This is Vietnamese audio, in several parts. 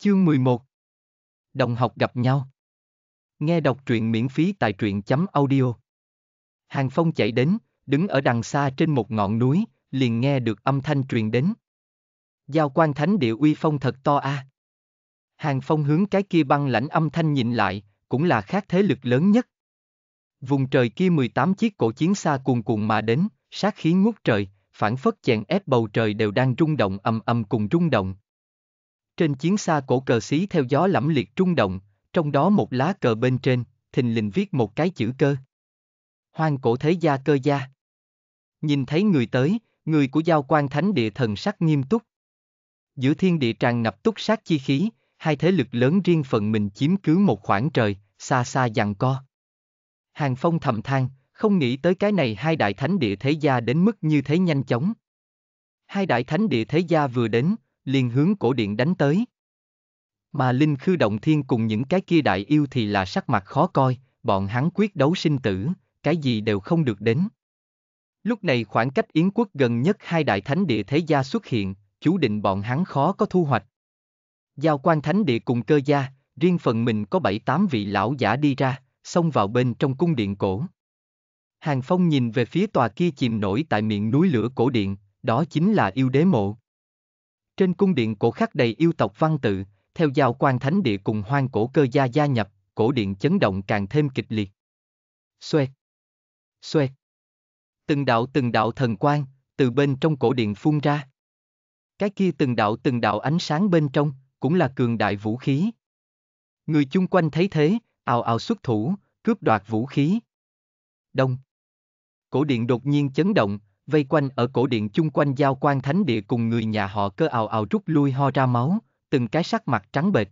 Chương 11 Đồng học gặp nhau Nghe đọc truyện miễn phí tại truyện chấm audio Hàng Phong chạy đến, đứng ở đằng xa trên một ngọn núi, liền nghe được âm thanh truyền đến. Giao quan thánh địa uy phong thật to a. À. Hàng Phong hướng cái kia băng lãnh âm thanh nhìn lại, cũng là khác thế lực lớn nhất. Vùng trời kia 18 chiếc cổ chiến xa cuồn cuộn mà đến, sát khí ngút trời, phản phất chèn ép bầu trời đều đang rung động ầm ầm cùng rung động. Trên chiến xa cổ cờ xí theo gió lẫm liệt trung động, trong đó một lá cờ bên trên, thình lình viết một cái chữ cơ. Hoang cổ thế gia cơ gia. Nhìn thấy người tới, người của giao quan thánh địa thần sắc nghiêm túc. Giữa thiên địa tràn ngập túc sát chi khí, hai thế lực lớn riêng phần mình chiếm cứ một khoảng trời, xa xa dằn co. Hàng Phong thầm than, không nghĩ tới cái này hai đại thánh địa thế gia đến mức như thế nhanh chóng. Hai đại thánh địa thế gia vừa đến, liền hướng cổ điện đánh tới. Mà Linh Khư Động Thiên cùng những cái kia đại yêu thì là sắc mặt khó coi, bọn hắn quyết đấu sinh tử, cái gì đều không được đến. Lúc này khoảng cách Yến quốc gần nhất hai đại thánh địa thế gia xuất hiện, chú định bọn hắn khó có thu hoạch. Giao quan thánh địa cùng cơ gia, riêng phần mình có bảy tám vị lão giả đi ra, xông vào bên trong cung điện cổ. Hàng Phong nhìn về phía tòa kia chìm nổi tại miệng núi lửa cổ điện, đó chính là yêu đế mộ. Trên cung điện cổ khắc đầy yêu tộc văn tự, theo giao quan thánh địa cùng hoang cổ cơ gia gia nhập, cổ điện chấn động càng thêm kịch liệt. Xuê. Xuê. Từng đạo từng đạo thần quang, từ bên trong cổ điện phun ra. Cái kia từng đạo từng đạo ánh sáng bên trong, cũng là cường đại vũ khí. Người chung quanh thấy thế, ào ào xuất thủ, cướp đoạt vũ khí. Đông. Cổ điện đột nhiên chấn động, vây quanh ở cổ điện chung quanh giao quan thánh địa cùng người nhà họ cơ ào ào rút lui ho ra máu, từng cái sắc mặt trắng bệch.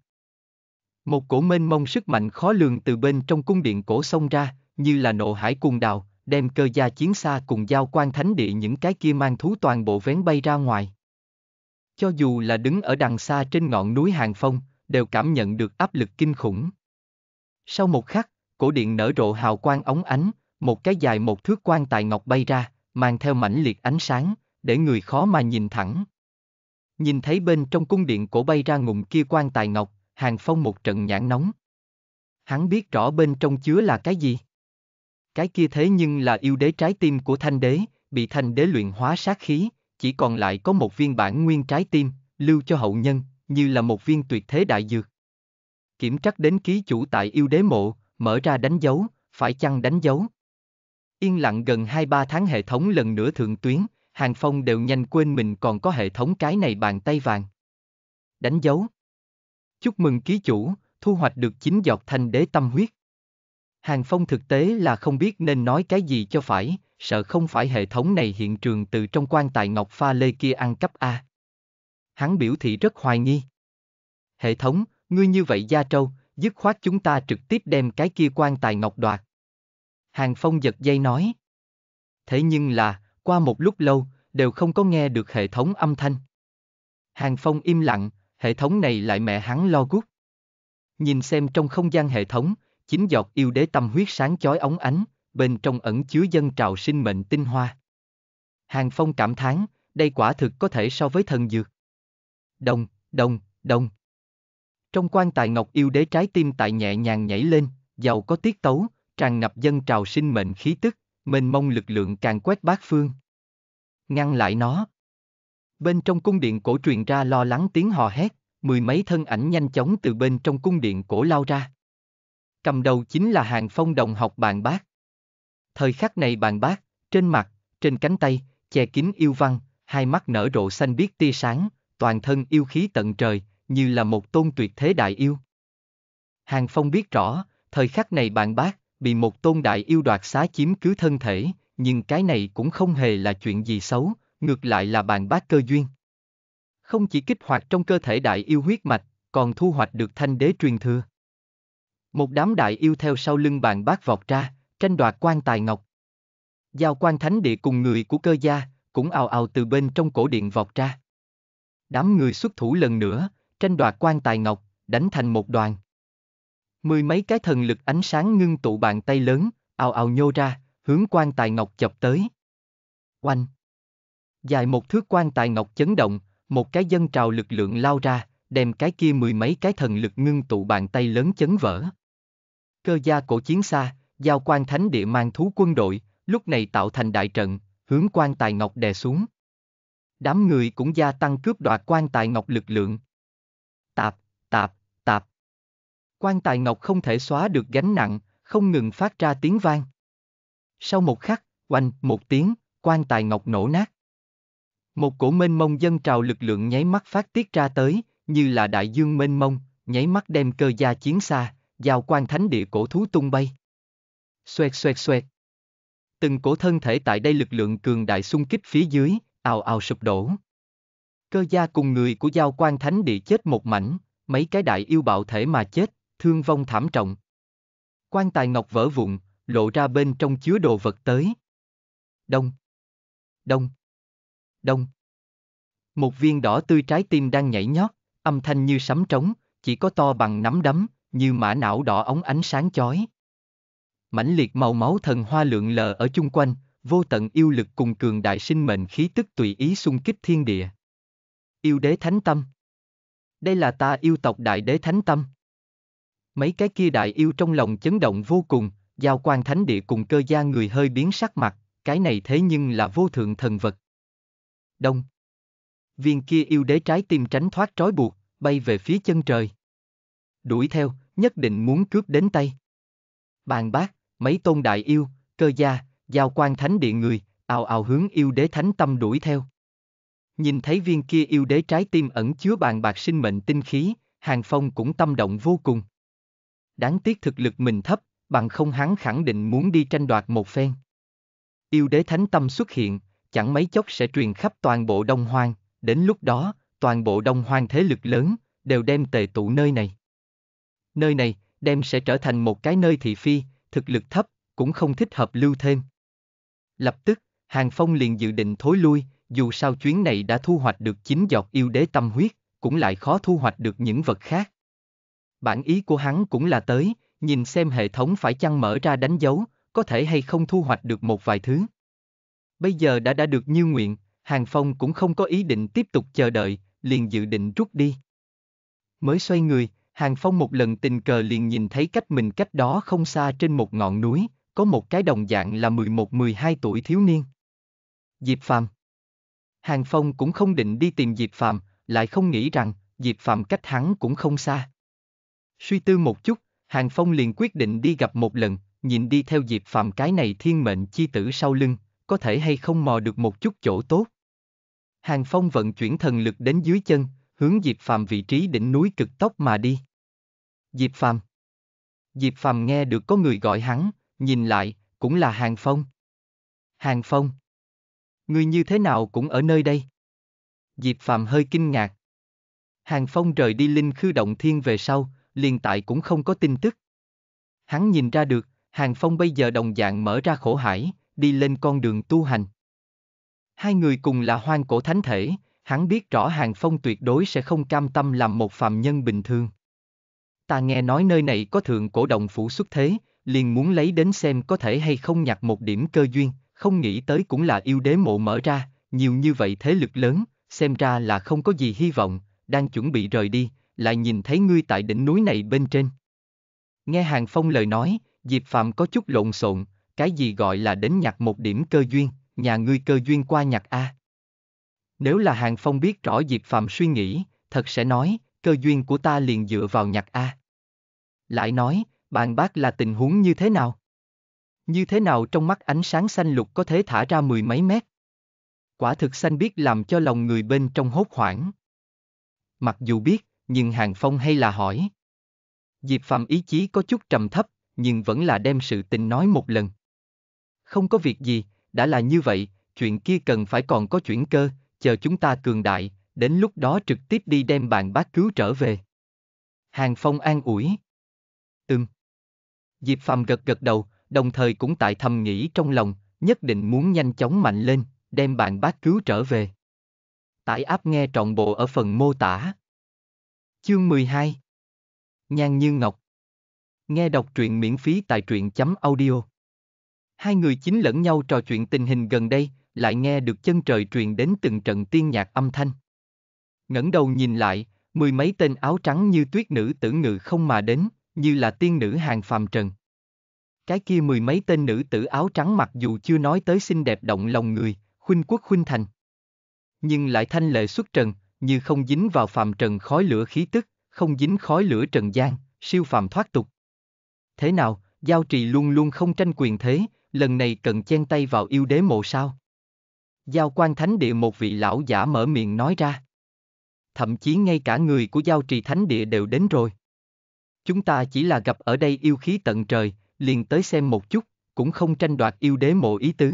Một cổ mênh mông sức mạnh khó lường từ bên trong cung điện cổ xông ra, như là nộ hải cung đào, đem cơ gia chiến xa cùng giao quan thánh địa những cái kia mang thú toàn bộ vén bay ra ngoài. Cho dù là đứng ở đằng xa trên ngọn núi Hàng Phong, đều cảm nhận được áp lực kinh khủng. Sau một khắc, cổ điện nở rộ hào quang ống ánh, một cái dài một thước quan tài ngọc bay ra, mang theo mãnh liệt ánh sáng, để người khó mà nhìn thẳng. Nhìn thấy bên trong cung điện cổ bay ra ngụm kia quan tài ngọc, hàng phong một trận nhãn nóng. Hắn biết rõ bên trong chứa là cái gì. Cái kia thế nhưng là yêu đế trái tim của thanh đế, bị thanh đế luyện hóa sát khí, chỉ còn lại có một viên bản nguyên trái tim, lưu cho hậu nhân, như là một viên tuyệt thế đại dược. Kiểm trắc đến ký chủ tại yêu đế mộ, mở ra đánh dấu, phải chăng đánh dấu, Yên lặng gần 2-3 tháng hệ thống lần nữa thượng tuyến, Hàng Phong đều nhanh quên mình còn có hệ thống cái này bàn tay vàng. Đánh dấu. Chúc mừng ký chủ, thu hoạch được chín giọt thanh đế tâm huyết. Hàng Phong thực tế là không biết nên nói cái gì cho phải, sợ không phải hệ thống này hiện trường từ trong quan tài ngọc pha lê kia ăn cắp A. Hắn biểu thị rất hoài nghi. Hệ thống, ngươi như vậy gia trâu, dứt khoát chúng ta trực tiếp đem cái kia quan tài ngọc đoạt, Hàng Phong giật dây nói. Thế nhưng là, qua một lúc lâu, đều không có nghe được hệ thống âm thanh. Hàng Phong im lặng, hệ thống này lại mẹ hắn lo gút. Nhìn xem trong không gian hệ thống, chính giọt yêu đế tâm huyết sáng chói ống ánh, bên trong ẩn chứa dân trào sinh mệnh tinh hoa. Hàng Phong cảm thán, đây quả thực có thể so với thần dược. Đồng, đồng, đồng. Trong quan tài ngọc yêu đế trái tim tại nhẹ nhàng nhảy lên, giàu có tiết tấu, tràn ngập dân trào sinh mệnh khí tức, mênh mông lực lượng càng quét bát phương. Ngăn lại nó. Bên trong cung điện cổ truyền ra lo lắng tiếng hò hét, mười mấy thân ảnh nhanh chóng từ bên trong cung điện cổ lao ra. Cầm đầu chính là hàng phong đồng học bàn bác. Thời khắc này bàn bác, trên mặt, trên cánh tay, che kín yêu văn, hai mắt nở rộ xanh biếc tia sáng, toàn thân yêu khí tận trời, như là một tôn tuyệt thế đại yêu. Hàng Phong biết rõ, thời khắc này bạn bác, bị một tôn đại yêu đoạt xá chiếm cứ thân thể, nhưng cái này cũng không hề là chuyện gì xấu, ngược lại là bàn bác cơ duyên. Không chỉ kích hoạt trong cơ thể đại yêu huyết mạch, còn thu hoạch được thanh đế truyền thừa. Một đám đại yêu theo sau lưng bàn bác vọt ra, tranh đoạt quan tài ngọc. Giao quan thánh địa cùng người của cơ gia, cũng ào ào từ bên trong cổ điện vọt ra. Đám người xuất thủ lần nữa, tranh đoạt quan tài ngọc, đánh thành một đoàn. Mười mấy cái thần lực ánh sáng ngưng tụ bàn tay lớn, ào ào nhô ra, hướng quan tài ngọc chọc tới. Oanh! Dài một thước quan tài ngọc chấn động, một cái dân trào lực lượng lao ra, đem cái kia mười mấy cái thần lực ngưng tụ bàn tay lớn chấn vỡ. Cơ gia cổ chiến xa, giao quan thánh địa mang thú quân đội, lúc này tạo thành đại trận, hướng quan tài ngọc đè xuống. Đám người cũng gia tăng cướp đoạt quan tài ngọc lực lượng. Tạp, tạp, quan tài ngọc không thể xóa được gánh nặng, không ngừng phát ra tiếng vang. Sau một khắc, oanh, một tiếng, quan tài ngọc nổ nát. Một cổ mênh mông dân trào lực lượng nháy mắt phát tiết ra tới, như là đại dương mênh mông, nháy mắt đem cơ gia chiến xa, giao quan thánh địa cổ thú tung bay. Xoẹt xoẹt xoẹt. Từng cổ thân thể tại đây lực lượng cường đại xung kích phía dưới, ào ào sụp đổ. Cơ gia cùng người của giao quan thánh địa chết một mảnh, mấy cái đại yêu bạo thể mà chết, thương vong thảm trọng. Quan tài ngọc vỡ vụn, lộ ra bên trong chứa đồ vật tới. Đông. Đông. Đông. Một viên đỏ tươi trái tim đang nhảy nhót, âm thanh như sấm trống, chỉ có to bằng nắm đấm, như mã não đỏ ống ánh sáng chói. Mãnh liệt màu máu thần hoa lượng lờ ở chung quanh, vô tận yêu lực cùng cường đại sinh mệnh khí tức tùy ý xung kích thiên địa. Yêu đế thánh tâm. Đây là ta yêu tộc đại đế thánh tâm. Mấy cái kia đại yêu trong lòng chấn động vô cùng, giao quan thánh địa cùng cơ gia người hơi biến sắc mặt, cái này thế nhưng là vô thượng thần vật. Đông. Viên kia yêu đế trái tim tránh thoát trói buộc, bay về phía chân trời. Đuổi theo, nhất định muốn cướp đến tay. Bàn bác, mấy tôn đại yêu, cơ gia, giao quan thánh địa người, ào ào hướng yêu đế thánh tâm đuổi theo. Nhìn thấy viên kia yêu đế trái tim ẩn chứa bàn bạc sinh mệnh tinh khí, hàng phong cũng tâm động vô cùng đáng tiếc thực lực mình thấp, bằng không hắn khẳng định muốn đi tranh đoạt một phen. Yêu đế thánh tâm xuất hiện, chẳng mấy chốc sẽ truyền khắp toàn bộ Đông Hoang, đến lúc đó, toàn bộ Đông Hoang thế lực lớn, đều đem tề tụ nơi này. Nơi này, đem sẽ trở thành một cái nơi thị phi, thực lực thấp, cũng không thích hợp lưu thêm. Lập tức, Hàng Phong liền dự định thối lui, dù sao chuyến này đã thu hoạch được chính giọt yêu đế tâm huyết, cũng lại khó thu hoạch được những vật khác. Bản ý của hắn cũng là tới, nhìn xem hệ thống phải chăng mở ra đánh dấu, có thể hay không thu hoạch được một vài thứ. Bây giờ đã đã được như nguyện, Hàng Phong cũng không có ý định tiếp tục chờ đợi, liền dự định rút đi. Mới xoay người, Hàng Phong một lần tình cờ liền nhìn thấy cách mình cách đó không xa trên một ngọn núi, có một cái đồng dạng là 11-12 tuổi thiếu niên. Diệp Phàm Hàng Phong cũng không định đi tìm Diệp Phàm, lại không nghĩ rằng Diệp Phàm cách hắn cũng không xa. Suy tư một chút, Hàng Phong liền quyết định đi gặp một lần, nhìn đi theo Diệp Phạm cái này thiên mệnh chi tử sau lưng, có thể hay không mò được một chút chỗ tốt. Hàng Phong vận chuyển thần lực đến dưới chân, hướng Diệp Phạm vị trí đỉnh núi cực tốc mà đi. Diệp Phạm Diệp Phạm nghe được có người gọi hắn, nhìn lại, cũng là Hàng Phong. Hàng Phong Người như thế nào cũng ở nơi đây. Diệp Phạm hơi kinh ngạc. Hàng Phong rời đi Linh Khư Động Thiên về sau, liền tại cũng không có tin tức. Hắn nhìn ra được, Hàng Phong bây giờ đồng dạng mở ra khổ hải, đi lên con đường tu hành. Hai người cùng là hoang cổ thánh thể, hắn biết rõ Hàng Phong tuyệt đối sẽ không cam tâm làm một phàm nhân bình thường. Ta nghe nói nơi này có thượng cổ động phủ xuất thế, liền muốn lấy đến xem có thể hay không nhặt một điểm cơ duyên, không nghĩ tới cũng là yêu đế mộ mở ra, nhiều như vậy thế lực lớn, xem ra là không có gì hy vọng, đang chuẩn bị rời đi, lại nhìn thấy ngươi tại đỉnh núi này bên trên. Nghe Hàng Phong lời nói, Diệp Phạm có chút lộn xộn, cái gì gọi là đến nhặt một điểm cơ duyên, nhà ngươi cơ duyên qua nhặt A. Nếu là Hàng Phong biết rõ Diệp Phạm suy nghĩ, thật sẽ nói, cơ duyên của ta liền dựa vào nhặt A. Lại nói, bàn bác là tình huống như thế nào? Như thế nào trong mắt ánh sáng xanh lục có thể thả ra mười mấy mét? Quả thực xanh biết làm cho lòng người bên trong hốt hoảng. Mặc dù biết, nhưng Hàng Phong hay là hỏi. Diệp Phạm ý chí có chút trầm thấp, nhưng vẫn là đem sự tình nói một lần. Không có việc gì, đã là như vậy, chuyện kia cần phải còn có chuyển cơ, chờ chúng ta cường đại, đến lúc đó trực tiếp đi đem bạn bác cứu trở về. Hàng Phong an ủi. Ừm. Diệp Phạm gật gật đầu, đồng thời cũng tại thầm nghĩ trong lòng, nhất định muốn nhanh chóng mạnh lên, đem bạn bác cứu trở về. Tải áp nghe trọn bộ ở phần mô tả. Chương 12 Nhan Như Ngọc Nghe đọc truyện miễn phí tại truyện chấm audio Hai người chính lẫn nhau trò chuyện tình hình gần đây, lại nghe được chân trời truyền đến từng trận tiên nhạc âm thanh. ngẩng đầu nhìn lại, mười mấy tên áo trắng như tuyết nữ tử ngự không mà đến, như là tiên nữ hàng phàm trần. Cái kia mười mấy tên nữ tử áo trắng mặc dù chưa nói tới xinh đẹp động lòng người, khuynh quốc khuynh thành. Nhưng lại thanh lệ xuất trần, như không dính vào phàm trần khói lửa khí tức, không dính khói lửa trần gian, siêu phàm thoát tục. Thế nào, giao trì luôn luôn không tranh quyền thế, lần này cần chen tay vào yêu đế mộ sao? Giao quan thánh địa một vị lão giả mở miệng nói ra. Thậm chí ngay cả người của giao trì thánh địa đều đến rồi. Chúng ta chỉ là gặp ở đây yêu khí tận trời, liền tới xem một chút, cũng không tranh đoạt yêu đế mộ ý tứ.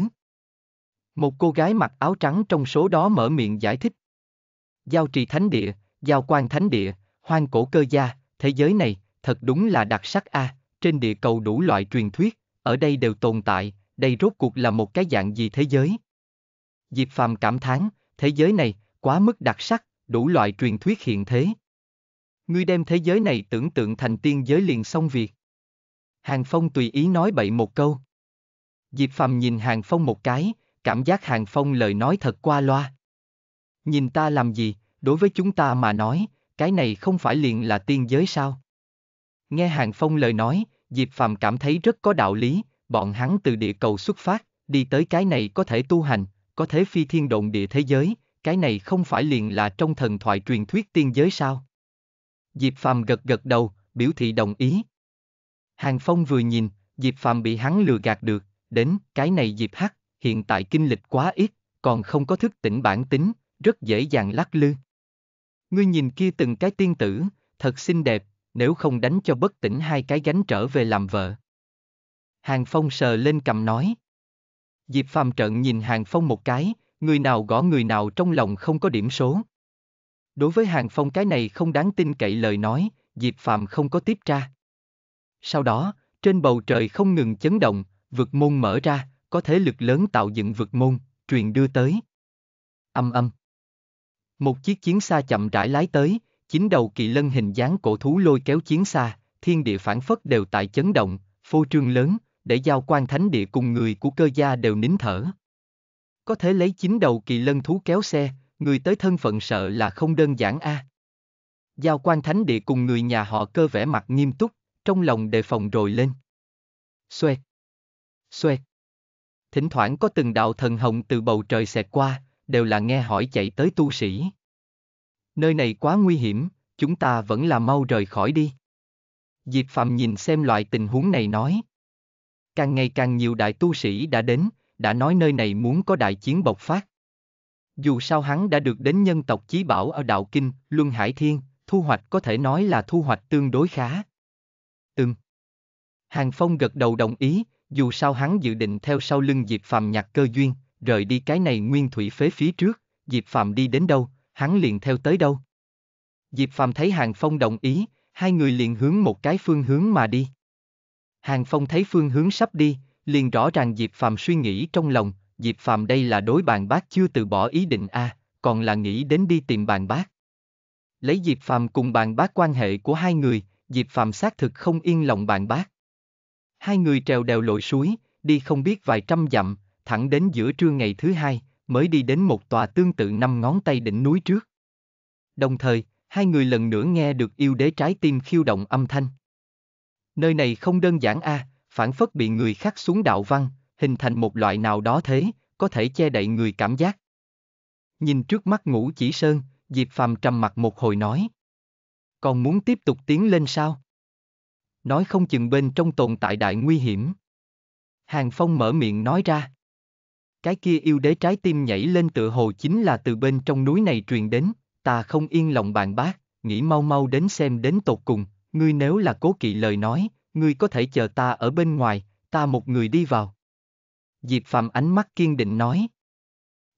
Một cô gái mặc áo trắng trong số đó mở miệng giải thích. Giao trì thánh địa, giao quan thánh địa, hoang cổ cơ gia, thế giới này, thật đúng là đặc sắc a, à, trên địa cầu đủ loại truyền thuyết, ở đây đều tồn tại, đây rốt cuộc là một cái dạng gì thế giới? Diệp Phàm cảm thán, thế giới này, quá mức đặc sắc, đủ loại truyền thuyết hiện thế. Ngươi đem thế giới này tưởng tượng thành tiên giới liền xong việc. Hàng Phong tùy ý nói bậy một câu. Diệp Phàm nhìn Hàng Phong một cái, cảm giác Hàng Phong lời nói thật qua loa. Nhìn ta làm gì, đối với chúng ta mà nói, cái này không phải liền là tiên giới sao? Nghe Hàng Phong lời nói, Diệp phạm cảm thấy rất có đạo lý, bọn hắn từ địa cầu xuất phát, đi tới cái này có thể tu hành, có thể phi thiên động địa thế giới, cái này không phải liền là trong thần thoại truyền thuyết tiên giới sao? Diệp phạm gật gật đầu, biểu thị đồng ý. Hàng Phong vừa nhìn, Diệp phạm bị hắn lừa gạt được, đến cái này Diệp Hắc, hiện tại kinh lịch quá ít, còn không có thức tỉnh bản tính, rất dễ dàng lắc lư. Ngươi nhìn kia từng cái tiên tử, thật xinh đẹp, nếu không đánh cho bất tỉnh hai cái gánh trở về làm vợ. Hàng Phong sờ lên cầm nói. Diệp Phàm trận nhìn Hàng Phong một cái, người nào gõ người nào trong lòng không có điểm số. Đối với Hàng Phong cái này không đáng tin cậy lời nói, Diệp Phàm không có tiếp tra. Sau đó, trên bầu trời không ngừng chấn động, vực môn mở ra, có thế lực lớn tạo dựng vực môn, truyền đưa tới. Âm âm. Một chiếc chiến xa chậm rãi lái tới, chính đầu kỳ lân hình dáng cổ thú lôi kéo chiến xa, thiên địa phản phất đều tại chấn động, phô trương lớn, để giao quan thánh địa cùng người của cơ gia đều nín thở. Có thể lấy chính đầu kỳ lân thú kéo xe, người tới thân phận sợ là không đơn giản a. À. Giao quan thánh địa cùng người nhà họ cơ vẻ mặt nghiêm túc, trong lòng đề phòng rồi lên. Xoẹt. Xoẹt. Thỉnh thoảng có từng đạo thần hồng từ bầu trời xẹt qua, đều là nghe hỏi chạy tới tu sĩ. Nơi này quá nguy hiểm, chúng ta vẫn là mau rời khỏi đi. Diệp Phạm nhìn xem loại tình huống này nói. Càng ngày càng nhiều đại tu sĩ đã đến, đã nói nơi này muốn có đại chiến bộc phát. Dù sao hắn đã được đến nhân tộc chí bảo ở Đạo Kinh, Luân Hải Thiên, thu hoạch có thể nói là thu hoạch tương đối khá. Ừm. Hàng Phong gật đầu đồng ý, dù sao hắn dự định theo sau lưng Diệp Phạm nhặt cơ duyên, rời đi cái này nguyên thủy phế phía trước, Diệp Phạm đi đến đâu, hắn liền theo tới đâu. Diệp Phạm thấy Hàng Phong đồng ý, hai người liền hướng một cái phương hướng mà đi. Hàng Phong thấy phương hướng sắp đi, liền rõ ràng Diệp Phạm suy nghĩ trong lòng, Diệp Phạm đây là đối bàn bác chưa từ bỏ ý định a, còn là nghĩ đến đi tìm bàn bác. Lấy Diệp Phạm cùng bàn bác quan hệ của hai người, Diệp Phạm xác thực không yên lòng bàn bác. Hai người trèo đèo lội suối, đi không biết vài trăm dặm, thẳng đến giữa trưa ngày thứ hai, mới đi đến một tòa tương tự năm ngón tay đỉnh núi trước. Đồng thời, hai người lần nữa nghe được yêu đế trái tim khiêu động âm thanh. Nơi này không đơn giản a, à, phản phất bị người khắc xuống đạo văn, hình thành một loại nào đó thế, có thể che đậy người cảm giác. Nhìn trước mắt ngũ chỉ sơn, Diệp Phàm trầm mặt một hồi nói. Còn muốn tiếp tục tiến lên sao? Nói không chừng bên trong tồn tại đại nguy hiểm. Hàng Phong mở miệng nói ra. Cái kia yêu đế trái tim nhảy lên tựa hồ chính là từ bên trong núi này truyền đến, ta không yên lòng bàn bác, nghĩ mau mau đến xem đến tột cùng, ngươi nếu là cố kỵ lời nói, ngươi có thể chờ ta ở bên ngoài, ta một người đi vào. Diệp Phạm ánh mắt kiên định nói.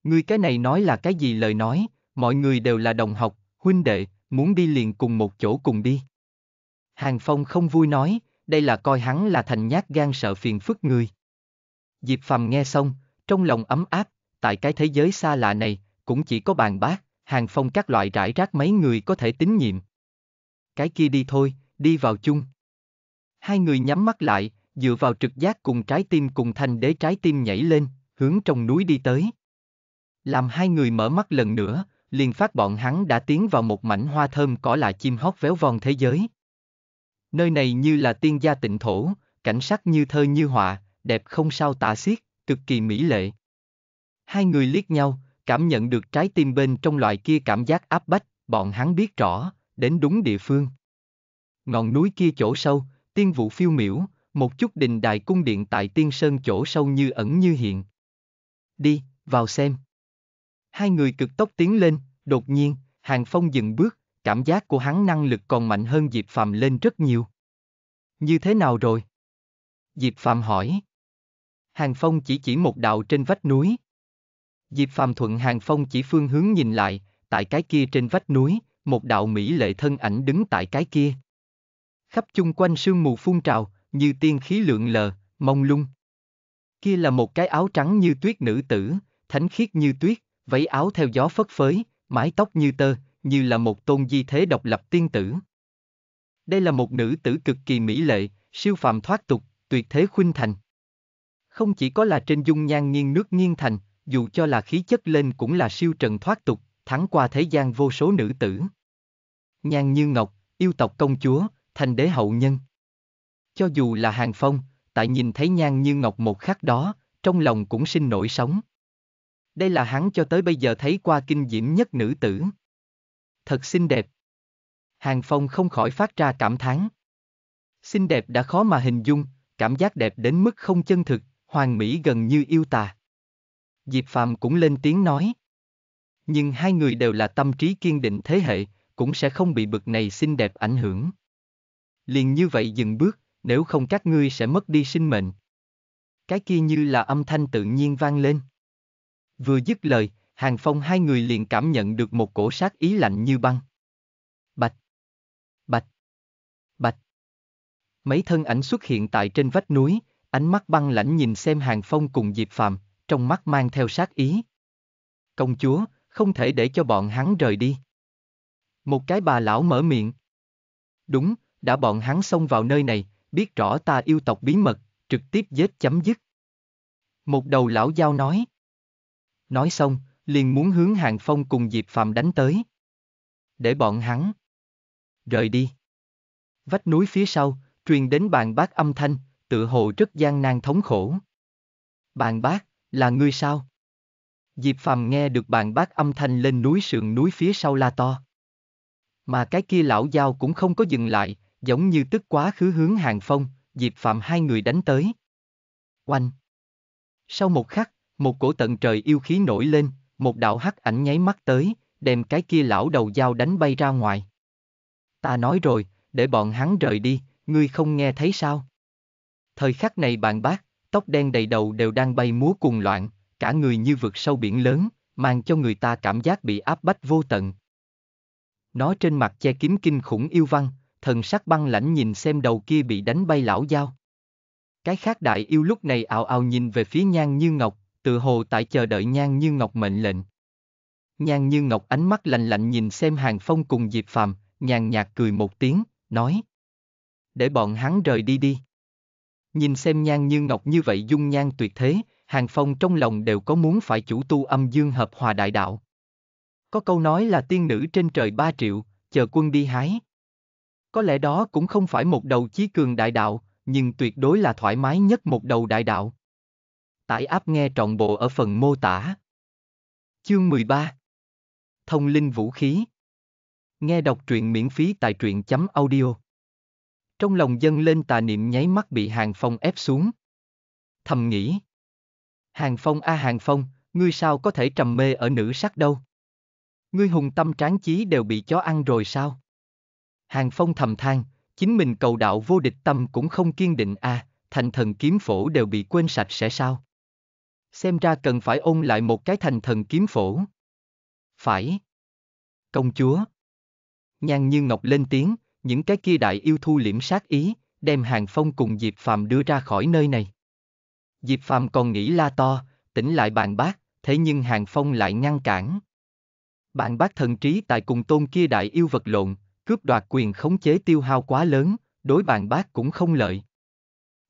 Ngươi cái này nói là cái gì lời nói, mọi người đều là đồng học, huynh đệ, muốn đi liền cùng một chỗ cùng đi. Hàng Phong không vui nói, đây là coi hắn là thành nhát gan sợ phiền phức người. Diệp Phạm nghe xong, trong lòng ấm áp, tại cái thế giới xa lạ này, cũng chỉ có bàn bác, hàng phong các loại rải rác mấy người có thể tín nhiệm. Cái kia đi thôi, đi vào chung. Hai người nhắm mắt lại, dựa vào trực giác cùng trái tim cùng thanh đế trái tim nhảy lên, hướng trong núi đi tới. Làm hai người mở mắt lần nữa, liền phát bọn hắn đã tiến vào một mảnh hoa thơm cỏ là chim hót véo von thế giới. Nơi này như là tiên gia tịnh thổ, cảnh sắc như thơ như họa, đẹp không sao tả xiết cực kỳ mỹ lệ. Hai người liếc nhau, cảm nhận được trái tim bên trong loại kia cảm giác áp bách, bọn hắn biết rõ, đến đúng địa phương. Ngọn núi kia chỗ sâu, tiên vụ phiêu miểu, một chút đình đài cung điện tại tiên sơn chỗ sâu như ẩn như hiện. Đi, vào xem. Hai người cực tốc tiến lên, đột nhiên, hàng phong dừng bước, cảm giác của hắn năng lực còn mạnh hơn Diệp Phàm lên rất nhiều. Như thế nào rồi? Diệp Phạm hỏi. Hàng Phong chỉ chỉ một đạo trên vách núi. Diệp Phàm thuận Hàng Phong chỉ phương hướng nhìn lại, tại cái kia trên vách núi, một đạo mỹ lệ thân ảnh đứng tại cái kia. Khắp chung quanh sương mù phun trào, như tiên khí lượng lờ, mông lung. Kia là một cái áo trắng như tuyết nữ tử, thánh khiết như tuyết, váy áo theo gió phất phới, mái tóc như tơ, như là một tôn di thế độc lập tiên tử. Đây là một nữ tử cực kỳ mỹ lệ, siêu phàm thoát tục, tuyệt thế khuynh thành. Không chỉ có là trên dung nhan nghiêng nước nghiêng thành, dù cho là khí chất lên cũng là siêu trần thoát tục, thắng qua thế gian vô số nữ tử. Nhan như ngọc, yêu tộc công chúa, thành đế hậu nhân. Cho dù là hàng phong, tại nhìn thấy nhan như ngọc một khắc đó, trong lòng cũng sinh nổi sóng. Đây là hắn cho tới bây giờ thấy qua kinh diễm nhất nữ tử. Thật xinh đẹp. Hàng Phong không khỏi phát ra cảm thán. Xinh đẹp đã khó mà hình dung, cảm giác đẹp đến mức không chân thực, hoàng mỹ gần như yêu tà. Diệp Phạm cũng lên tiếng nói. Nhưng hai người đều là tâm trí kiên định thế hệ, cũng sẽ không bị bực này xinh đẹp ảnh hưởng. Liền như vậy dừng bước, nếu không các ngươi sẽ mất đi sinh mệnh. Cái kia như là âm thanh tự nhiên vang lên. Vừa dứt lời, Hàng Phong hai người liền cảm nhận được một cổ sát ý lạnh như băng. Bạch! Bạch! Bạch! Mấy thân ảnh xuất hiện tại trên vách núi, ánh mắt băng lãnh nhìn xem hàng phong cùng Diệp Phạm, trong mắt mang theo sát ý. Công chúa, không thể để cho bọn hắn rời đi. Một cái bà lão mở miệng. Đúng, đã bọn hắn xông vào nơi này, biết rõ ta yêu tộc bí mật, trực tiếp giết chấm dứt. Một đầu lão giao nói. Nói xong, liền muốn hướng hàng phong cùng Diệp Phạm đánh tới. Để bọn hắn. Rời đi. Vách núi phía sau, truyền đến bàn bác âm thanh, tự hồ rất gian nan thống khổ. Bạn bác, là ngươi sao? Diệp Phàm nghe được bạn bác âm thanh lên núi sườn núi phía sau la to. Mà cái kia lão giao cũng không có dừng lại, giống như tức quá khứ hướng hàng phong, Diệp Phạm hai người đánh tới. Oanh! Sau một khắc, một cổ tận trời yêu khí nổi lên, một đạo hắc ảnh nháy mắt tới, đem cái kia lão đầu dao đánh bay ra ngoài. Ta nói rồi, để bọn hắn rời đi, ngươi không nghe thấy sao? thời khắc này bạn bác, tóc đen đầy đầu đều đang bay múa cuồng loạn, cả người như vượt sâu biển lớn, mang cho người ta cảm giác bị áp bách vô tận. Nó trên mặt che kín kinh khủng yêu văn, thần sắc băng lãnh nhìn xem đầu kia bị đánh bay lão dao. Cái khác đại yêu lúc này ào ào nhìn về phía nhan như ngọc, tự hồ tại chờ đợi nhan như ngọc mệnh lệnh. Nhan như ngọc ánh mắt lạnh lạnh nhìn xem hàng phong cùng diệp phàm, nhàn nhạt cười một tiếng, nói. Để bọn hắn rời đi đi nhìn xem nhan như ngọc như vậy dung nhan tuyệt thế, Hàng Phong trong lòng đều có muốn phải chủ tu âm dương hợp hòa đại đạo. Có câu nói là tiên nữ trên trời ba triệu, chờ quân đi hái. Có lẽ đó cũng không phải một đầu chí cường đại đạo, nhưng tuyệt đối là thoải mái nhất một đầu đại đạo. Tải áp nghe trọn bộ ở phần mô tả. Chương 13 Thông linh vũ khí Nghe đọc truyện miễn phí tại truyện chấm audio trong lòng dân lên tà niệm nháy mắt bị Hàng Phong ép xuống. Thầm nghĩ. Hàng Phong a à Hàng Phong, ngươi sao có thể trầm mê ở nữ sắc đâu? Ngươi hùng tâm tráng chí đều bị chó ăn rồi sao? Hàng Phong thầm than, chính mình cầu đạo vô địch tâm cũng không kiên định a, à, thành thần kiếm phổ đều bị quên sạch sẽ sao? Xem ra cần phải ôn lại một cái thành thần kiếm phổ. Phải. Công chúa. Nhan như ngọc lên tiếng, những cái kia đại yêu thu liễm sát ý, đem hàng phong cùng Diệp Phàm đưa ra khỏi nơi này. Diệp Phàm còn nghĩ la to, tỉnh lại bạn bác, thế nhưng hàng phong lại ngăn cản. Bạn bác thần trí tại cùng tôn kia đại yêu vật lộn, cướp đoạt quyền khống chế tiêu hao quá lớn, đối bạn bác cũng không lợi.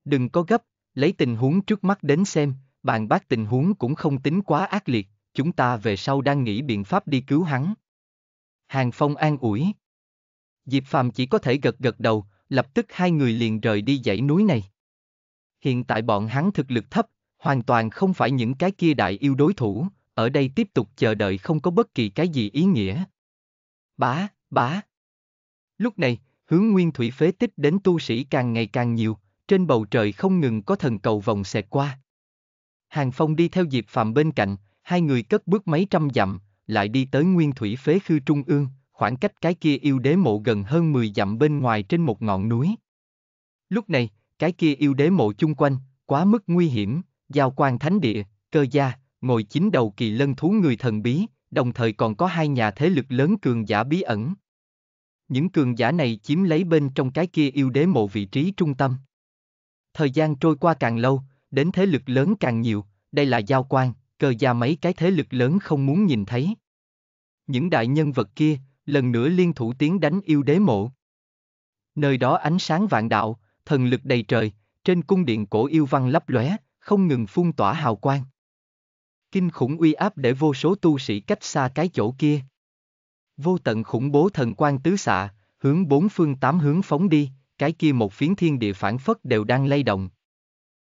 Đừng có gấp, lấy tình huống trước mắt đến xem, bạn bác tình huống cũng không tính quá ác liệt, chúng ta về sau đang nghĩ biện pháp đi cứu hắn. Hàng Phong an ủi. Diệp Phàm chỉ có thể gật gật đầu, lập tức hai người liền rời đi dãy núi này. Hiện tại bọn hắn thực lực thấp, hoàn toàn không phải những cái kia đại yêu đối thủ, ở đây tiếp tục chờ đợi không có bất kỳ cái gì ý nghĩa. Bá, bá. Lúc này, hướng nguyên thủy phế tích đến tu sĩ càng ngày càng nhiều, trên bầu trời không ngừng có thần cầu vòng xẹt qua. Hàng Phong đi theo Diệp Phạm bên cạnh, hai người cất bước mấy trăm dặm, lại đi tới nguyên thủy phế khư trung ương, khoảng cách cái kia yêu đế mộ gần hơn 10 dặm bên ngoài trên một ngọn núi. Lúc này, cái kia yêu đế mộ chung quanh, quá mức nguy hiểm, giao quan thánh địa, cơ gia, ngồi chính đầu kỳ lân thú người thần bí, đồng thời còn có hai nhà thế lực lớn cường giả bí ẩn. Những cường giả này chiếm lấy bên trong cái kia yêu đế mộ vị trí trung tâm. Thời gian trôi qua càng lâu, đến thế lực lớn càng nhiều, đây là giao quan, cơ gia mấy cái thế lực lớn không muốn nhìn thấy. Những đại nhân vật kia, lần nữa liên thủ tiến đánh yêu đế mộ. Nơi đó ánh sáng vạn đạo, thần lực đầy trời, trên cung điện cổ yêu văn lấp lóe, không ngừng phun tỏa hào quang. Kinh khủng uy áp để vô số tu sĩ cách xa cái chỗ kia. Vô tận khủng bố thần quan tứ xạ, hướng bốn phương tám hướng phóng đi, cái kia một phiến thiên địa phản phất đều đang lay động.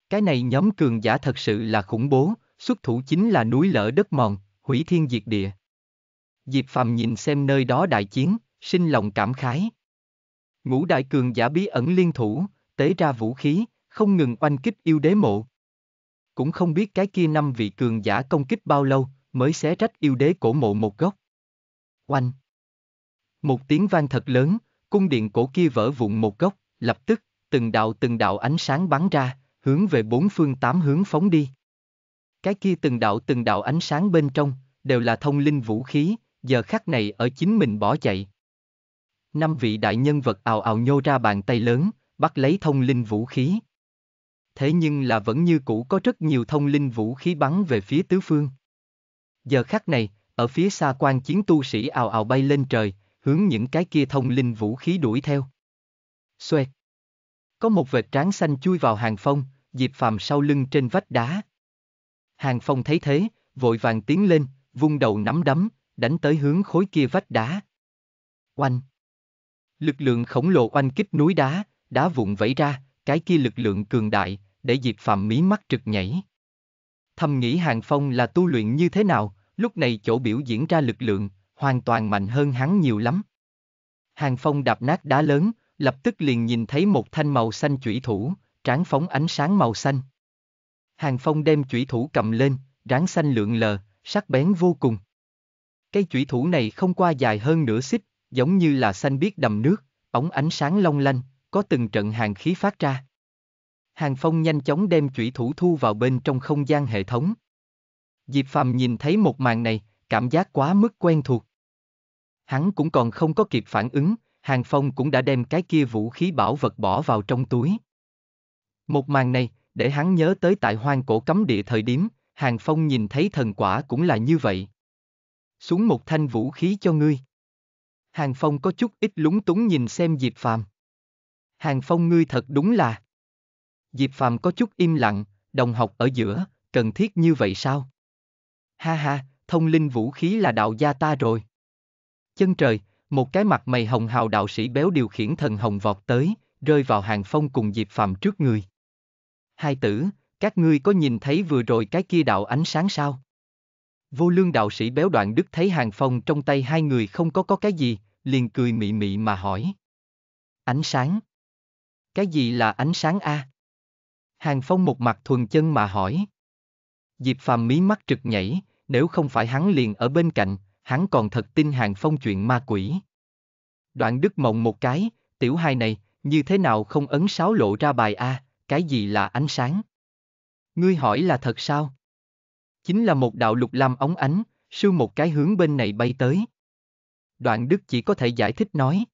Cái này nhóm cường giả thật sự là khủng bố, xuất thủ chính là núi lở đất mòn, hủy thiên diệt địa. Diệp Phàm nhìn xem nơi đó đại chiến, sinh lòng cảm khái. Ngũ đại cường giả bí ẩn liên thủ, tế ra vũ khí, không ngừng oanh kích yêu đế mộ. Cũng không biết cái kia năm vị cường giả công kích bao lâu, mới xé rách yêu đế cổ mộ một góc. Oanh! Một tiếng vang thật lớn, cung điện cổ kia vỡ vụn một góc, lập tức, từng đạo từng đạo ánh sáng bắn ra, hướng về bốn phương tám hướng phóng đi. Cái kia từng đạo từng đạo ánh sáng bên trong, đều là thông linh vũ khí, giờ khắc này ở chính mình bỏ chạy. Năm vị đại nhân vật ào ào nhô ra bàn tay lớn, bắt lấy thông linh vũ khí. Thế nhưng là vẫn như cũ có rất nhiều thông linh vũ khí bắn về phía tứ phương. Giờ khắc này, ở phía xa quan chiến tu sĩ ào ào bay lên trời, hướng những cái kia thông linh vũ khí đuổi theo. Xoẹt. Có một vệt tráng xanh chui vào hàng phong, Diệp Phàm sau lưng trên vách đá. Hàng Phong thấy thế, vội vàng tiến lên, vung đầu nắm đấm, đánh tới hướng khối kia vách đá. Oanh! Lực lượng khổng lồ oanh kích núi đá, đá vụn vẫy ra, cái kia lực lượng cường đại, để Diệp Phạm mí mắt trực nhảy. Thầm nghĩ Hàng Phong là tu luyện như thế nào, lúc này chỗ biểu diễn ra lực lượng, hoàn toàn mạnh hơn hắn nhiều lắm. Hàng Phong đạp nát đá lớn, lập tức liền nhìn thấy một thanh màu xanh chủy thủ, tráng phóng ánh sáng màu xanh. Hàng Phong đem chủy thủ cầm lên, ráng xanh lượng lờ, sắc bén vô cùng. Cây chủy thủ này không qua dài hơn nửa xích, giống như là xanh biếc đầm nước, ống ánh sáng long lanh, có từng trận hàng khí phát ra. Hàng Phong nhanh chóng đem chủy thủ thu vào bên trong không gian hệ thống. Diệp Phàm nhìn thấy một màn này, cảm giác quá mức quen thuộc. Hắn cũng còn không có kịp phản ứng, Hàng Phong cũng đã đem cái kia vũ khí bảo vật bỏ vào trong túi. Một màn này, để hắn nhớ tới tại hoang cổ cấm địa thời điểm, Hàng Phong nhìn thấy thần quả cũng là như vậy xuống một thanh vũ khí cho ngươi. Hàng Phong có chút ít lúng túng nhìn xem Diệp Phạm. Hàng Phong ngươi thật đúng là. Diệp Phạm có chút im lặng, đồng học ở giữa, cần thiết như vậy sao? Ha ha, thông linh vũ khí là đạo gia ta rồi. Chân trời, một cái mặt mày hồng hào đạo sĩ béo điều khiển thần hồng vọt tới, rơi vào Hàng Phong cùng Diệp Phạm trước người. Hai tử, các ngươi có nhìn thấy vừa rồi cái kia đạo ánh sáng sao? Vô lương đạo sĩ béo đoạn đức thấy hàng phong trong tay hai người không có có cái gì, liền cười mị mị mà hỏi. Ánh sáng. Cái gì là ánh sáng a? Hàng phong một mặt thuần chân mà hỏi. Diệp phàm mí mắt trực nhảy, nếu không phải hắn liền ở bên cạnh, hắn còn thật tin hàng phong chuyện ma quỷ. Đoạn đức mộng một cái, tiểu hai này, như thế nào không ấn sáo lộ ra bài a, cái gì là ánh sáng? Ngươi hỏi là thật sao? Chính là một đạo lục lam ống ánh, sư một cái hướng bên này bay tới. Đoạn đức chỉ có thể giải thích nói.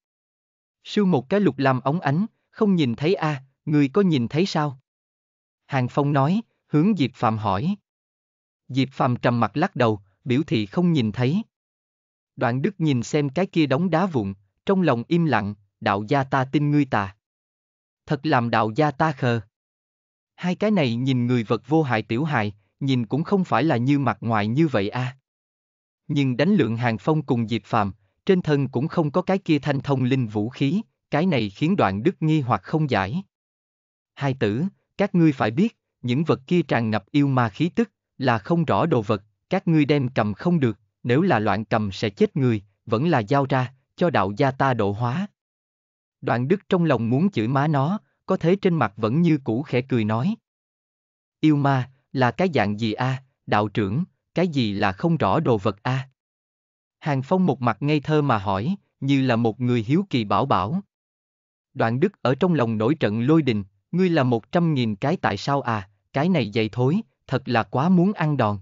sư một cái lục lam ống ánh, không nhìn thấy a, à, người có nhìn thấy sao? Hàng Phong nói, hướng Diệp Phạm hỏi. Diệp Phạm trầm mặt lắc đầu, biểu thị không nhìn thấy. Đoạn Đức nhìn xem cái kia đóng đá vụn, trong lòng im lặng, đạo gia ta tin ngươi tà. Thật làm đạo gia ta khờ. Hai cái này nhìn người vật vô hại tiểu hại, nhìn cũng không phải là như mặt ngoài như vậy a. À. Nhưng đánh lượng hàng phong cùng Diệp phàm trên thân cũng không có cái kia thanh thông linh vũ khí, cái này khiến đoạn đức nghi hoặc không giải. Hai tử, các ngươi phải biết, những vật kia tràn ngập yêu ma khí tức, là không rõ đồ vật, các ngươi đem cầm không được, nếu là loạn cầm sẽ chết người, vẫn là giao ra, cho đạo gia ta độ hóa. Đoạn đức trong lòng muốn chửi má nó, có thế trên mặt vẫn như cũ khẽ cười nói. Yêu ma, là cái dạng gì a, à? đạo trưởng, cái gì là không rõ đồ vật a? À? Hàng Phong một mặt ngây thơ mà hỏi, như là một người hiếu kỳ bảo bảo. Đoạn đức ở trong lòng nổi trận lôi đình, ngươi là một trăm nghìn cái tại sao à, cái này dày thối, thật là quá muốn ăn đòn.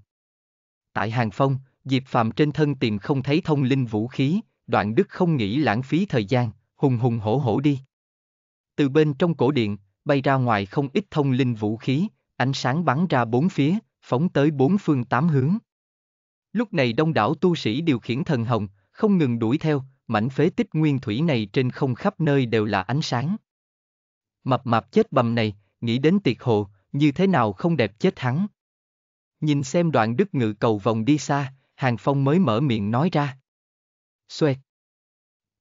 Tại Hàng Phong, Diệp Phạm trên thân tìm không thấy thông linh vũ khí, đoạn đức không nghĩ lãng phí thời gian, hùng hùng hổ hổ đi. Từ bên trong cổ điện, bay ra ngoài không ít thông linh vũ khí, ánh sáng bắn ra bốn phía, phóng tới bốn phương tám hướng. Lúc này đông đảo tu sĩ điều khiển thần hồng, không ngừng đuổi theo, mảnh phế tích nguyên thủy này trên không khắp nơi đều là ánh sáng. Mập mạp chết bầm này, nghĩ đến tiệt hồ, như thế nào không đẹp chết hắn. Nhìn xem đoạn đức ngự cầu vòng đi xa, hàng phong mới mở miệng nói ra. Xoẹt.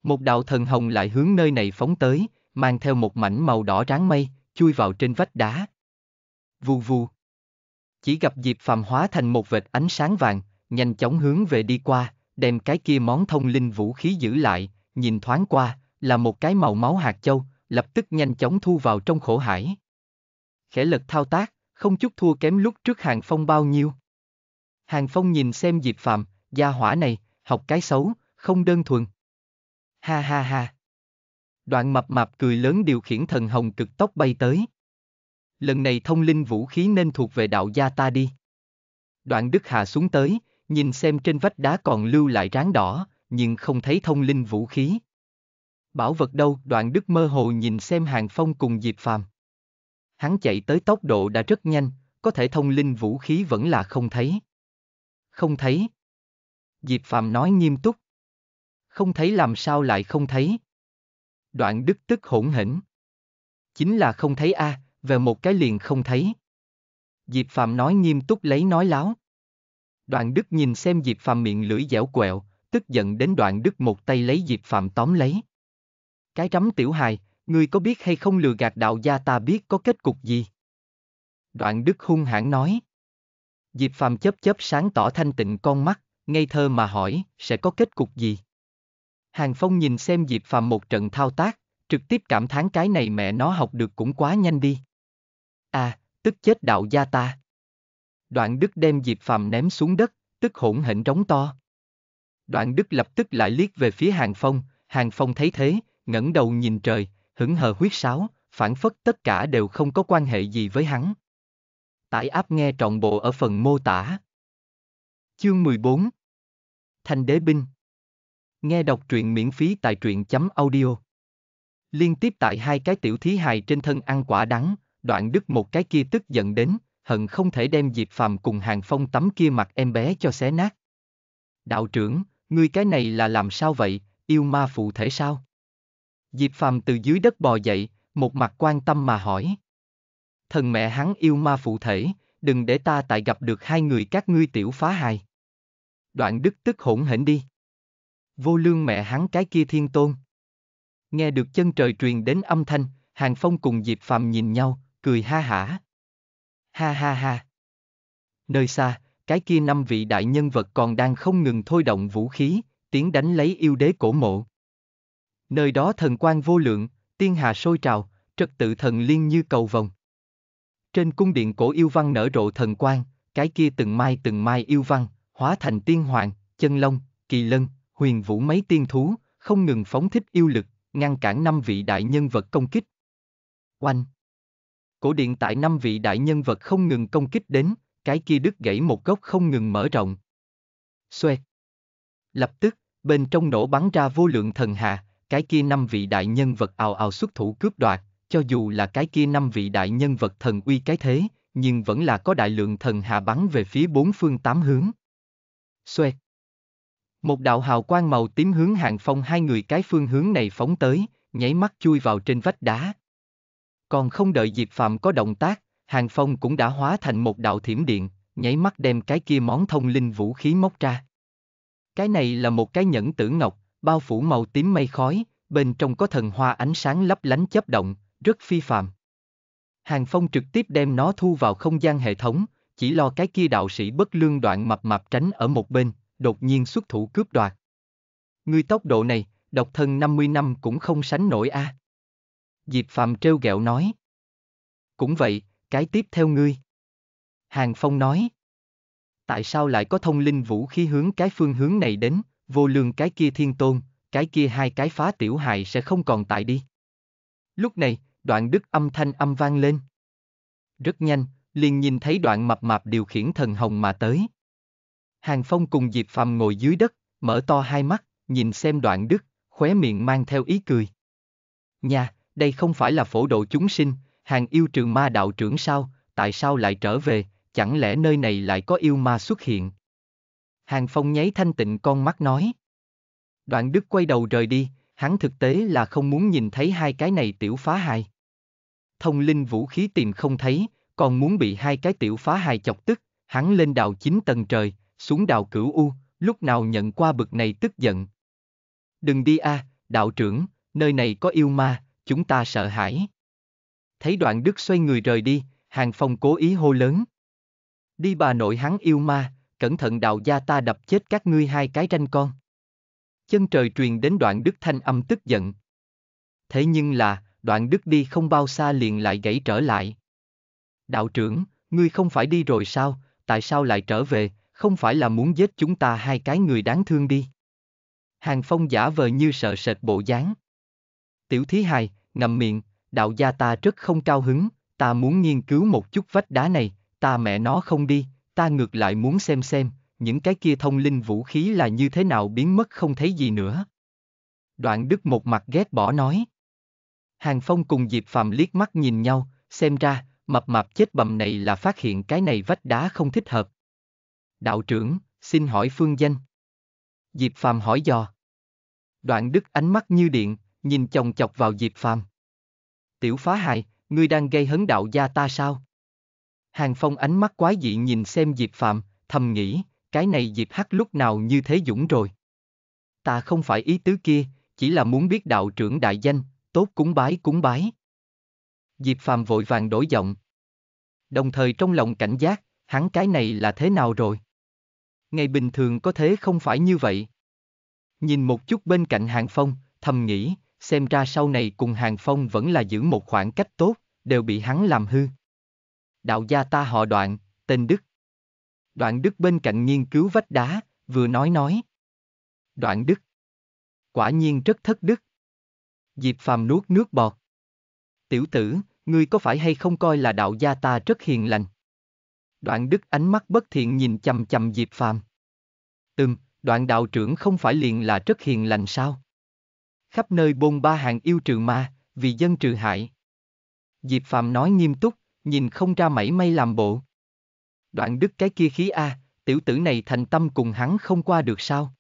Một đạo thần hồng lại hướng nơi này phóng tới, mang theo một mảnh màu đỏ ráng mây, chui vào trên vách đá, vù vù. Chỉ gặp Diệp Phạm hóa thành một vệt ánh sáng vàng, nhanh chóng hướng về đi qua, đem cái kia món thông linh vũ khí giữ lại, nhìn thoáng qua, là một cái màu máu hạt châu, lập tức nhanh chóng thu vào trong khổ hải. Khẽ lực thao tác, không chút thua kém lúc trước Hàng Phong bao nhiêu. Hàng Phong nhìn xem Diệp Phạm, gia hỏa này, học cái xấu, không đơn thuần. Ha ha ha. Đoạn mập mạp cười lớn điều khiển thần hồng cực tốc bay tới lần này thông linh vũ khí nên thuộc về đạo gia ta đi. Đoạn Đức hạ xuống tới, nhìn xem trên vách đá còn lưu lại ráng đỏ, nhưng không thấy thông linh vũ khí. Bảo vật đâu, đoạn Đức mơ hồ nhìn xem Hàng Phong cùng Diệp Phàm. Hắn chạy tới tốc độ đã rất nhanh, có thể thông linh vũ khí vẫn là không thấy. Không thấy. Diệp Phàm nói nghiêm túc. Không thấy làm sao lại không thấy. Đoạn Đức tức hỗn hỉnh. Chính là không thấy a, à, về một cái liền không thấy. Diệp Phạm nói nghiêm túc lấy nói láo. Đoạn Đức nhìn xem Diệp Phạm miệng lưỡi dẻo quẹo, tức giận đến Đoạn Đức một tay lấy Diệp Phạm tóm lấy. Cái rắm tiểu hài, ngươi có biết hay không lừa gạt đạo gia ta biết có kết cục gì? Đoạn Đức hung hãn nói. Diệp Phạm chớp chớp sáng tỏ thanh tịnh con mắt, ngây thơ mà hỏi, sẽ có kết cục gì? Hàng Phong nhìn xem Diệp Phạm một trận thao tác, trực tiếp cảm thán cái này mẹ nó học được cũng quá nhanh đi à, tức chết đạo gia ta. Đoạn đức đem Diệp Phàm ném xuống đất, tức hỗn hển rống to. Đoạn đức lập tức lại liếc về phía hàng phong, hàng phong thấy thế, ngẩng đầu nhìn trời, hững hờ huyết sáo, phản phất tất cả đều không có quan hệ gì với hắn. Tải áp nghe trọn bộ ở phần mô tả. Chương 14 Thành đế binh Nghe đọc truyện miễn phí tại truyện chấm audio. Liên tiếp tại hai cái tiểu thí hài trên thân ăn quả đắng, đoạn đứt một cái kia tức giận đến, hận không thể đem Diệp Phàm cùng Hàng Phong tấm kia mặt em bé cho xé nát. Đạo trưởng, ngươi cái này là làm sao vậy, yêu ma phụ thể sao? Diệp Phàm từ dưới đất bò dậy, một mặt quan tâm mà hỏi. Thần mẹ hắn yêu ma phụ thể, đừng để ta tại gặp được hai người các ngươi tiểu phá hài. Đoạn đức tức hỗn hển đi. Vô lương mẹ hắn cái kia thiên tôn. Nghe được chân trời truyền đến âm thanh, Hàng Phong cùng Diệp Phàm nhìn nhau, cười ha hả. Ha ha ha. Nơi xa, cái kia năm vị đại nhân vật còn đang không ngừng thôi động vũ khí, tiến đánh lấy yêu đế cổ mộ. Nơi đó thần quan vô lượng, tiên hà sôi trào, trật tự thần liên như cầu vồng. Trên cung điện cổ yêu văn nở rộ thần quan, cái kia từng mai từng mai yêu văn, hóa thành tiên hoàng, chân long, kỳ lân, huyền vũ mấy tiên thú, không ngừng phóng thích yêu lực, ngăn cản năm vị đại nhân vật công kích. Oanh! cổ điện tại năm vị đại nhân vật không ngừng công kích đến, cái kia đứt gãy một gốc không ngừng mở rộng. Xoẹt. Lập tức, bên trong nổ bắn ra vô lượng thần hà, cái kia năm vị đại nhân vật ào ào xuất thủ cướp đoạt, cho dù là cái kia năm vị đại nhân vật thần uy cái thế, nhưng vẫn là có đại lượng thần hà bắn về phía bốn phương tám hướng. Xoẹt. Một đạo hào quang màu tím hướng hàng phong hai người cái phương hướng này phóng tới, nháy mắt chui vào trên vách đá. Còn không đợi Diệp Phạm có động tác, Hàng Phong cũng đã hóa thành một đạo thiểm điện, nháy mắt đem cái kia món thông linh vũ khí móc ra. Cái này là một cái nhẫn tử ngọc, bao phủ màu tím mây khói, bên trong có thần hoa ánh sáng lấp lánh chấp động, rất phi phàm. Hàng Phong trực tiếp đem nó thu vào không gian hệ thống, chỉ lo cái kia đạo sĩ bất lương đoạn mập mạp tránh ở một bên, đột nhiên xuất thủ cướp đoạt. người tốc độ này, độc thân 50 năm cũng không sánh nổi a. À. Diệp Phạm trêu ghẹo nói. Cũng vậy, cái tiếp theo ngươi. Hàng Phong nói. Tại sao lại có thông linh vũ khí hướng cái phương hướng này đến, vô lương cái kia thiên tôn, cái kia hai cái phá tiểu hài sẽ không còn tại đi. Lúc này, đoạn đức âm thanh âm vang lên. Rất nhanh, liền nhìn thấy đoạn mập mạp điều khiển thần hồng mà tới. Hàng Phong cùng Diệp Phạm ngồi dưới đất, mở to hai mắt, nhìn xem đoạn đức, khóe miệng mang theo ý cười. nha đây không phải là phổ độ chúng sinh, hàng yêu trừ ma đạo trưởng sao, tại sao lại trở về, chẳng lẽ nơi này lại có yêu ma xuất hiện? Hàng Phong nháy thanh tịnh con mắt nói. Đoạn Đức quay đầu rời đi, hắn thực tế là không muốn nhìn thấy hai cái này tiểu phá hài. Thông linh vũ khí tìm không thấy, còn muốn bị hai cái tiểu phá hài chọc tức, hắn lên đào chín tầng trời, xuống đào cửu U, lúc nào nhận qua bực này tức giận. Đừng đi a, à, đạo trưởng, nơi này có yêu ma, chúng ta sợ hãi. Thấy đoạn đức xoay người rời đi, hàng phong cố ý hô lớn. Đi bà nội hắn yêu ma, cẩn thận đạo gia ta đập chết các ngươi hai cái ranh con. Chân trời truyền đến đoạn đức thanh âm tức giận. Thế nhưng là, đoạn đức đi không bao xa liền lại gãy trở lại. Đạo trưởng, ngươi không phải đi rồi sao, tại sao lại trở về, không phải là muốn giết chúng ta hai cái người đáng thương đi. Hàng Phong giả vờ như sợ sệt bộ dáng. Tiểu thí hài, ngậm miệng, đạo gia ta rất không cao hứng, ta muốn nghiên cứu một chút vách đá này, ta mẹ nó không đi, ta ngược lại muốn xem xem, những cái kia thông linh vũ khí là như thế nào biến mất không thấy gì nữa. Đoạn Đức một mặt ghét bỏ nói. Hàng Phong cùng Diệp Phạm liếc mắt nhìn nhau, xem ra, mập mạp chết bầm này là phát hiện cái này vách đá không thích hợp. Đạo trưởng, xin hỏi phương danh. Diệp Phạm hỏi dò. Đoạn Đức ánh mắt như điện, nhìn chồng chọc vào Diệp Phàm. Tiểu phá hại, ngươi đang gây hấn đạo gia ta sao? Hàng Phong ánh mắt quái dị nhìn xem Diệp Phạm, thầm nghĩ, cái này Diệp Hắc lúc nào như thế dũng rồi. Ta không phải ý tứ kia, chỉ là muốn biết đạo trưởng đại danh, tốt cúng bái cúng bái. Diệp Phạm vội vàng đổi giọng. Đồng thời trong lòng cảnh giác, hắn cái này là thế nào rồi? Ngày bình thường có thế không phải như vậy. Nhìn một chút bên cạnh Hàng Phong, thầm nghĩ, xem ra sau này cùng Hàng Phong vẫn là giữ một khoảng cách tốt, đều bị hắn làm hư. Đạo gia ta họ đoạn, tên Đức. Đoạn Đức bên cạnh nghiên cứu vách đá, vừa nói nói. Đoạn Đức. Quả nhiên rất thất đức. Diệp Phàm nuốt nước bọt. Tiểu tử, ngươi có phải hay không coi là đạo gia ta rất hiền lành? Đoạn Đức ánh mắt bất thiện nhìn chầm chầm Diệp Phàm. Từng, đoạn đạo trưởng không phải liền là rất hiền lành sao? khắp nơi bôn ba hàng yêu trừ ma, vì dân trừ hại. Diệp Phạm nói nghiêm túc, nhìn không ra mảy may làm bộ. Đoạn đức cái kia khí a, tiểu tử này thành tâm cùng hắn không qua được sao?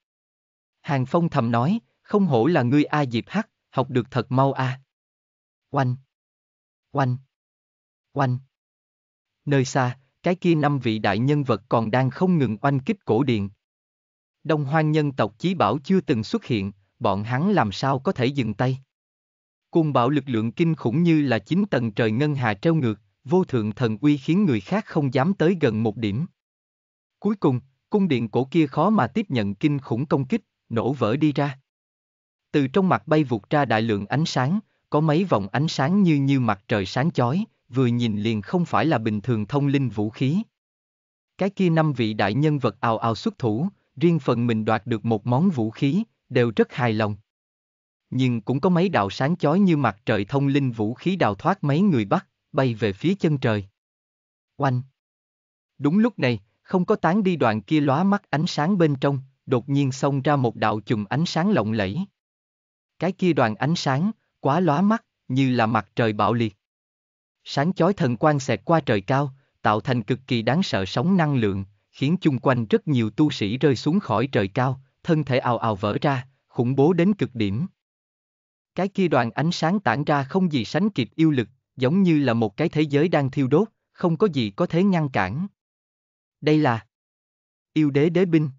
Hàng Phong thầm nói, không hổ là ngươi a Diệp Hắc, học được thật mau a. Oanh! Oanh! Oanh! Nơi xa, cái kia năm vị đại nhân vật còn đang không ngừng oanh kích cổ điện. Đông hoang nhân tộc chí bảo chưa từng xuất hiện, bọn hắn làm sao có thể dừng tay. Cung bạo lực lượng kinh khủng như là chín tầng trời ngân hà treo ngược, vô thượng thần uy khiến người khác không dám tới gần một điểm. Cuối cùng, cung điện cổ kia khó mà tiếp nhận kinh khủng công kích, nổ vỡ đi ra. Từ trong mặt bay vụt ra đại lượng ánh sáng, có mấy vòng ánh sáng như như mặt trời sáng chói, vừa nhìn liền không phải là bình thường thông linh vũ khí. Cái kia năm vị đại nhân vật ào ào xuất thủ, riêng phần mình đoạt được một món vũ khí, đều rất hài lòng. Nhưng cũng có mấy đạo sáng chói như mặt trời thông linh vũ khí đào thoát mấy người bắt, bay về phía chân trời. Oanh! Đúng lúc này, không có tán đi đoạn kia lóa mắt ánh sáng bên trong, đột nhiên xông ra một đạo chùm ánh sáng lộng lẫy. Cái kia đoàn ánh sáng, quá lóa mắt, như là mặt trời bạo liệt. Sáng chói thần quang xẹt qua trời cao, tạo thành cực kỳ đáng sợ sóng năng lượng, khiến chung quanh rất nhiều tu sĩ rơi xuống khỏi trời cao, thân thể ào ào vỡ ra, khủng bố đến cực điểm. Cái kia đoàn ánh sáng tản ra không gì sánh kịp yêu lực, giống như là một cái thế giới đang thiêu đốt, không có gì có thể ngăn cản. Đây là yêu đế đế binh.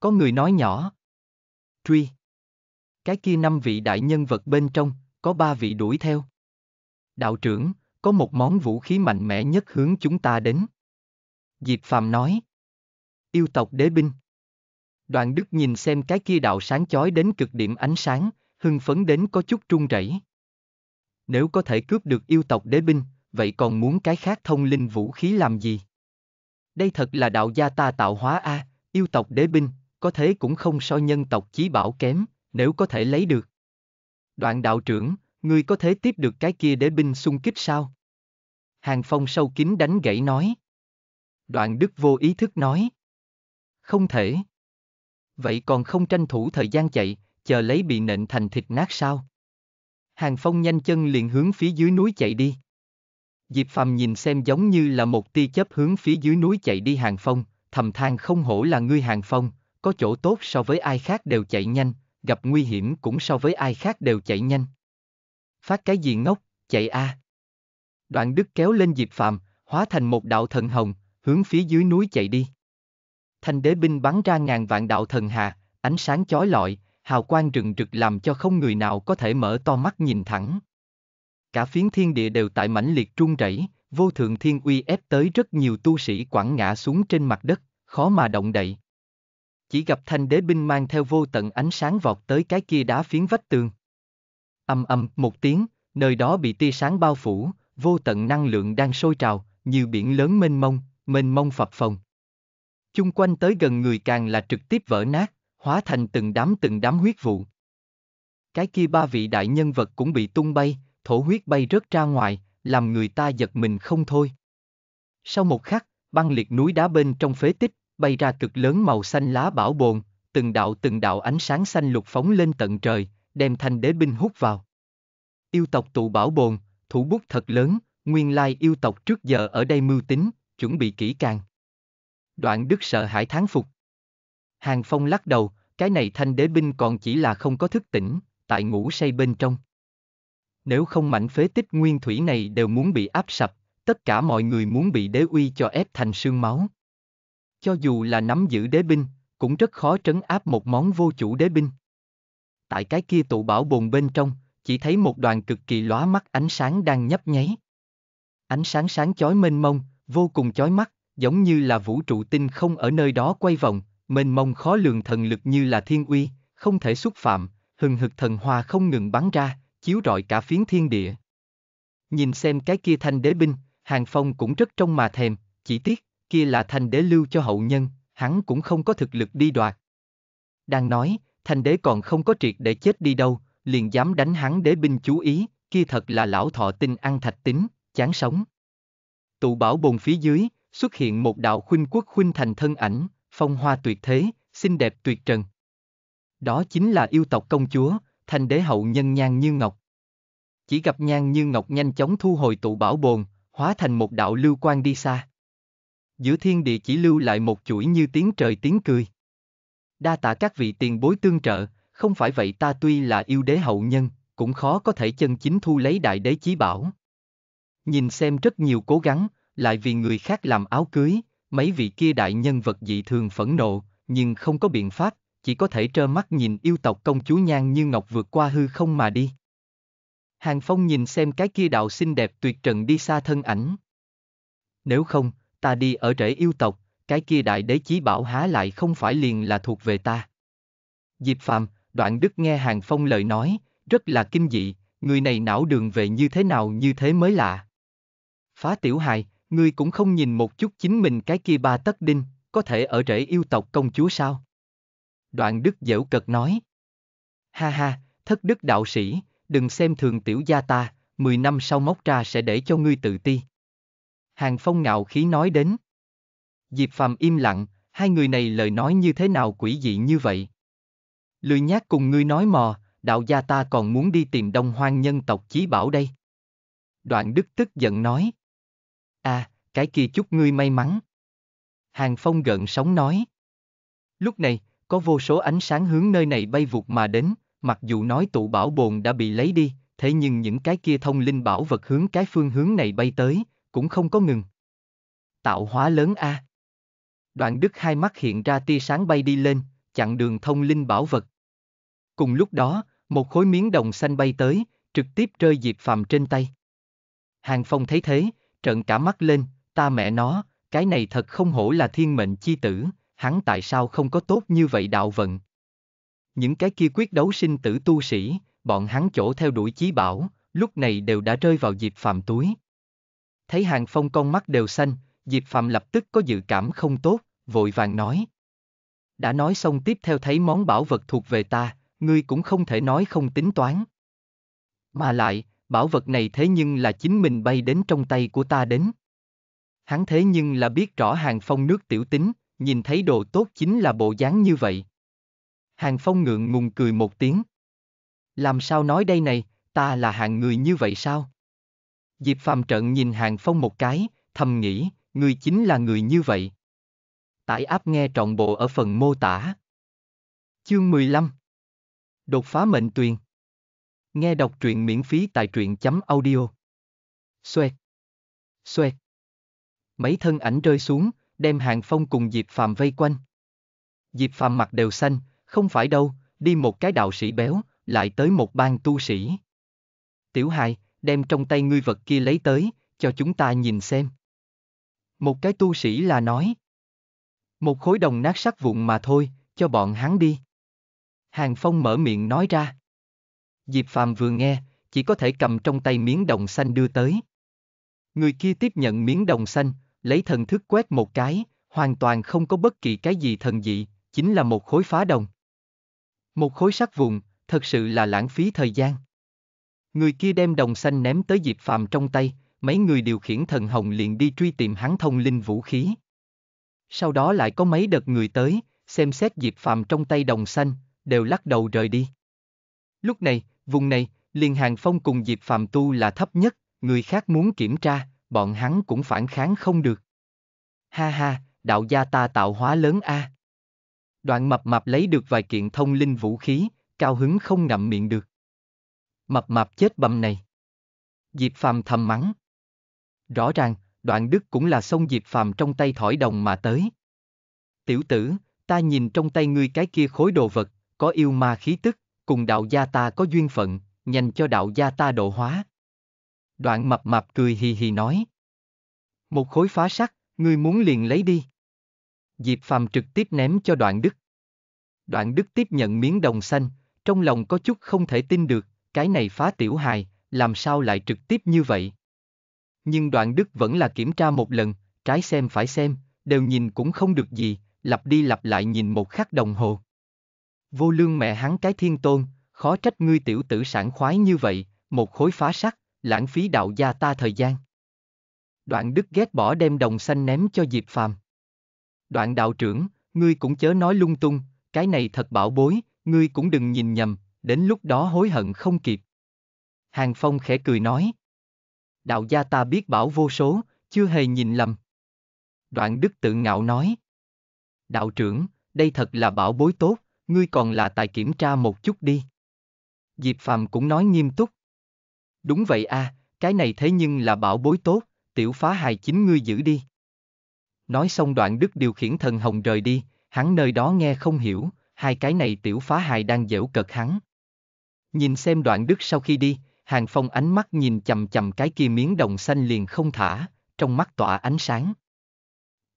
Có người nói nhỏ. Truy. Cái kia năm vị đại nhân vật bên trong, có ba vị đuổi theo. Đạo trưởng, có một món vũ khí mạnh mẽ nhất hướng chúng ta đến. Diệp Phàm nói. Yêu tộc đế binh. Đoạn đức nhìn xem cái kia đạo sáng chói đến cực điểm ánh sáng, hưng phấn đến có chút trung rẩy. Nếu có thể cướp được yêu tộc đế binh, vậy còn muốn cái khác thông linh vũ khí làm gì? Đây thật là đạo gia ta tạo hóa a, à, yêu tộc đế binh, có thế cũng không so nhân tộc chí bảo kém, nếu có thể lấy được. Đoạn đạo trưởng, ngươi có thể tiếp được cái kia đế binh xung kích sao? Hàng Phong sâu kín đánh gãy nói. Đoạn đức vô ý thức nói. Không thể. Vậy còn không tranh thủ thời gian chạy, chờ lấy bị nện thành thịt nát sao? Hàng Phong nhanh chân liền hướng phía dưới núi chạy đi. Diệp Phàm nhìn xem giống như là một tia chớp hướng phía dưới núi chạy đi Hàng Phong, thầm than không hổ là ngươi Hàng Phong, có chỗ tốt so với ai khác đều chạy nhanh, gặp nguy hiểm cũng so với ai khác đều chạy nhanh. Phát cái gì ngốc, chạy a. À. Đoạn Đức kéo lên Diệp Phàm, hóa thành một đạo thần hồng, hướng phía dưới núi chạy đi. Thanh đế binh bắn ra ngàn vạn đạo thần hà, ánh sáng chói lọi, hào quang rừng rực làm cho không người nào có thể mở to mắt nhìn thẳng. Cả phiến thiên địa đều tại mãnh liệt trung rẩy, vô thượng thiên uy ép tới rất nhiều tu sĩ quẳng ngã xuống trên mặt đất, khó mà động đậy. Chỉ gặp thanh đế binh mang theo vô tận ánh sáng vọt tới cái kia đá phiến vách tường. Âm âm một tiếng, nơi đó bị tia sáng bao phủ, vô tận năng lượng đang sôi trào, như biển lớn mênh mông, mênh mông phập phồng chung quanh tới gần người càng là trực tiếp vỡ nát, hóa thành từng đám từng đám huyết vụ. Cái kia ba vị đại nhân vật cũng bị tung bay, thổ huyết bay rớt ra ngoài, làm người ta giật mình không thôi. Sau một khắc, băng liệt núi đá bên trong phế tích, bay ra cực lớn màu xanh lá bảo bồn, từng đạo từng đạo ánh sáng xanh lục phóng lên tận trời, đem thanh đế binh hút vào. Yêu tộc tụ bảo bồn, thủ bút thật lớn, nguyên lai yêu tộc trước giờ ở đây mưu tính, chuẩn bị kỹ càng. Đoạn đức sợ hãi thán phục. Hàng Phong lắc đầu, cái này thanh đế binh còn chỉ là không có thức tỉnh, tại ngủ say bên trong. Nếu không mảnh phế tích nguyên thủy này đều muốn bị áp sập, tất cả mọi người muốn bị đế uy cho ép thành sương máu. Cho dù là nắm giữ đế binh, cũng rất khó trấn áp một món vô chủ đế binh. Tại cái kia tụ bảo bồn bên trong, chỉ thấy một đoàn cực kỳ lóa mắt ánh sáng đang nhấp nháy. Ánh sáng sáng chói mênh mông, vô cùng chói mắt, giống như là vũ trụ tinh không ở nơi đó quay vòng, mênh mông khó lường thần lực như là thiên uy, không thể xúc phạm, hừng hực thần hoa không ngừng bắn ra, chiếu rọi cả phiến thiên địa. Nhìn xem cái kia thanh đế binh, Hàng Phong cũng rất trong mà thèm, chỉ tiếc, kia là thanh đế lưu cho hậu nhân, hắn cũng không có thực lực đi đoạt. Đang nói, thanh đế còn không có triệt để chết đi đâu, liền dám đánh hắn đế binh chú ý, kia thật là lão thọ tinh ăn thạch tính, chán sống. Tụ bảo bồn phía dưới, xuất hiện một đạo khuynh quốc khuynh thành thân ảnh, phong hoa tuyệt thế, xinh đẹp tuyệt trần. Đó chính là yêu tộc công chúa, thành đế hậu nhân Nhan Như Ngọc. Chỉ gặp Nhan Như Ngọc nhanh chóng thu hồi tụ bảo bồn, hóa thành một đạo lưu quan đi xa. Giữa thiên địa chỉ lưu lại một chuỗi như tiếng trời tiếng cười. Đa tạ các vị tiền bối tương trợ, không phải vậy ta tuy là yêu đế hậu nhân, cũng khó có thể chân chính thu lấy đại đế chí bảo. Nhìn xem rất nhiều cố gắng, lại vì người khác làm áo cưới, mấy vị kia đại nhân vật dị thường phẫn nộ, nhưng không có biện pháp, chỉ có thể trơ mắt nhìn yêu tộc công chúa Nhan Như Ngọc vượt qua hư không mà đi. Hàng Phong nhìn xem cái kia đạo xinh đẹp tuyệt trần đi xa thân ảnh. Nếu không, ta đi ở rễ yêu tộc, cái kia đại đế chí bảo há lại không phải liền là thuộc về ta. Diệp Phạm, đoạn đức nghe Hàng Phong lời nói, rất là kinh dị, người này não đường về như thế nào như thế mới lạ. Phá tiểu hài, ngươi cũng không nhìn một chút chính mình cái kia ba tất đinh, có thể ở rễ yêu tộc công chúa sao? Đoạn đức dễu cật nói. Ha ha, thất đức đạo sĩ, đừng xem thường tiểu gia ta, 10 năm sau móc ra sẽ để cho ngươi tự ti. Hàng Phong ngạo khí nói đến. Diệp Phàm im lặng, hai người này lời nói như thế nào quỷ dị như vậy? Lười nhác cùng ngươi nói mò, đạo gia ta còn muốn đi tìm đông hoang nhân tộc chí bảo đây. Đoạn đức tức giận nói. À, cái kia chúc ngươi may mắn. Hàng Phong gợn sóng nói. Lúc này, có vô số ánh sáng hướng nơi này bay vụt mà đến, mặc dù nói tụ bảo bồn đã bị lấy đi, thế nhưng những cái kia thông linh bảo vật hướng cái phương hướng này bay tới, cũng không có ngừng. Tạo hóa lớn a. À. Đoạn đức hai mắt hiện ra tia sáng bay đi lên, chặn đường thông linh bảo vật. Cùng lúc đó, một khối miếng đồng xanh bay tới, trực tiếp rơi Diệp Phàm trên tay. Hàng Phong thấy thế, trợn cả mắt lên, ta mẹ nó, cái này thật không hổ là thiên mệnh chi tử, hắn tại sao không có tốt như vậy đạo vận. Những cái kia quyết đấu sinh tử tu sĩ, bọn hắn chỗ theo đuổi chí bảo, lúc này đều đã rơi vào dịp Phạm túi. Thấy Hàng Phong con mắt đều xanh, dịp Phạm lập tức có dự cảm không tốt, vội vàng nói. Đã nói xong tiếp theo thấy món bảo vật thuộc về ta, ngươi cũng không thể nói không tính toán. Mà lại, bảo vật này thế nhưng là chính mình bay đến trong tay của ta đến. Hắn thế nhưng là biết rõ hàng phong nước tiểu tính, nhìn thấy đồ tốt chính là bộ dáng như vậy. Hàng phong ngượng ngùng cười một tiếng. Làm sao nói đây này, ta là hạng người như vậy sao? Diệp phàm trận nhìn hàng phong một cái, thầm nghĩ, người chính là người như vậy. Tải áp nghe trọn bộ ở phần mô tả. Chương 15 Đột phá mệnh tuyền Nghe đọc truyện miễn phí tại truyện chấm audio. Xoẹt. Xoẹt. Mấy thân ảnh rơi xuống, đem hàng phong cùng Diệp Phạm vây quanh. Diệp Phạm mặt đều xanh, không phải đâu, đi một cái đạo sĩ béo, lại tới một bang tu sĩ. Tiểu hài, đem trong tay ngươi vật kia lấy tới, cho chúng ta nhìn xem. Một cái tu sĩ là nói. Một khối đồng nát sắc vụn mà thôi, cho bọn hắn đi. Hàng Phong mở miệng nói ra. Diệp Phàm vừa nghe, chỉ có thể cầm trong tay miếng đồng xanh đưa tới. Người kia tiếp nhận miếng đồng xanh, lấy thần thức quét một cái, hoàn toàn không có bất kỳ cái gì thần dị, chính là một khối phá đồng. Một khối sắt vụn, thật sự là lãng phí thời gian. Người kia đem đồng xanh ném tới Diệp Phàm trong tay, mấy người điều khiển thần hồng liền đi truy tìm hắn thông linh vũ khí. Sau đó lại có mấy đợt người tới, xem xét Diệp Phàm trong tay đồng xanh, đều lắc đầu rời đi. Lúc này, Vùng này, liền hàng phong cùng Diệp phàm Tu là thấp nhất, người khác muốn kiểm tra, bọn hắn cũng phản kháng không được. Ha ha, đạo gia ta tạo hóa lớn a. À. Đoạn mập Mập lấy được vài kiện thông linh vũ khí, cao hứng không ngậm miệng được. Mập Mập chết bầm này. Diệp Phàm thầm mắng. Rõ ràng, đoạn đức cũng là sông Diệp Phàm trong tay thỏi đồng mà tới. Tiểu tử, ta nhìn trong tay ngươi cái kia khối đồ vật, có yêu ma khí tức, cùng đạo gia ta có duyên phận, nhanh cho đạo gia ta độ hóa. Đoạn mập mập cười hì hì nói. Một khối phá sắt, ngươi muốn liền lấy đi. Diệp Phàm trực tiếp ném cho đoạn đức. Đoạn đức tiếp nhận miếng đồng xanh, trong lòng có chút không thể tin được, cái này phá tiểu hài, làm sao lại trực tiếp như vậy. Nhưng đoạn đức vẫn là kiểm tra một lần, trái xem phải xem, đều nhìn cũng không được gì, lặp đi lặp lại nhìn một khắc đồng hồ. Vô lương mẹ hắn cái thiên tôn, khó trách ngươi tiểu tử sản khoái như vậy, một khối phá sắc, lãng phí đạo gia ta thời gian. Đoạn đức ghét bỏ đem đồng xanh ném cho Diệp Phàm. Đoạn đạo trưởng, ngươi cũng chớ nói lung tung, cái này thật bảo bối, ngươi cũng đừng nhìn nhầm, đến lúc đó hối hận không kịp. Hàng Phong khẽ cười nói. Đạo gia ta biết bảo vô số, chưa hề nhìn lầm. Đoạn đức tự ngạo nói. Đạo trưởng, đây thật là bảo bối tốt ngươi còn là tài kiểm tra một chút đi. Diệp Phàm cũng nói nghiêm túc. Đúng vậy a, à, cái này thế nhưng là bảo bối tốt, tiểu phá hài chính ngươi giữ đi. Nói xong đoạn đức điều khiển thần hồng rời đi, hắn nơi đó nghe không hiểu, hai cái này tiểu phá hài đang dễu cợt hắn. Nhìn xem đoạn đức sau khi đi, hàng phong ánh mắt nhìn chầm chầm cái kia miếng đồng xanh liền không thả, trong mắt tỏa ánh sáng.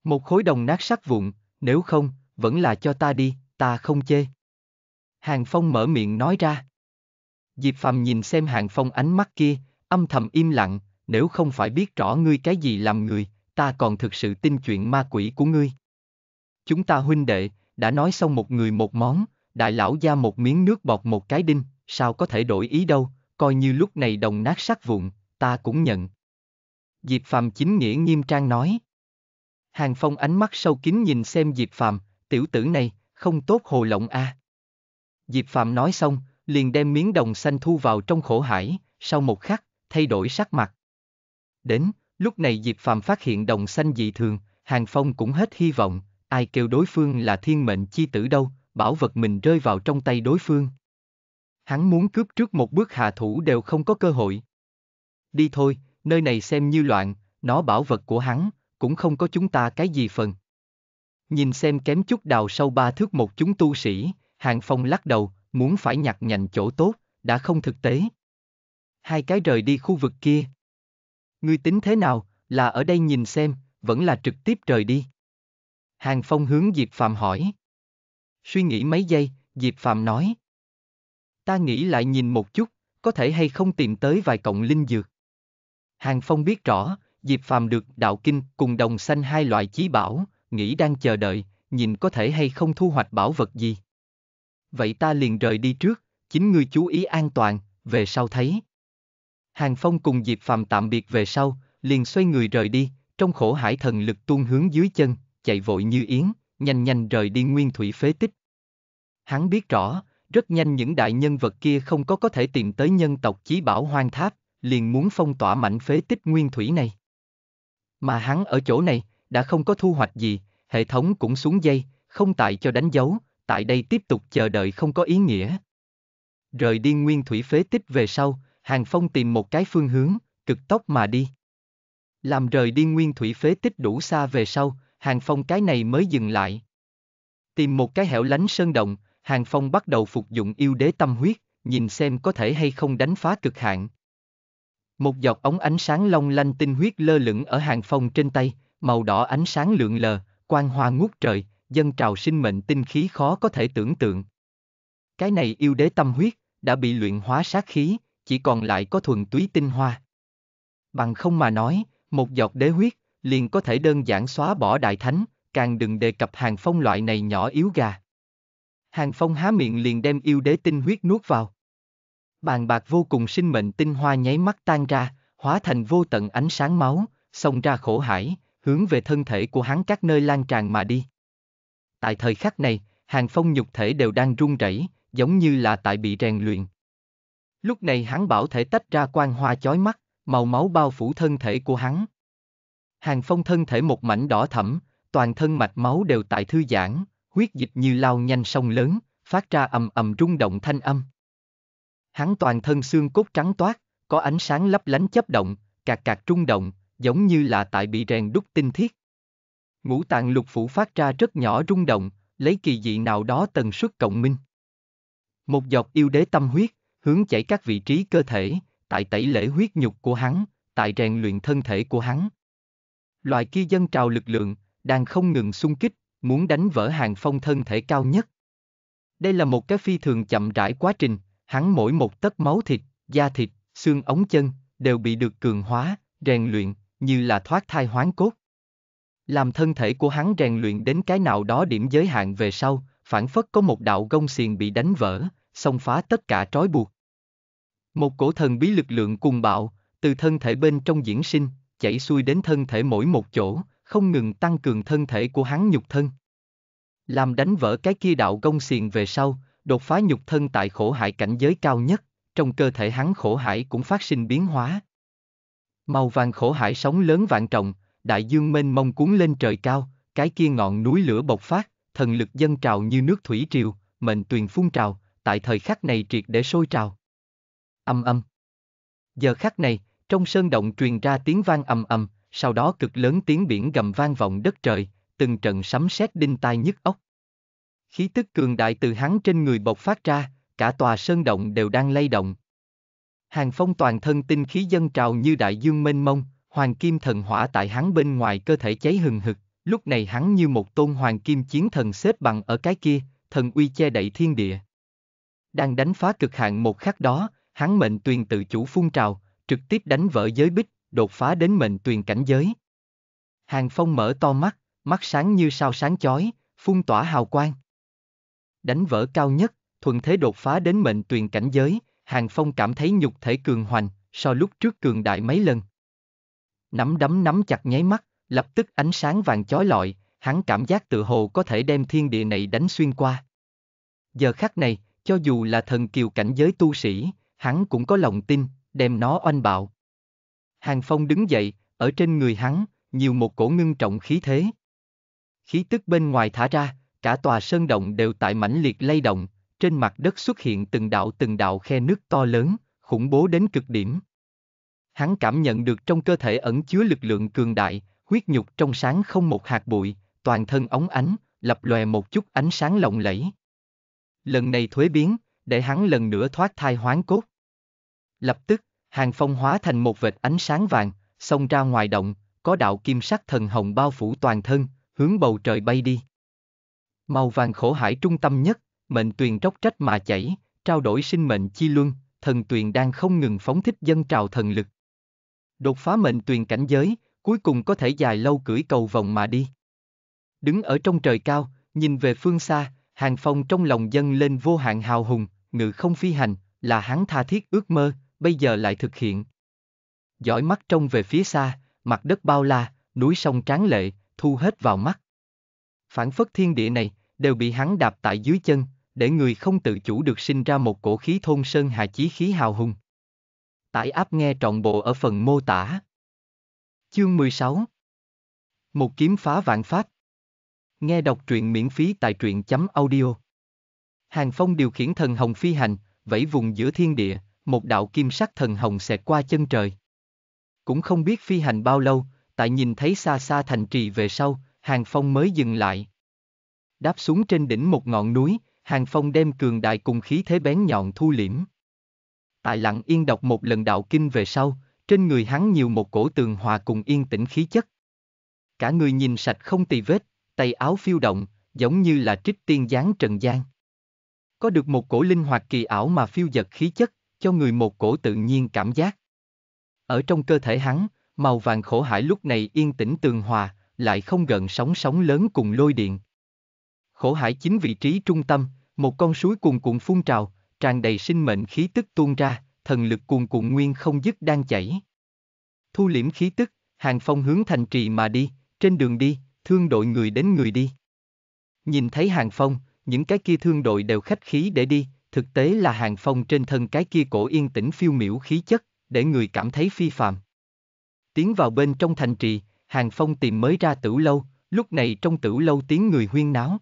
Một khối đồng nát sắc vụn, nếu không, vẫn là cho ta đi, ta không chê. Hàng Phong mở miệng nói ra. Diệp Phạm nhìn xem Hàng Phong ánh mắt kia, âm thầm im lặng, nếu không phải biết rõ ngươi cái gì làm người, ta còn thực sự tin chuyện ma quỷ của ngươi. Chúng ta huynh đệ, đã nói xong một người một món, đại lão gia một miếng nước bọt một cái đinh, sao có thể đổi ý đâu, coi như lúc này đồng nát sắc vụn, ta cũng nhận. Diệp Phạm chính nghĩa nghiêm trang nói. Hàng Phong ánh mắt sâu kín nhìn xem Diệp Phạm, tiểu tử này, không tốt hồ lộng a. À. Diệp Phạm nói xong, liền đem miếng đồng xanh thu vào trong khổ hải, sau một khắc, thay đổi sắc mặt. Đến, lúc này Diệp Phạm phát hiện đồng xanh dị thường, Hàng Phong cũng hết hy vọng, ai kêu đối phương là thiên mệnh chi tử đâu, bảo vật mình rơi vào trong tay đối phương. Hắn muốn cướp trước một bước hạ thủ đều không có cơ hội. Đi thôi, nơi này xem như loạn, nó bảo vật của hắn, cũng không có chúng ta cái gì phần, Nhìn xem kém chút đào sâu ba thước một chúng tu sĩ, Hàng Phong lắc đầu, muốn phải nhặt nhạnh chỗ tốt, đã không thực tế. Hai cái rời đi khu vực kia. Ngươi tính thế nào, là ở đây nhìn xem, vẫn là trực tiếp rời đi. Hàng Phong hướng Diệp Phạm hỏi. Suy nghĩ mấy giây, Diệp Phạm nói. Ta nghĩ lại nhìn một chút, có thể hay không tìm tới vài cộng linh dược. Hàng Phong biết rõ, Diệp Phạm được đạo kinh cùng đồng xanh hai loại chí bảo, nghĩ đang chờ đợi, nhìn có thể hay không thu hoạch bảo vật gì. Vậy ta liền rời đi trước, chính ngươi chú ý an toàn, về sau thấy. Hàng Phong cùng Diệp Phàm tạm biệt về sau, liền xoay người rời đi, trong khổ hải thần lực tuôn hướng dưới chân, chạy vội như yến, nhanh nhanh rời đi nguyên thủy phế tích. Hắn biết rõ, rất nhanh những đại nhân vật kia không có có thể tìm tới nhân tộc chí bảo hoang tháp, liền muốn phong tỏa mạnh phế tích nguyên thủy này. Mà hắn ở chỗ này, đã không có thu hoạch gì, hệ thống cũng xuống dây, không tại cho đánh dấu, tại đây tiếp tục chờ đợi không có ý nghĩa. Rời đi nguyên thủy phế tích về sau, Hàng Phong tìm một cái phương hướng, cực tốc mà đi. Làm rời đi nguyên thủy phế tích đủ xa về sau, Hàng Phong cái này mới dừng lại. Tìm một cái hẻo lánh sơn động, Hàng Phong bắt đầu phục dụng yêu đế tâm huyết, nhìn xem có thể hay không đánh phá cực hạn. Một giọt ống ánh sáng long lanh tinh huyết lơ lửng ở Hàng Phong trên tay, màu đỏ ánh sáng lượn lờ, quang hoa ngút trời, dân trào sinh mệnh tinh khí khó có thể tưởng tượng. Cái này yêu đế tâm huyết, đã bị luyện hóa sát khí, chỉ còn lại có thuần túy tinh hoa. Bằng không mà nói, một giọt đế huyết, liền có thể đơn giản xóa bỏ đại thánh, càng đừng đề cập hàng phong loại này nhỏ yếu gà. Hàng phong há miệng liền đem yêu đế tinh huyết nuốt vào. Bàn bạc vô cùng sinh mệnh tinh hoa nháy mắt tan ra, hóa thành vô tận ánh sáng máu, xông ra khổ hải, hướng về thân thể của hắn các nơi lan tràn mà đi. Tại thời khắc này, hàng phong nhục thể đều đang run rẩy, giống như là tại bị rèn luyện. Lúc này hắn bảo thể tách ra quang hoa chói mắt, màu máu bao phủ thân thể của hắn. Hàng phong thân thể một mảnh đỏ thẫm, toàn thân mạch máu đều tại thư giãn, huyết dịch như lao nhanh sông lớn, phát ra ầm ầm rung động thanh âm. Hắn toàn thân xương cốt trắng toát, có ánh sáng lấp lánh chấp động, cạc cạc trung động, giống như là tại bị rèn đúc tinh thiết. Ngũ tạng lục phủ phát ra rất nhỏ rung động, lấy kỳ dị nào đó tần suất cộng minh. Một giọt yêu đế tâm huyết, hướng chảy các vị trí cơ thể, tại tẩy lễ huyết nhục của hắn, tại rèn luyện thân thể của hắn. Loại kia dân trào lực lượng, đang không ngừng xung kích, muốn đánh vỡ hàng phong thân thể cao nhất. Đây là một cái phi thường chậm rãi quá trình, hắn mỗi một tấc máu thịt, da thịt, xương ống chân, đều bị được cường hóa, rèn luyện, như là thoát thai hoán cốt. Làm thân thể của hắn rèn luyện đến cái nào đó điểm giới hạn về sau, phản phất có một đạo gông xiềng bị đánh vỡ, xông phá tất cả trói buộc. Một cổ thần bí lực lượng cùng bạo, từ thân thể bên trong diễn sinh, chảy xuôi đến thân thể mỗi một chỗ, không ngừng tăng cường thân thể của hắn nhục thân. Làm đánh vỡ cái kia đạo gông xiềng về sau, đột phá nhục thân tại khổ hải cảnh giới cao nhất, trong cơ thể hắn khổ hải cũng phát sinh biến hóa, Màu vàng khổ hải sóng lớn vạn trọng, đại dương mênh mông cuốn lên trời cao, cái kia ngọn núi lửa bộc phát, thần lực dân trào như nước thủy triều, mệnh tuyền phun trào, tại thời khắc này triệt để sôi trào. Âm âm. Giờ khắc này, trong sơn động truyền ra tiếng vang âm âm, sau đó cực lớn tiếng biển gầm vang vọng đất trời, từng trận sấm sét đinh tai nhức óc. Khí tức cường đại từ hắn trên người bộc phát ra, cả tòa sơn động đều đang lay động, Hàng phong toàn thân tinh khí dân trào như đại dương mênh mông, hoàng kim thần hỏa tại hắn bên ngoài cơ thể cháy hừng hực, lúc này hắn như một tôn hoàng kim chiến thần xếp bằng ở cái kia, thần uy che đậy thiên địa. Đang đánh phá cực hạn một khắc đó, hắn mệnh tuyền tự chủ phun trào, trực tiếp đánh vỡ giới bích, đột phá đến mệnh tuyền cảnh giới. Hàng phong mở to mắt, mắt sáng như sao sáng chói, phun tỏa hào quang. Đánh vỡ cao nhất, thuận thế đột phá đến mệnh tuyền cảnh giới, Hàng Phong cảm thấy nhục thể cường hoành, so lúc trước cường đại mấy lần. Nắm đấm nắm chặt nháy mắt, lập tức ánh sáng vàng chói lọi, hắn cảm giác tự hồ có thể đem thiên địa này đánh xuyên qua. Giờ khắc này, cho dù là thần kiều cảnh giới tu sĩ, hắn cũng có lòng tin, đem nó oanh bạo. Hàng Phong đứng dậy, ở trên người hắn, nhiều một cổ ngưng trọng khí thế. Khí tức bên ngoài thả ra, cả tòa sơn động đều tại mãnh liệt lay động, trên mặt đất xuất hiện từng đạo từng đạo khe nước to lớn, khủng bố đến cực điểm. Hắn cảm nhận được trong cơ thể ẩn chứa lực lượng cường đại, huyết nhục trong sáng không một hạt bụi, toàn thân óng ánh, lập lòe một chút ánh sáng lộng lẫy. Lần này thuế biến, để hắn lần nữa thoát thai hoán cốt. Lập tức, hàng phong hóa thành một vệt ánh sáng vàng, xông ra ngoài động, có đạo kim sắc thần hồng bao phủ toàn thân, hướng bầu trời bay đi. Màu vàng khổ hải trung tâm nhất, mệnh tuyền róc trách mà chảy, trao đổi sinh mệnh chi luân, thần tuyền đang không ngừng phóng thích dân trào thần lực. Đột phá mệnh tuyền cảnh giới, cuối cùng có thể dài lâu cưỡi cầu vòng mà đi. Đứng ở trong trời cao, nhìn về phương xa, hàng phong trong lòng dân lên vô hạn hào hùng, ngự không phi hành, là hắn tha thiết ước mơ, bây giờ lại thực hiện. Giỏi mắt trông về phía xa, mặt đất bao la, núi sông tráng lệ, thu hết vào mắt. Phản phất thiên địa này, đều bị hắn đạp tại dưới chân, để người không tự chủ được sinh ra một cổ khí thôn sơn hà chí khí hào hùng. Tải áp nghe trọn bộ ở phần mô tả. Chương 16 Một kiếm phá vạn pháp. Nghe đọc truyện miễn phí tại truyện chấm audio. Hàng Phong điều khiển thần hồng phi hành, vẫy vùng giữa thiên địa, một đạo kim sắc thần hồng xẹt qua chân trời. Cũng không biết phi hành bao lâu, tại nhìn thấy xa xa thành trì về sau, Hàng Phong mới dừng lại. Đáp xuống trên đỉnh một ngọn núi, Hàng Phong đem cường đại cùng khí thế bén nhọn thu liễm. Tại lặng yên đọc một lần đạo kinh về sau, trên người hắn nhiều một cổ tường hòa cùng yên tĩnh khí chất. Cả người nhìn sạch không tì vết, tay áo phiêu động, giống như là trích tiên giáng trần gian. Có được một cổ linh hoạt kỳ ảo mà phiêu giật khí chất, cho người một cổ tự nhiên cảm giác. Ở trong cơ thể hắn, màu vàng khổ hải lúc này yên tĩnh tường hòa, lại không gần sóng sóng lớn cùng lôi điện. Khổ hải chính vị trí trung tâm, một con suối cuồn cuộn phun trào, tràn đầy sinh mệnh khí tức tuôn ra, thần lực cuồn cuộn nguyên không dứt đang chảy. Thu liễm khí tức, hàng phong hướng thành trì mà đi, trên đường đi, thương đội người đến người đi. Nhìn thấy hàng phong, những cái kia thương đội đều khách khí để đi, thực tế là hàng phong trên thân cái kia cổ yên tĩnh phiêu miểu khí chất, để người cảm thấy phi phàm. Tiến vào bên trong thành trì, hàng phong tìm mới ra tử lâu, lúc này trong tử lâu tiếng người huyên náo.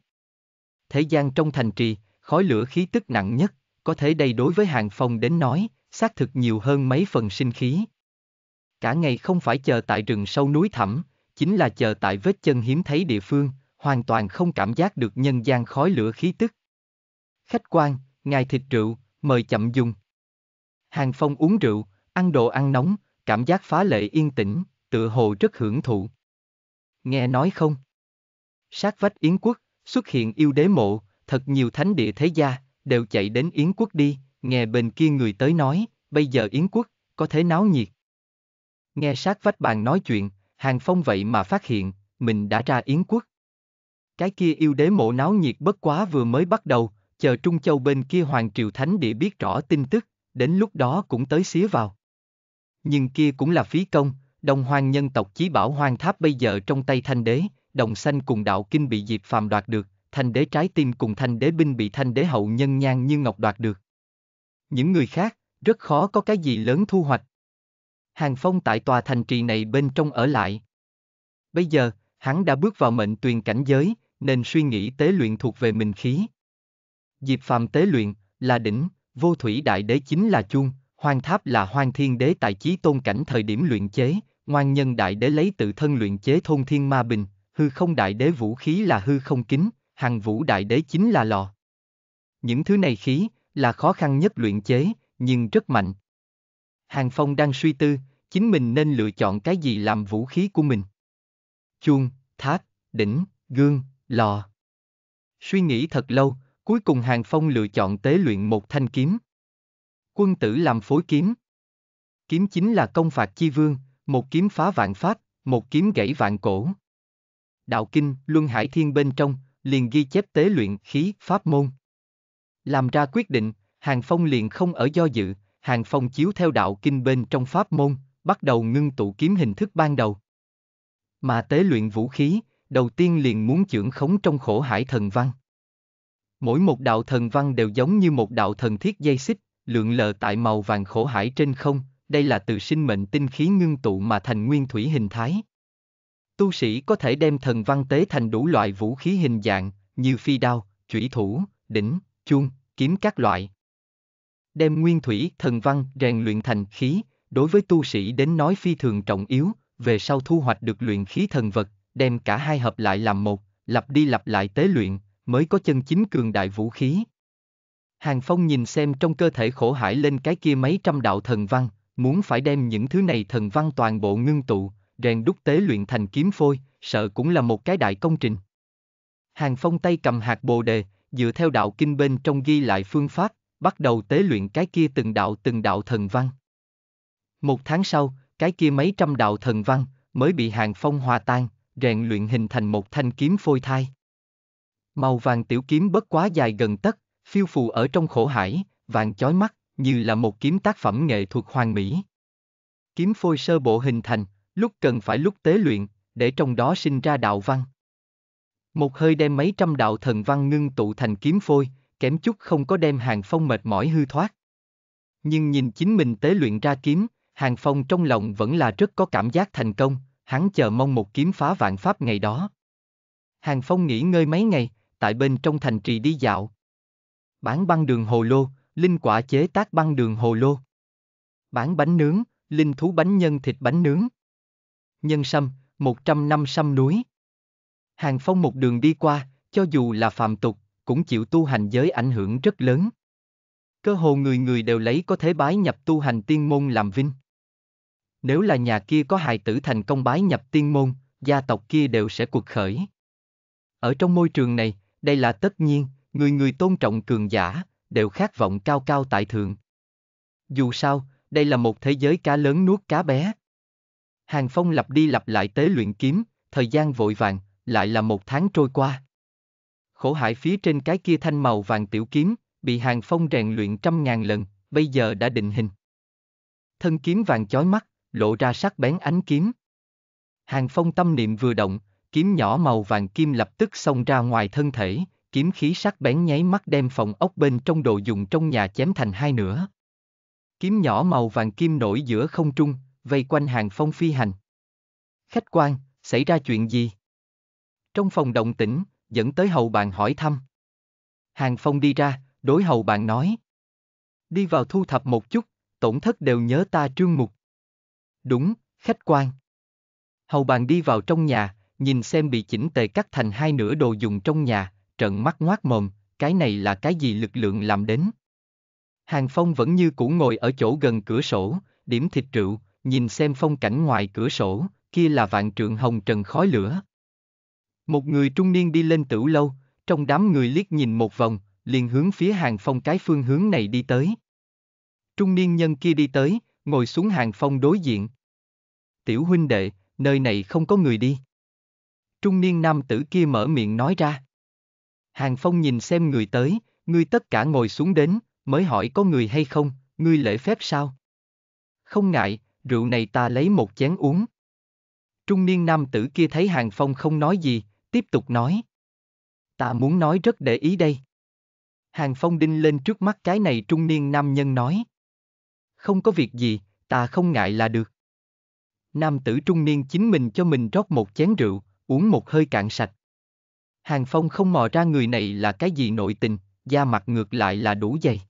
Thế gian trong thành trì, khói lửa khí tức nặng nhất, có thể đây đối với hàng phong đến nói, xác thực nhiều hơn mấy phần sinh khí. Cả ngày không phải chờ tại rừng sâu núi thẳm, chính là chờ tại vết chân hiếm thấy địa phương, hoàn toàn không cảm giác được nhân gian khói lửa khí tức. Khách quan, ngài thịt rượu, mời chậm dùng. Hàng phong uống rượu, ăn đồ ăn nóng, cảm giác phá lệ yên tĩnh, tựa hồ rất hưởng thụ. Nghe nói không? Sát vách Yến quốc, xuất hiện yêu đế mộ, thật nhiều thánh địa thế gia, đều chạy đến Yến quốc đi, nghe bên kia người tới nói, bây giờ Yến quốc, có thế náo nhiệt. Nghe sát vách bàn nói chuyện, Hàng Phong vậy mà phát hiện, mình đã ra Yến quốc. Cái kia yêu đế mộ náo nhiệt bất quá vừa mới bắt đầu, chờ Trung Châu bên kia Hoàng Triều Thánh địa biết rõ tin tức, đến lúc đó cũng tới xía vào. Nhưng kia cũng là phí công, đồng hoàng nhân tộc chí bảo hoàng tháp bây giờ trong tay thanh đế, đồng xanh cùng đạo kinh bị diệp phàm đoạt được, thanh đế trái tim cùng thanh đế binh bị thanh đế hậu nhân nhan như ngọc đoạt được. Những người khác, rất khó có cái gì lớn thu hoạch. Hàng Phong tại tòa thành trì này bên trong ở lại. Bây giờ, hắn đã bước vào mệnh tuyền cảnh giới, nên suy nghĩ tế luyện thuộc về mình khí. Diệp phàm tế luyện, là đỉnh, vô thủy đại đế chính là chuông, hoang tháp là hoang thiên đế tại chí tôn cảnh thời điểm luyện chế, ngoan nhân đại đế lấy tự thân luyện chế thôn thiên ma bình, hư không đại đế vũ khí là hư không kính, hàng vũ đại đế chính là lò. Những thứ này khí, là khó khăn nhất luyện chế, nhưng rất mạnh. Hàng Phong đang suy tư, chính mình nên lựa chọn cái gì làm vũ khí của mình. Chuông, tháp, đỉnh, gương, lò. Suy nghĩ thật lâu, cuối cùng Hàng Phong lựa chọn tế luyện một thanh kiếm. Quân tử làm phối kiếm. Kiếm chính là công phạt chi vương, một kiếm phá vạn pháp, một kiếm gãy vạn cổ. Đạo Kinh, Luân Hải Thiên bên trong, liền ghi chép tế luyện khí pháp môn. Làm ra quyết định, Hàng Phong liền không ở do dự, Hàng Phong chiếu theo đạo kinh bên trong pháp môn, bắt đầu ngưng tụ kiếm hình thức ban đầu. Mà tế luyện vũ khí, đầu tiên liền muốn trưởng khống trong khổ hải thần văn. Mỗi một đạo thần văn đều giống như một đạo thần thiết dây xích, lượn lờ tại màu vàng khổ hải trên không, đây là từ sinh mệnh tinh khí ngưng tụ mà thành nguyên thủy hình thái, Tu sĩ có thể đem thần văn tế thành đủ loại vũ khí hình dạng, như phi đao, chủy thủ, đỉnh, chuông, kiếm các loại. Đem nguyên thủy, thần văn, rèn luyện thành khí, đối với tu sĩ đến nói phi thường trọng yếu, về sau thu hoạch được luyện khí thần vật, đem cả hai hợp lại làm một, lặp đi lặp lại tế luyện, mới có chân chính cường đại vũ khí. Hàng Phong nhìn xem trong cơ thể khổ hải lên cái kia mấy trăm đạo thần văn, muốn phải đem những thứ này thần văn toàn bộ ngưng tụ, rèn đúc tế luyện thành kiếm phôi, sợ cũng là một cái đại công trình. Hàng Phong tay cầm hạt bồ đề, dựa theo đạo kinh bên trong ghi lại phương pháp, bắt đầu tế luyện cái kia từng đạo từng đạo thần văn. Một tháng sau, cái kia mấy trăm đạo thần văn mới bị Hàng Phong hòa tan, rèn luyện hình thành một thanh kiếm phôi thai. Màu vàng tiểu kiếm bất quá dài gần tất, phiêu phù ở trong khổ hải, vàng chói mắt, như là một kiếm tác phẩm nghệ thuật hoàng mỹ. Kiếm phôi sơ bộ hình thành, Lúc cần phải lúc tế luyện, để trong đó sinh ra đạo văn. Một hơi đem mấy trăm đạo thần văn ngưng tụ thành kiếm phôi, kém chút không có đem hàng phong mệt mỏi hư thoát. Nhưng nhìn chính mình tế luyện ra kiếm, hàng phong trong lòng vẫn là rất có cảm giác thành công, hắn chờ mong một kiếm phá vạn pháp ngày đó. Hàng phong nghỉ ngơi mấy ngày, tại bên trong thành trì đi dạo. bán băng đường hồ lô, linh quả chế tác băng đường hồ lô. bán bánh nướng, linh thú bánh nhân thịt bánh nướng nhân sâm, 100 năm sâm núi. Hàng Phong một đường đi qua, cho dù là phàm tục, cũng chịu tu hành giới ảnh hưởng rất lớn. Cơ hồ người người đều lấy có thế bái nhập tu hành tiên môn làm vinh. Nếu là nhà kia có hài tử thành công bái nhập tiên môn, gia tộc kia đều sẽ cuộc khởi. Ở trong môi trường này, đây là tất nhiên, người người tôn trọng cường giả, đều khát vọng cao cao tại thượng. Dù sao, đây là một thế giới cá lớn nuốt cá bé. Hàng Phong lặp đi lặp lại tế luyện kiếm, thời gian vội vàng, lại là một tháng trôi qua. Khổ hại phía trên cái kia thanh màu vàng tiểu kiếm, bị Hàng Phong rèn luyện trăm ngàn lần, bây giờ đã định hình. Thân kiếm vàng chói mắt, lộ ra sắc bén ánh kiếm. Hàng Phong tâm niệm vừa động, kiếm nhỏ màu vàng kim lập tức xông ra ngoài thân thể, kiếm khí sắc bén nháy mắt đem phòng ốc bên trong đồ dùng trong nhà chém thành hai nửa. Kiếm nhỏ màu vàng kim nổi giữa không trung, vây quanh hàng phong phi hành. Khách quan, xảy ra chuyện gì? Trong phòng động tĩnh, dẫn tới hầu bàn hỏi thăm. Hàng phong đi ra, đối hầu bàn nói. Đi vào thu thập một chút, tổn thất đều nhớ ta trương mục. Đúng, khách quan. Hầu bàn đi vào trong nhà, nhìn xem bị chỉnh tề cắt thành hai nửa đồ dùng trong nhà, trận mắt ngoác mồm, cái này là cái gì lực lượng làm đến. Hàng Phong vẫn như cũ ngồi ở chỗ gần cửa sổ, điểm thịt rượu, nhìn xem phong cảnh ngoài cửa sổ, kia là vạn trượng hồng trần khói lửa. Một người trung niên đi lên tửu lâu, trong đám người liếc nhìn một vòng, liền hướng phía hàng phong cái phương hướng này đi tới. Trung niên nhân kia đi tới, ngồi xuống hàng phong đối diện. Tiểu huynh đệ, nơi này không có người đi. Trung niên nam tử kia mở miệng nói ra. Hàng phong nhìn xem người tới, ngươi tất cả ngồi xuống đến, mới hỏi có người hay không, ngươi lễ phép sao? Không ngại, rượu này ta lấy một chén uống. Trung niên nam tử kia thấy Hàng Phong không nói gì, tiếp tục nói. Ta muốn nói rất để ý đây. Hàng Phong đinh lên trước mắt cái này trung niên nam nhân nói. Không có việc gì, ta không ngại là được. Nam tử trung niên chính mình cho mình rót một chén rượu, uống một hơi cạn sạch. Hàng Phong không mò ra người này là cái gì nội tình, da mặt ngược lại là đủ dày.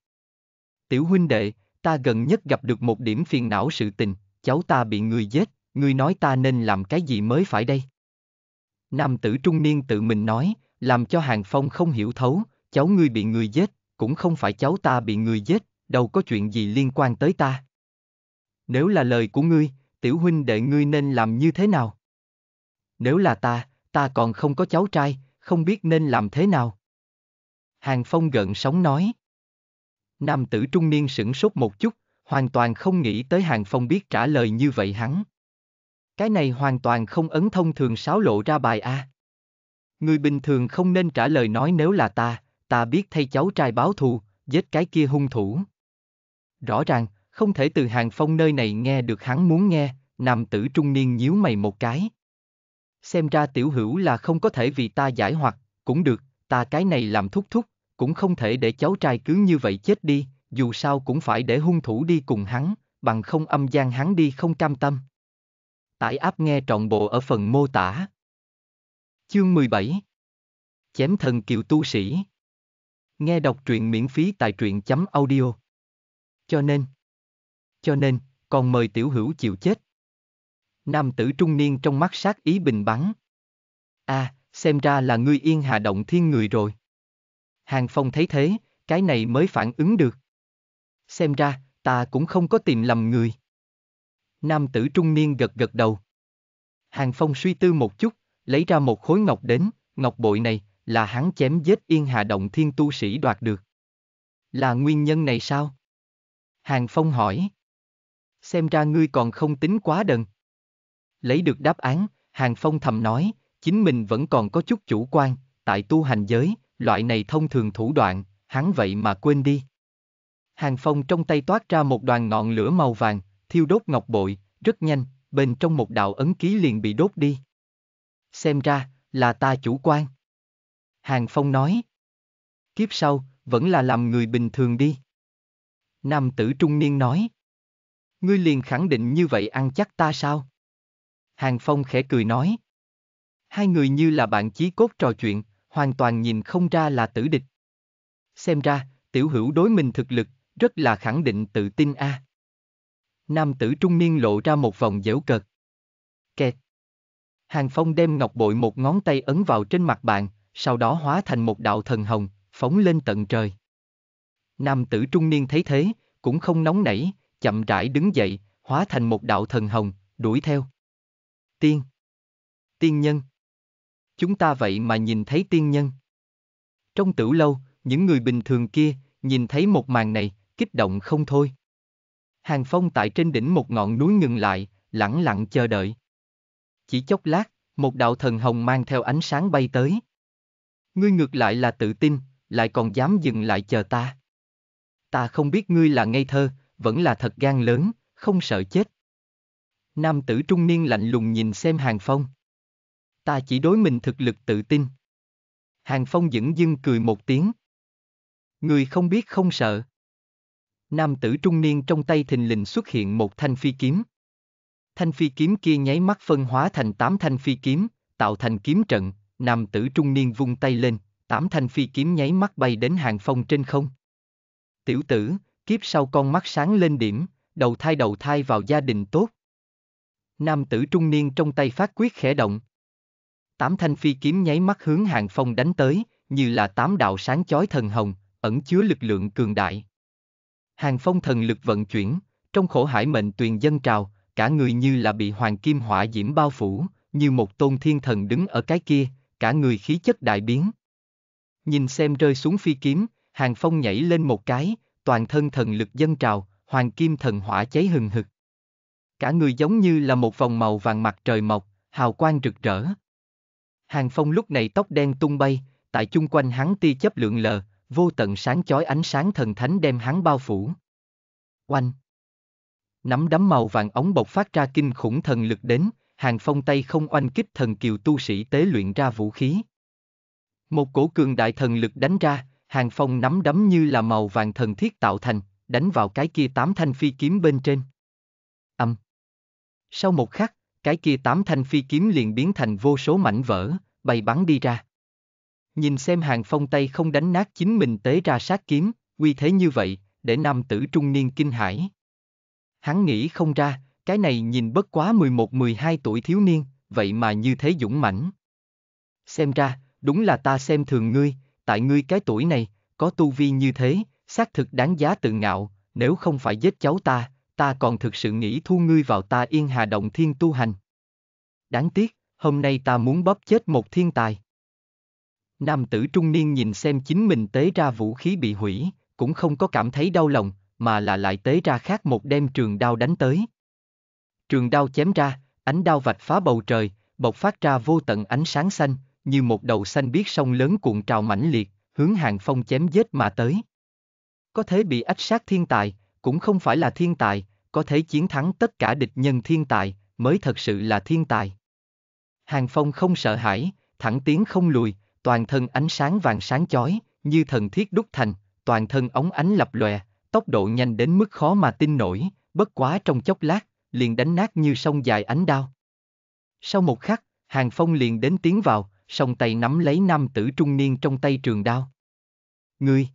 Tiểu huynh đệ, ta gần nhất gặp được một điểm phiền não sự tình, cháu ta bị người giết, ngươi nói ta nên làm cái gì mới phải đây? Nam tử trung niên tự mình nói, làm cho Hàng Phong không hiểu thấu, cháu ngươi bị người giết, cũng không phải cháu ta bị người giết, đâu có chuyện gì liên quan tới ta. Nếu là lời của ngươi, tiểu huynh đệ ngươi nên làm như thế nào? Nếu là ta, ta còn không có cháu trai, không biết nên làm thế nào. Hàng Phong gợn sóng nói. Nam tử trung niên sửng sốt một chút, hoàn toàn không nghĩ tới Hàng Phong biết trả lời như vậy hắn. Cái này hoàn toàn không ấn thông thường sáo lộ ra bài A. Người bình thường không nên trả lời nói nếu là ta, ta biết thay cháu trai báo thù, giết cái kia hung thủ. Rõ ràng, không thể từ Hàng Phong nơi này nghe được hắn muốn nghe, nam tử trung niên nhíu mày một cái. Xem ra tiểu hữu là không có thể vì ta giải hoặc, cũng được, ta cái này làm thúc thúc, cũng không thể để cháu trai cứ như vậy chết đi, dù sao cũng phải để hung thủ đi cùng hắn, bằng không âm gian hắn đi không cam tâm. Tải áp nghe trọn bộ ở phần mô tả. Chương 17 Chém thần kiều tu sĩ Nghe đọc truyện miễn phí tại truyện chấm audio. Cho nên Cho nên, còn mời tiểu hữu chịu chết. Nam tử trung niên trong mắt sát ý bình bắn. a à, xem ra là ngươi yên hà động thiên người rồi. Hàng Phong thấy thế, cái này mới phản ứng được xem ra, ta cũng không có tìm lầm người. Nam tử trung niên gật gật đầu. Hàng Phong suy tư một chút, lấy ra một khối ngọc đến, ngọc bội này, là hắn chém giết yên hà động thiên tu sĩ đoạt được. Là nguyên nhân này sao? Hàng Phong hỏi. Xem ra ngươi còn không tính quá đần. Lấy được đáp án, Hàng Phong thầm nói, chính mình vẫn còn có chút chủ quan, tại tu hành giới, loại này thông thường thủ đoạn, hắn vậy mà quên đi. Hàng Phong trong tay toát ra một đoàn ngọn lửa màu vàng, thiêu đốt ngọc bội, rất nhanh, bên trong một đạo ấn ký liền bị đốt đi. Xem ra, là ta chủ quan. Hàng Phong nói. Kiếp sau, vẫn là làm người bình thường đi. Nam tử trung niên nói. Ngươi liền khẳng định như vậy ăn chắc ta sao? Hàng Phong khẽ cười nói. Hai người như là bạn chí cốt trò chuyện, hoàn toàn nhìn không ra là tử địch. Xem ra, tiểu hữu đối mình thực lực rất là khẳng định tự tin a. À. Nam tử trung niên lộ ra một vòng dễu cợt. Kẹt. Hàng Phong đem ngọc bội một ngón tay ấn vào trên mặt bàn, sau đó hóa thành một đạo thần hồng, phóng lên tận trời. Nam tử trung niên thấy thế, cũng không nóng nảy, chậm rãi đứng dậy, hóa thành một đạo thần hồng, đuổi theo. Tiên. Tiên nhân. Chúng ta vậy mà nhìn thấy tiên nhân. Trong tử lâu, những người bình thường kia, nhìn thấy một màn này, kích động không thôi. Hàng Phong tại trên đỉnh một ngọn núi ngừng lại, lặng lặng chờ đợi. Chỉ chốc lát, một đạo thần hồng mang theo ánh sáng bay tới. Ngươi ngược lại là tự tin, lại còn dám dừng lại chờ ta. Ta không biết ngươi là ngây thơ, vẫn là thật gan lớn, không sợ chết. Nam tử trung niên lạnh lùng nhìn xem Hàng Phong. Ta chỉ đối mình thực lực tự tin. Hàng Phong dững dưng cười một tiếng. Người không biết không sợ. Nam tử trung niên trong tay thình lình xuất hiện một thanh phi kiếm. Thanh phi kiếm kia nháy mắt phân hóa thành tám thanh phi kiếm, tạo thành kiếm trận, nam tử trung niên vung tay lên, tám thanh phi kiếm nháy mắt bay đến hàng phong trên không. Tiểu tử, kiếp sau con mắt sáng lên điểm, đầu thai đầu thai vào gia đình tốt. Nam tử trung niên trong tay phát quyết khẽ động. Tám thanh phi kiếm nháy mắt hướng hàng phong đánh tới, như là tám đạo sáng chói thần hồng, ẩn chứa lực lượng cường đại. Hàng phong thần lực vận chuyển, trong khổ hải mệnh tuyền dân trào, cả người như là bị hoàng kim hỏa diễm bao phủ, như một tôn thiên thần đứng ở cái kia, cả người khí chất đại biến. Nhìn xem rơi xuống phi kiếm, hàng phong nhảy lên một cái, toàn thân thần lực dân trào, hoàng kim thần hỏa cháy hừng hực. Cả người giống như là một vòng màu vàng mặt trời mọc, hào quang rực rỡ. Hàng phong lúc này tóc đen tung bay, tại chung quanh hắn tia chấp lượng lờ, vô tận sáng chói ánh sáng thần thánh đem hắn bao phủ. Oanh! Nắm đấm màu vàng ống bộc phát ra kinh khủng thần lực đến, hàng phong tay không oanh kích thần kiều tu sĩ tế luyện ra vũ khí. Một cổ cường đại thần lực đánh ra, hàng phong nắm đấm như là màu vàng thần thiết tạo thành, đánh vào cái kia tám thanh phi kiếm bên trên. Âm! Sau một khắc, cái kia tám thanh phi kiếm liền biến thành vô số mảnh vỡ, bay bắn đi ra nhìn xem hàng phong tay không đánh nát chính mình tế ra sát kiếm, uy thế như vậy, để nam tử trung niên kinh hãi. Hắn nghĩ không ra, cái này nhìn bất quá 11-12 tuổi thiếu niên, vậy mà như thế dũng mãnh. Xem ra, đúng là ta xem thường ngươi, tại ngươi cái tuổi này, có tu vi như thế, xác thực đáng giá tự ngạo, nếu không phải giết cháu ta, ta còn thực sự nghĩ thu ngươi vào ta yên hà động thiên tu hành. Đáng tiếc, hôm nay ta muốn bóp chết một thiên tài. Nam tử trung niên nhìn xem chính mình tế ra vũ khí bị hủy, cũng không có cảm thấy đau lòng, mà là lại tế ra khác một đem trường đao đánh tới. Trường đao chém ra, ánh đao vạch phá bầu trời, bộc phát ra vô tận ánh sáng xanh, như một đầu xanh biết sông lớn cuộn trào mãnh liệt, hướng hàng phong chém giết mà tới. Có thể bị ách sát thiên tài, cũng không phải là thiên tài, có thể chiến thắng tất cả địch nhân thiên tài, mới thật sự là thiên tài. Hàng phong không sợ hãi, thẳng tiến không lùi, toàn thân ánh sáng vàng sáng chói, như thần thiết đúc thành, toàn thân ống ánh lập lòe, tốc độ nhanh đến mức khó mà tin nổi, bất quá trong chốc lát, liền đánh nát như sông dài ánh đao. Sau một khắc, Hàng Phong liền đến tiến vào, song tay nắm lấy nam tử trung niên trong tay trường đao. Ngươi!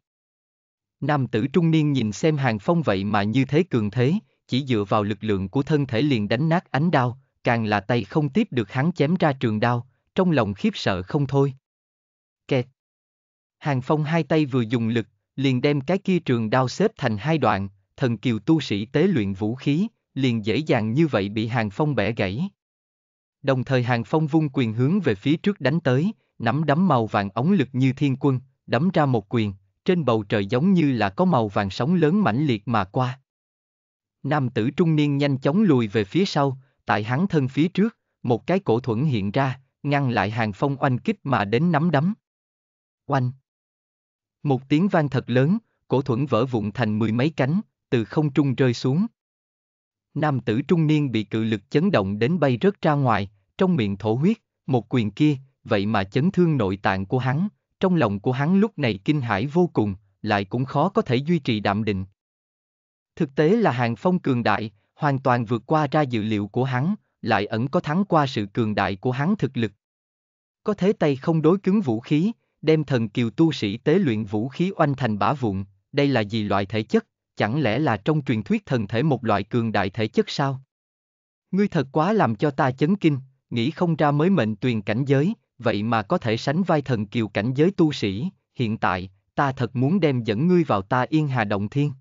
Nam tử trung niên nhìn xem Hàng Phong vậy mà như thế cường thế, chỉ dựa vào lực lượng của thân thể liền đánh nát ánh đao, càng là tay không tiếp được hắn chém ra trường đao, trong lòng khiếp sợ không thôi. Kẹt. Hàng Phong hai tay vừa dùng lực, liền đem cái kia trường đao xếp thành hai đoạn, thần kiều tu sĩ tế luyện vũ khí, liền dễ dàng như vậy bị Hàng Phong bẻ gãy. Đồng thời Hàng Phong vung quyền hướng về phía trước đánh tới, nắm đấm màu vàng ống lực như thiên quân, đấm ra một quyền, trên bầu trời giống như là có màu vàng sóng lớn mãnh liệt mà qua. Nam tử trung niên nhanh chóng lùi về phía sau, tại hắn thân phía trước, một cái cổ thuẫn hiện ra, ngăn lại Hàng Phong oanh kích mà đến nắm đấm oanh. Một tiếng vang thật lớn, cổ thuẫn vỡ vụn thành mười mấy cánh, từ không trung rơi xuống. Nam tử trung niên bị cự lực chấn động đến bay rớt ra ngoài, trong miệng thổ huyết, một quyền kia, vậy mà chấn thương nội tạng của hắn, trong lòng của hắn lúc này kinh hãi vô cùng, lại cũng khó có thể duy trì đạm định. Thực tế là hàng phong cường đại, hoàn toàn vượt qua ra dự liệu của hắn, lại ẩn có thắng qua sự cường đại của hắn thực lực. Có thế tay không đối cứng vũ khí, đem thần kiều tu sĩ tế luyện vũ khí oanh thành bả vụn, đây là gì loại thể chất, chẳng lẽ là trong truyền thuyết thần thể một loại cường đại thể chất sao? Ngươi thật quá làm cho ta chấn kinh, nghĩ không ra mới mệnh tuyền cảnh giới, vậy mà có thể sánh vai thần kiều cảnh giới tu sĩ, hiện tại, ta thật muốn đem dẫn ngươi vào ta yên hà động thiên.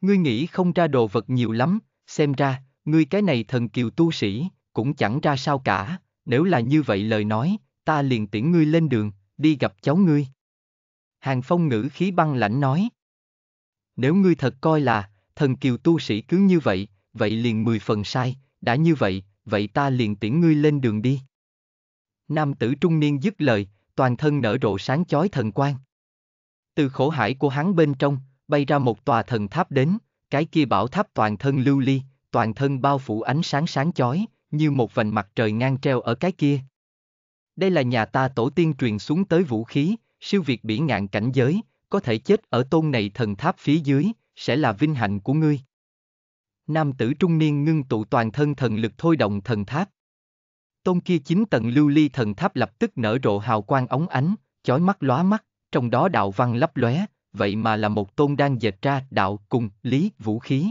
Ngươi nghĩ không ra đồ vật nhiều lắm, xem ra, ngươi cái này thần kiều tu sĩ, cũng chẳng ra sao cả, nếu là như vậy lời nói, ta liền tiễn ngươi lên đường, đi gặp cháu ngươi. Hàng Phong ngữ khí băng lãnh nói. Nếu ngươi thật coi là, thần kiều tu sĩ cứ như vậy, vậy liền mười phần sai, đã như vậy, vậy ta liền tiễn ngươi lên đường đi. Nam tử trung niên dứt lời, toàn thân nở rộ sáng chói thần quang. Từ khổ hải của hắn bên trong, bay ra một tòa thần tháp đến, cái kia bảo tháp toàn thân lưu ly, toàn thân bao phủ ánh sáng sáng chói, như một vành mặt trời ngang treo ở cái kia. Đây là nhà ta tổ tiên truyền xuống tới vũ khí, siêu việt bỉ ngạn cảnh giới, có thể chết ở tôn này thần tháp phía dưới, sẽ là vinh hạnh của ngươi. Nam tử trung niên ngưng tụ toàn thân thần lực thôi động thần tháp. Tôn kia chín tầng lưu ly thần tháp lập tức nở rộ hào quang ống ánh, chói mắt lóa mắt, trong đó đạo văn lấp lóe, vậy mà là một tôn đang dệt ra đạo cùng lý vũ khí.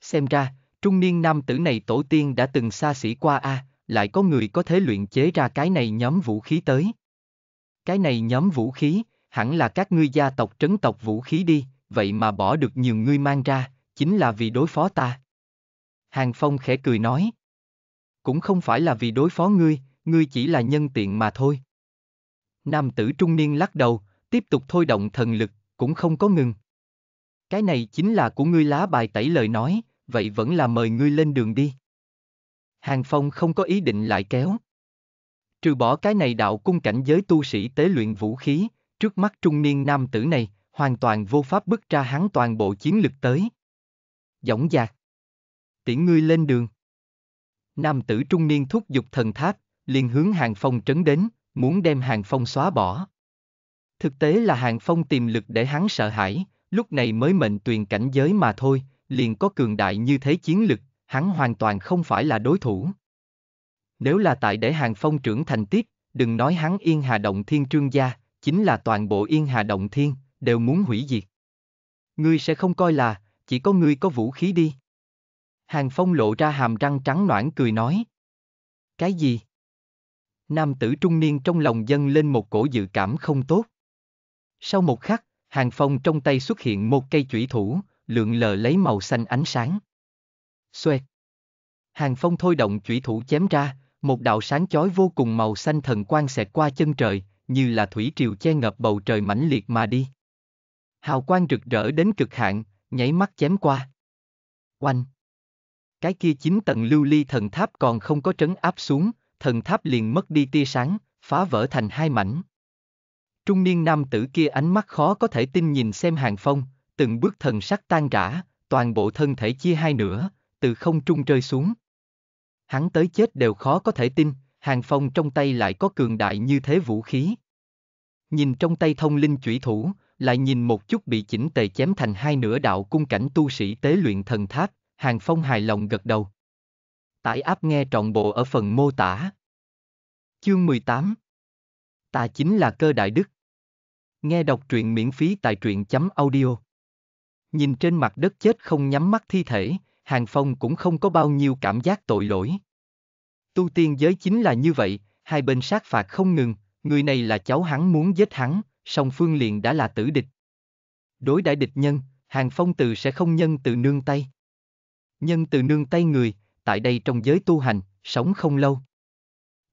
Xem ra, trung niên nam tử này tổ tiên đã từng xa xỉ qua a, à, lại có người có thể luyện chế ra cái này nhóm vũ khí tới. Cái này nhóm vũ khí, hẳn là các ngươi gia tộc trấn tộc vũ khí đi, vậy mà bỏ được nhiều ngươi mang ra, chính là vì đối phó ta. Hàng Phong khẽ cười nói. Cũng không phải là vì đối phó ngươi, ngươi chỉ là nhân tiện mà thôi. Nam tử trung niên lắc đầu, tiếp tục thôi động thần lực, cũng không có ngừng. Cái này chính là của ngươi lá bài tẩy lời nói, vậy vẫn là mời ngươi lên đường đi. Hàng Phong không có ý định lại kéo. Trừ bỏ cái này đạo cung cảnh giới tu sĩ tế luyện vũ khí, trước mắt trung niên nam tử này, hoàn toàn vô pháp bức ra hắn toàn bộ chiến lực tới. Dõng dạc. Tiễn ngươi lên đường. Nam tử trung niên thúc giục thần tháp, liền hướng Hàng Phong trấn đến, muốn đem Hàng Phong xóa bỏ. Thực tế là Hàng Phong tìm lực để hắn sợ hãi, lúc này mới mệnh tuyền cảnh giới mà thôi, liền có cường đại như thế chiến lực, hắn hoàn toàn không phải là đối thủ. Nếu là tại để hàng phong trưởng thành tiếp, đừng nói hắn Yên Hà Động Thiên trương gia, chính là toàn bộ Yên Hà Động Thiên, đều muốn hủy diệt. Ngươi sẽ không coi là, chỉ có ngươi có vũ khí đi. Hàng Phong lộ ra hàm răng trắng noãn cười nói. Cái gì? Nam tử trung niên trong lòng dâng lên một cổ dự cảm không tốt. Sau một khắc, Hàng Phong trong tay xuất hiện một cây chủy thủ, lượn lờ lấy màu xanh ánh sáng. Xoẹt. Hàng phong thôi động chủy thủ chém ra, một đạo sáng chói vô cùng màu xanh thần quang xẹt qua chân trời, như là thủy triều che ngập bầu trời mãnh liệt mà đi. Hào quang rực rỡ đến cực hạn, nháy mắt chém qua. Oanh. Cái kia chín tầng lưu ly thần tháp còn không có trấn áp xuống, thần tháp liền mất đi tia sáng, phá vỡ thành hai mảnh. Trung niên nam tử kia ánh mắt khó có thể tin nhìn xem hàng phong, từng bước thần sắc tan rã, toàn bộ thân thể chia hai nửa, từ không trung rơi xuống. Hắn tới chết đều khó có thể tin, Hàng Phong trong tay lại có cường đại như thế vũ khí. Nhìn trong tay thông linh chủy thủ, lại nhìn một chút bị chỉnh tề chém thành hai nửa đạo cung cảnh tu sĩ tế luyện thần tháp, Hàng Phong hài lòng gật đầu. Tải áp nghe trọn bộ ở phần mô tả. Chương 18 Ta chính là cơ đại đức. Nghe đọc truyện miễn phí tại truyện chấm audio. Nhìn trên mặt đất chết không nhắm mắt thi thể, Hàng Phong cũng không có bao nhiêu cảm giác tội lỗi. Tu tiên giới chính là như vậy, hai bên sát phạt không ngừng, người này là cháu hắn muốn giết hắn, song phương liền đã là tử địch. Đối đãi địch nhân, Hàng Phong từ sẽ không nhân từ nương tay. Nhân từ nương tay người, tại đây trong giới tu hành, sống không lâu.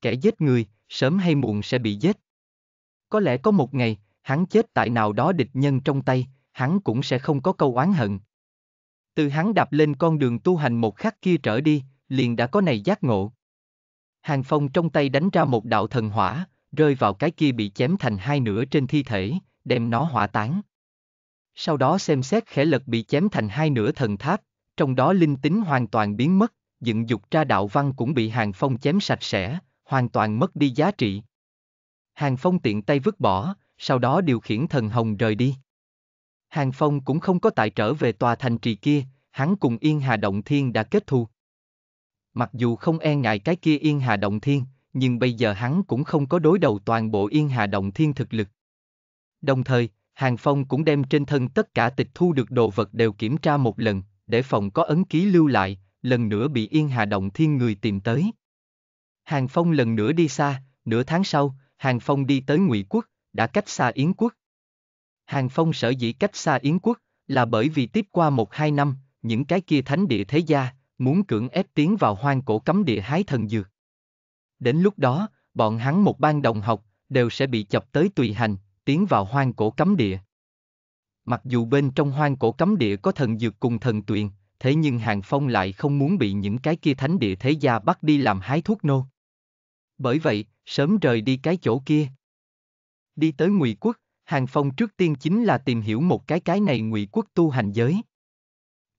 Kẻ giết người, sớm hay muộn sẽ bị giết. Có lẽ có một ngày, hắn chết tại nào đó địch nhân trong tay, hắn cũng sẽ không có câu oán hận, từ hắn đạp lên con đường tu hành một khắc kia trở đi, liền đã có này giác ngộ. Hàng Phong trong tay đánh ra một đạo thần hỏa, rơi vào cái kia bị chém thành hai nửa trên thi thể, đem nó hỏa tán. Sau đó xem xét khẽ lật bị chém thành hai nửa thần tháp, trong đó linh tính hoàn toàn biến mất, dựng dục ra đạo văn cũng bị Hàng Phong chém sạch sẽ, hoàn toàn mất đi giá trị. Hàng Phong tiện tay vứt bỏ, sau đó điều khiển thần hồng rời đi. Hàng Phong cũng không có tại trở về tòa thành trì kia, hắn cùng Yên Hà Động Thiên đã kết thù. Mặc dù không e ngại cái kia Yên Hà Động Thiên, nhưng bây giờ hắn cũng không có đối đầu toàn bộ Yên Hà Động Thiên thực lực. Đồng thời, Hàng Phong cũng đem trên thân tất cả tịch thu được đồ vật đều kiểm tra một lần, để phòng có ấn ký lưu lại, lần nữa bị Yên Hà Động Thiên người tìm tới. Hàng Phong lần nữa đi xa, nửa tháng sau, Hàng Phong đi tới Ngụy Quốc, đã cách xa Yến Quốc. Hàng Phong sở dĩ cách xa Yến quốc là bởi vì tiếp qua một hai năm, những cái kia thánh địa thế gia, muốn cưỡng ép tiến vào hoang cổ cấm địa hái thần dược. Đến lúc đó, bọn hắn một ban đồng học, đều sẽ bị chập tới tùy hành, tiến vào hoang cổ cấm địa. Mặc dù bên trong hoang cổ cấm địa có thần dược cùng thần tuyền, thế nhưng Hàng Phong lại không muốn bị những cái kia thánh địa thế gia bắt đi làm hái thuốc nô. Bởi vậy, sớm rời đi cái chỗ kia. Đi tới Ngụy Quốc, Hàng Phong trước tiên chính là tìm hiểu một cái cái này ngụy quốc tu hành giới.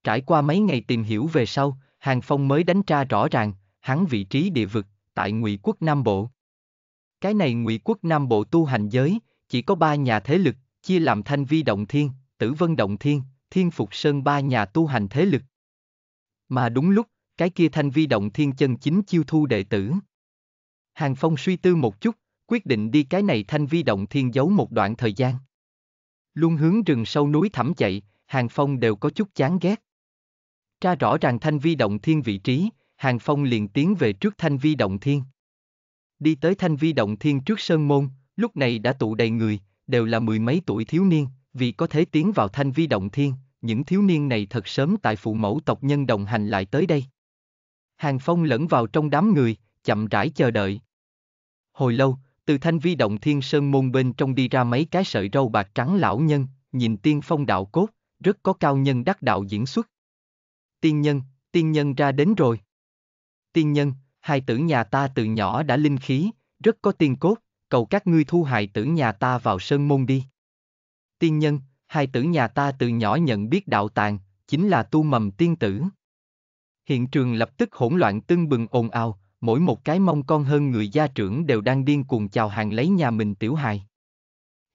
Trải qua mấy ngày tìm hiểu về sau, Hàng Phong mới đánh tra rõ ràng, hắn vị trí địa vực, tại ngụy quốc Nam Bộ. Cái này ngụy quốc Nam Bộ tu hành giới, chỉ có ba nhà thế lực, chia làm thanh vi động thiên, tử vân động thiên, thiên phục sơn ba nhà tu hành thế lực. Mà đúng lúc, cái kia thanh vi động thiên chân chính chiêu thu đệ tử. Hàng Phong suy tư một chút, quyết định đi cái này thanh vi động thiên giấu một đoạn thời gian. Luôn hướng rừng sâu núi thẳm chạy, Hàng Phong đều có chút chán ghét. Tra rõ ràng thanh vi động thiên vị trí, Hàng Phong liền tiến về trước thanh vi động thiên. Đi tới thanh vi động thiên trước sơn môn, lúc này đã tụ đầy người, đều là mười mấy tuổi thiếu niên, vì có thể tiến vào thanh vi động thiên, những thiếu niên này thật sớm tại phụ mẫu tộc nhân đồng hành lại tới đây. Hàng Phong lẫn vào trong đám người, chậm rãi chờ đợi. Hồi lâu, từ thanh vi động thiên sơn môn bên trong đi ra mấy cái sợi râu bạc trắng lão nhân, nhìn tiên phong đạo cốt, rất có cao nhân đắc đạo diễn xuất. Tiên nhân, tiên nhân ra đến rồi. Tiên nhân, hai tử nhà ta từ nhỏ đã linh khí, rất có tiên cốt, cầu các ngươi thu hại tử nhà ta vào sơn môn đi. Tiên nhân, hai tử nhà ta từ nhỏ nhận biết đạo tàng, chính là tu mầm tiên tử. Hiện trường lập tức hỗn loạn tưng bừng ồn ào, mỗi một cái mong con hơn người gia trưởng đều đang điên cuồng chào hàng lấy nhà mình tiểu hài.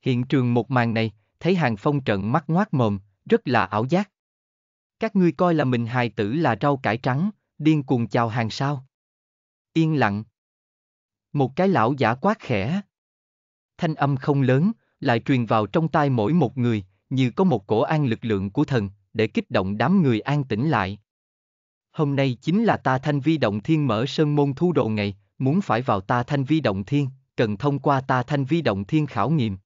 Hiện trường một màn này, thấy hàng phong trận mắt ngoác mồm, rất là ảo giác. Các ngươi coi là mình hài tử là rau cải trắng, điên cuồng chào hàng sao. Yên lặng. Một cái lão giả quát khẽ. Thanh âm không lớn, lại truyền vào trong tai mỗi một người, như có một cổ an lực lượng của thần, để kích động đám người an tĩnh lại hôm nay chính là ta thanh vi động thiên mở sơn môn thu Đồ ngày, muốn phải vào ta thanh vi động thiên, cần thông qua ta thanh vi động thiên khảo nghiệm.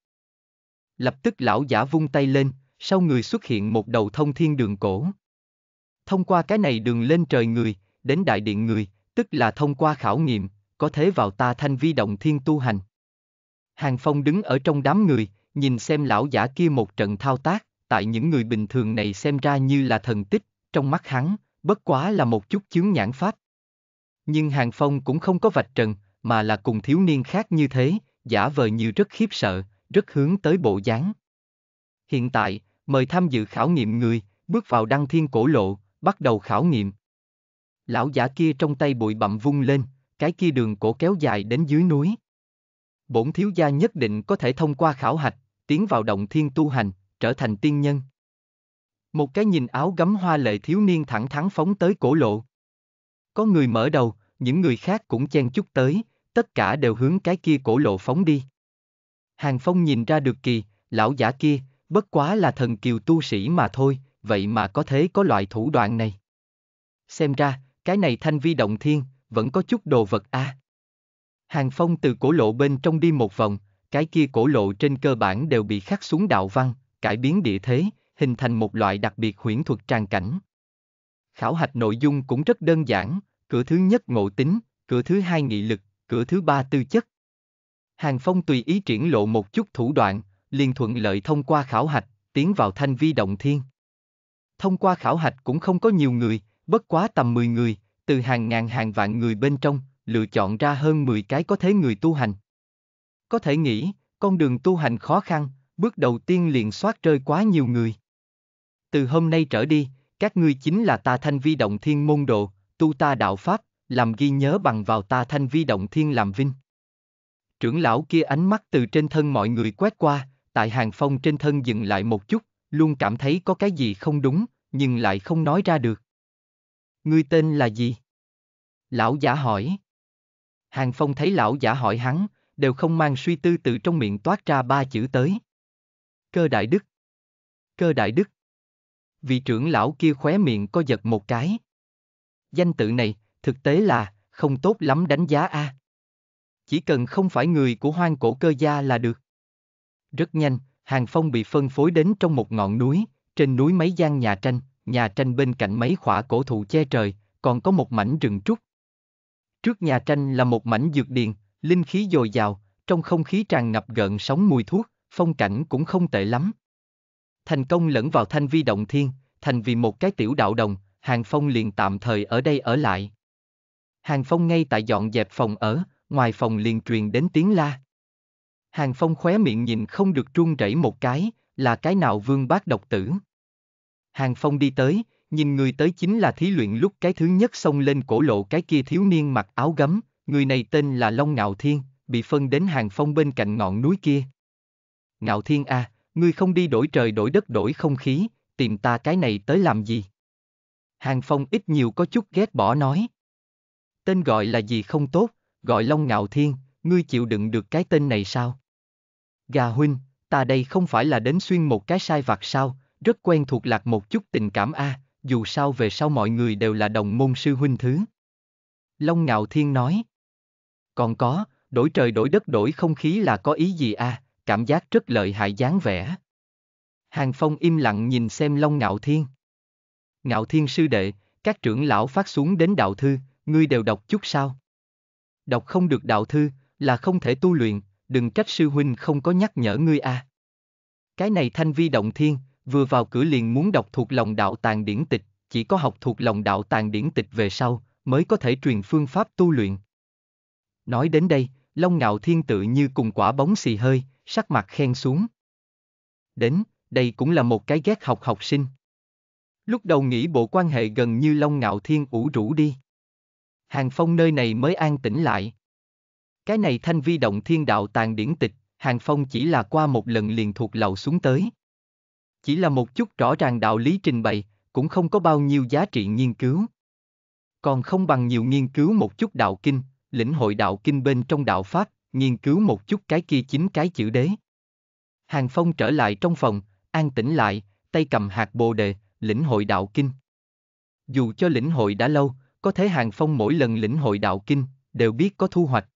Lập tức lão giả vung tay lên, sau người xuất hiện một đầu thông thiên đường cổ. Thông qua cái này đường lên trời người, đến đại điện người, tức là thông qua khảo nghiệm, có thế vào ta thanh vi động thiên tu hành. Hàng Phong đứng ở trong đám người, nhìn xem lão giả kia một trận thao tác, tại những người bình thường này xem ra như là thần tích, trong mắt hắn, bất quá là một chút chướng nhãn pháp. Nhưng Hàng Phong cũng không có vạch trần, mà là cùng thiếu niên khác như thế, giả vờ như rất khiếp sợ, rất hướng tới bộ dáng. Hiện tại, mời tham dự khảo nghiệm người, bước vào đăng thiên cổ lộ, bắt đầu khảo nghiệm. Lão giả kia trong tay bụi bặm vung lên, cái kia đường cổ kéo dài đến dưới núi. Bổn thiếu gia nhất định có thể thông qua khảo hạch, tiến vào động thiên tu hành, trở thành tiên nhân. Một cái nhìn áo gấm hoa lệ thiếu niên thẳng thắn phóng tới cổ lộ. Có người mở đầu, những người khác cũng chen chút tới, tất cả đều hướng cái kia cổ lộ phóng đi. Hàng Phong nhìn ra được kỳ, lão giả kia, bất quá là thần kiều tu sĩ mà thôi, vậy mà có thế có loại thủ đoạn này. Xem ra, cái này thanh vi động thiên, vẫn có chút đồ vật a. À. Hàng Phong từ cổ lộ bên trong đi một vòng, cái kia cổ lộ trên cơ bản đều bị khắc xuống đạo văn, cải biến địa thế, hình thành một loại đặc biệt huyễn thuật tràn cảnh. Khảo hạch nội dung cũng rất đơn giản, cửa thứ nhất ngộ tính, cửa thứ hai nghị lực, cửa thứ ba tư chất. Hàng Phong tùy ý triển lộ một chút thủ đoạn, liền thuận lợi thông qua khảo hạch, tiến vào thanh vi động thiên. Thông qua khảo hạch cũng không có nhiều người, bất quá tầm 10 người, từ hàng ngàn hàng vạn người bên trong, lựa chọn ra hơn 10 cái có thế người tu hành. Có thể nghĩ, con đường tu hành khó khăn, bước đầu tiên liền soát rơi quá nhiều người từ hôm nay trở đi, các ngươi chính là ta thanh vi động thiên môn đồ, tu ta đạo pháp, làm ghi nhớ bằng vào ta thanh vi động thiên làm vinh. Trưởng lão kia ánh mắt từ trên thân mọi người quét qua, tại hàng phong trên thân dừng lại một chút, luôn cảm thấy có cái gì không đúng, nhưng lại không nói ra được. Ngươi tên là gì? Lão giả hỏi. Hàng phong thấy lão giả hỏi hắn, đều không mang suy tư từ trong miệng toát ra ba chữ tới. Cơ đại đức. Cơ đại đức vị trưởng lão kia khóe miệng co giật một cái. Danh tự này, thực tế là, không tốt lắm đánh giá a. Chỉ cần không phải người của hoang cổ cơ gia là được. Rất nhanh, Hàng Phong bị phân phối đến trong một ngọn núi, trên núi mấy gian nhà tranh, nhà tranh bên cạnh mấy khỏa cổ thụ che trời, còn có một mảnh rừng trúc. Trước nhà tranh là một mảnh dược điền, linh khí dồi dào, trong không khí tràn ngập gợn sóng mùi thuốc, phong cảnh cũng không tệ lắm thành công lẫn vào thanh vi động thiên, thành vì một cái tiểu đạo đồng, Hàng Phong liền tạm thời ở đây ở lại. Hàng Phong ngay tại dọn dẹp phòng ở, ngoài phòng liền truyền đến tiếng la. Hàng Phong khóe miệng nhìn không được run rẩy một cái, là cái nào vương bác độc tử. Hàng Phong đi tới, nhìn người tới chính là thí luyện lúc cái thứ nhất xông lên cổ lộ cái kia thiếu niên mặc áo gấm, người này tên là Long Ngạo Thiên, bị phân đến Hàng Phong bên cạnh ngọn núi kia. Ngạo Thiên A, à, Ngươi không đi đổi trời đổi đất đổi không khí, tìm ta cái này tới làm gì? Hàng Phong ít nhiều có chút ghét bỏ nói. Tên gọi là gì không tốt, gọi Long Ngạo Thiên, ngươi chịu đựng được cái tên này sao? Gà huynh, ta đây không phải là đến xuyên một cái sai vặt sao, rất quen thuộc lạc một chút tình cảm a, à, dù sao về sau mọi người đều là đồng môn sư huynh thứ. Long Ngạo Thiên nói. Còn có, đổi trời đổi đất đổi không khí là có ý gì a? À? cảm giác rất lợi hại dáng vẻ. Hàng Phong im lặng nhìn xem Long Ngạo Thiên. Ngạo Thiên sư đệ, các trưởng lão phát xuống đến đạo thư, ngươi đều đọc chút sao? Đọc không được đạo thư, là không thể tu luyện, đừng trách sư huynh không có nhắc nhở ngươi a. À. Cái này thanh vi động thiên, vừa vào cửa liền muốn đọc thuộc lòng đạo tàng điển tịch, chỉ có học thuộc lòng đạo tàng điển tịch về sau, mới có thể truyền phương pháp tu luyện. Nói đến đây, Long Ngạo Thiên tự như cùng quả bóng xì hơi, sắc mặt khen xuống. Đến, đây cũng là một cái ghét học học sinh. Lúc đầu nghĩ bộ quan hệ gần như Long Ngạo Thiên ủ rũ đi. Hàng Phong nơi này mới an tĩnh lại. Cái này thanh vi động thiên đạo tàn điển tịch, Hàng Phong chỉ là qua một lần liền thuộc lầu xuống tới. Chỉ là một chút rõ ràng đạo lý trình bày, cũng không có bao nhiêu giá trị nghiên cứu. Còn không bằng nhiều nghiên cứu một chút đạo kinh, lĩnh hội đạo kinh bên trong đạo pháp, nghiên cứu một chút cái kia chính cái chữ đế. Hàng Phong trở lại trong phòng, an tĩnh lại, tay cầm hạt bồ đề, lĩnh hội đạo kinh. Dù cho lĩnh hội đã lâu, có thể Hàng Phong mỗi lần lĩnh hội đạo kinh, đều biết có thu hoạch.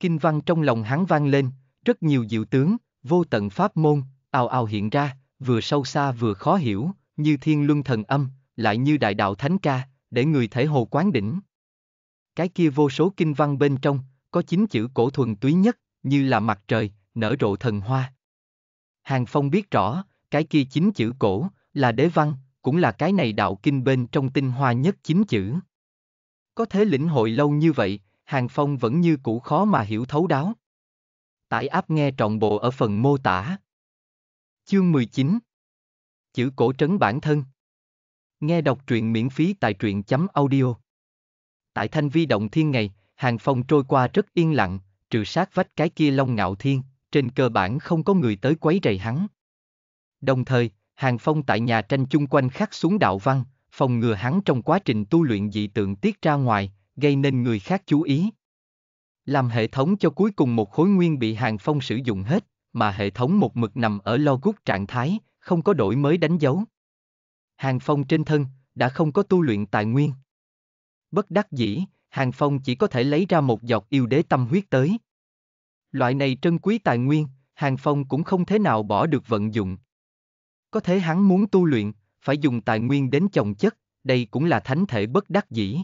Kinh văn trong lòng hắn vang lên, rất nhiều diệu tướng, vô tận pháp môn, ào ào hiện ra, vừa sâu xa vừa khó hiểu, như thiên luân thần âm, lại như đại đạo thánh ca, để người thể hồ quán đỉnh. Cái kia vô số kinh văn bên trong, có chín chữ cổ thuần túy nhất, như là mặt trời, nở rộ thần hoa. Hàng Phong biết rõ, cái kia chín chữ cổ, là đế văn, cũng là cái này đạo kinh bên trong tinh hoa nhất chín chữ. Có thế lĩnh hội lâu như vậy, Hàng Phong vẫn như cũ khó mà hiểu thấu đáo. Tải áp nghe trọn bộ ở phần mô tả. Chương 19 Chữ cổ trấn bản thân Nghe đọc truyện miễn phí tại truyện chấm audio Tại thanh vi động thiên ngày Hàng phong trôi qua rất yên lặng, trừ sát vách cái kia long ngạo thiên, trên cơ bản không có người tới quấy rầy hắn. Đồng thời, hàng phong tại nhà tranh chung quanh khắc xuống đạo văn, phòng ngừa hắn trong quá trình tu luyện dị tượng tiết ra ngoài, gây nên người khác chú ý. Làm hệ thống cho cuối cùng một khối nguyên bị hàng phong sử dụng hết, mà hệ thống một mực nằm ở lo gút trạng thái, không có đổi mới đánh dấu. Hàng phong trên thân, đã không có tu luyện tài nguyên. Bất đắc dĩ, Hàng Phong chỉ có thể lấy ra một giọt yêu đế tâm huyết tới. Loại này trân quý tài nguyên, Hàng Phong cũng không thế nào bỏ được vận dụng. Có thể hắn muốn tu luyện, phải dùng tài nguyên đến chồng chất, đây cũng là thánh thể bất đắc dĩ.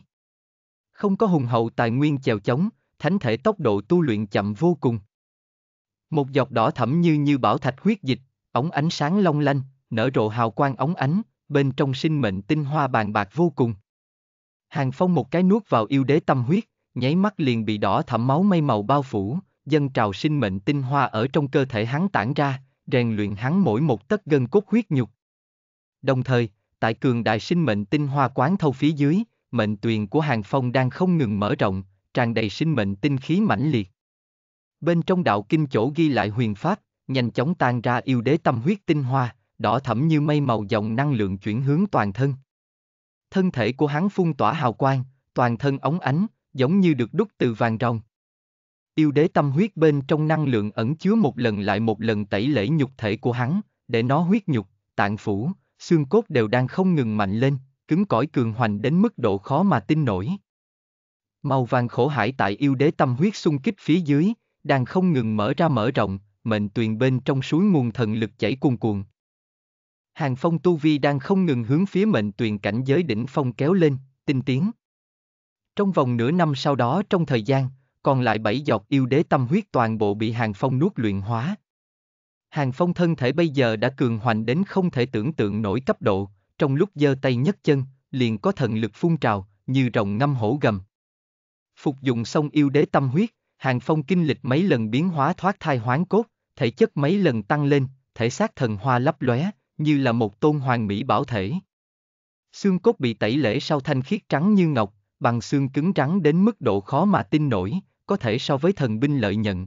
Không có hùng hậu tài nguyên chèo chống, thánh thể tốc độ tu luyện chậm vô cùng. Một giọt đỏ thẫm như như bảo thạch huyết dịch, ống ánh sáng long lanh, nở rộ hào quang ống ánh, bên trong sinh mệnh tinh hoa bàn bạc vô cùng. Hàng Phong một cái nuốt vào yêu đế tâm huyết, nháy mắt liền bị đỏ thẳm máu mây màu bao phủ, dân trào sinh mệnh tinh hoa ở trong cơ thể hắn tản ra, rèn luyện hắn mỗi một tấc gân cốt huyết nhục. Đồng thời, tại cường đại sinh mệnh tinh hoa quán thâu phía dưới, mệnh tuyền của Hàng Phong đang không ngừng mở rộng, tràn đầy sinh mệnh tinh khí mãnh liệt. Bên trong đạo kinh chỗ ghi lại huyền pháp, nhanh chóng tan ra yêu đế tâm huyết tinh hoa, đỏ thẫm như mây màu dòng năng lượng chuyển hướng toàn thân thân thể của hắn phun tỏa hào quang, toàn thân ống ánh, giống như được đúc từ vàng rồng. Yêu đế tâm huyết bên trong năng lượng ẩn chứa một lần lại một lần tẩy lễ nhục thể của hắn, để nó huyết nhục, tạng phủ, xương cốt đều đang không ngừng mạnh lên, cứng cỏi cường hoành đến mức độ khó mà tin nổi. Màu vàng khổ hải tại yêu đế tâm huyết xung kích phía dưới, đang không ngừng mở ra mở rộng, mệnh tuyền bên trong suối nguồn thần lực chảy cuồn cuồn, hàng phong tu vi đang không ngừng hướng phía mệnh tuyền cảnh giới đỉnh phong kéo lên, tinh tiến. Trong vòng nửa năm sau đó trong thời gian, còn lại bảy giọt yêu đế tâm huyết toàn bộ bị hàng phong nuốt luyện hóa. Hàng phong thân thể bây giờ đã cường hoành đến không thể tưởng tượng nổi cấp độ, trong lúc giơ tay nhấc chân, liền có thần lực phun trào, như rồng ngâm hổ gầm. Phục dụng xong yêu đế tâm huyết, hàng phong kinh lịch mấy lần biến hóa thoát thai hoán cốt, thể chất mấy lần tăng lên, thể xác thần hoa lấp lóe, như là một tôn hoàng mỹ bảo thể. Xương cốt bị tẩy lễ sau thanh khiết trắng như ngọc, bằng xương cứng trắng đến mức độ khó mà tin nổi, có thể so với thần binh lợi nhận.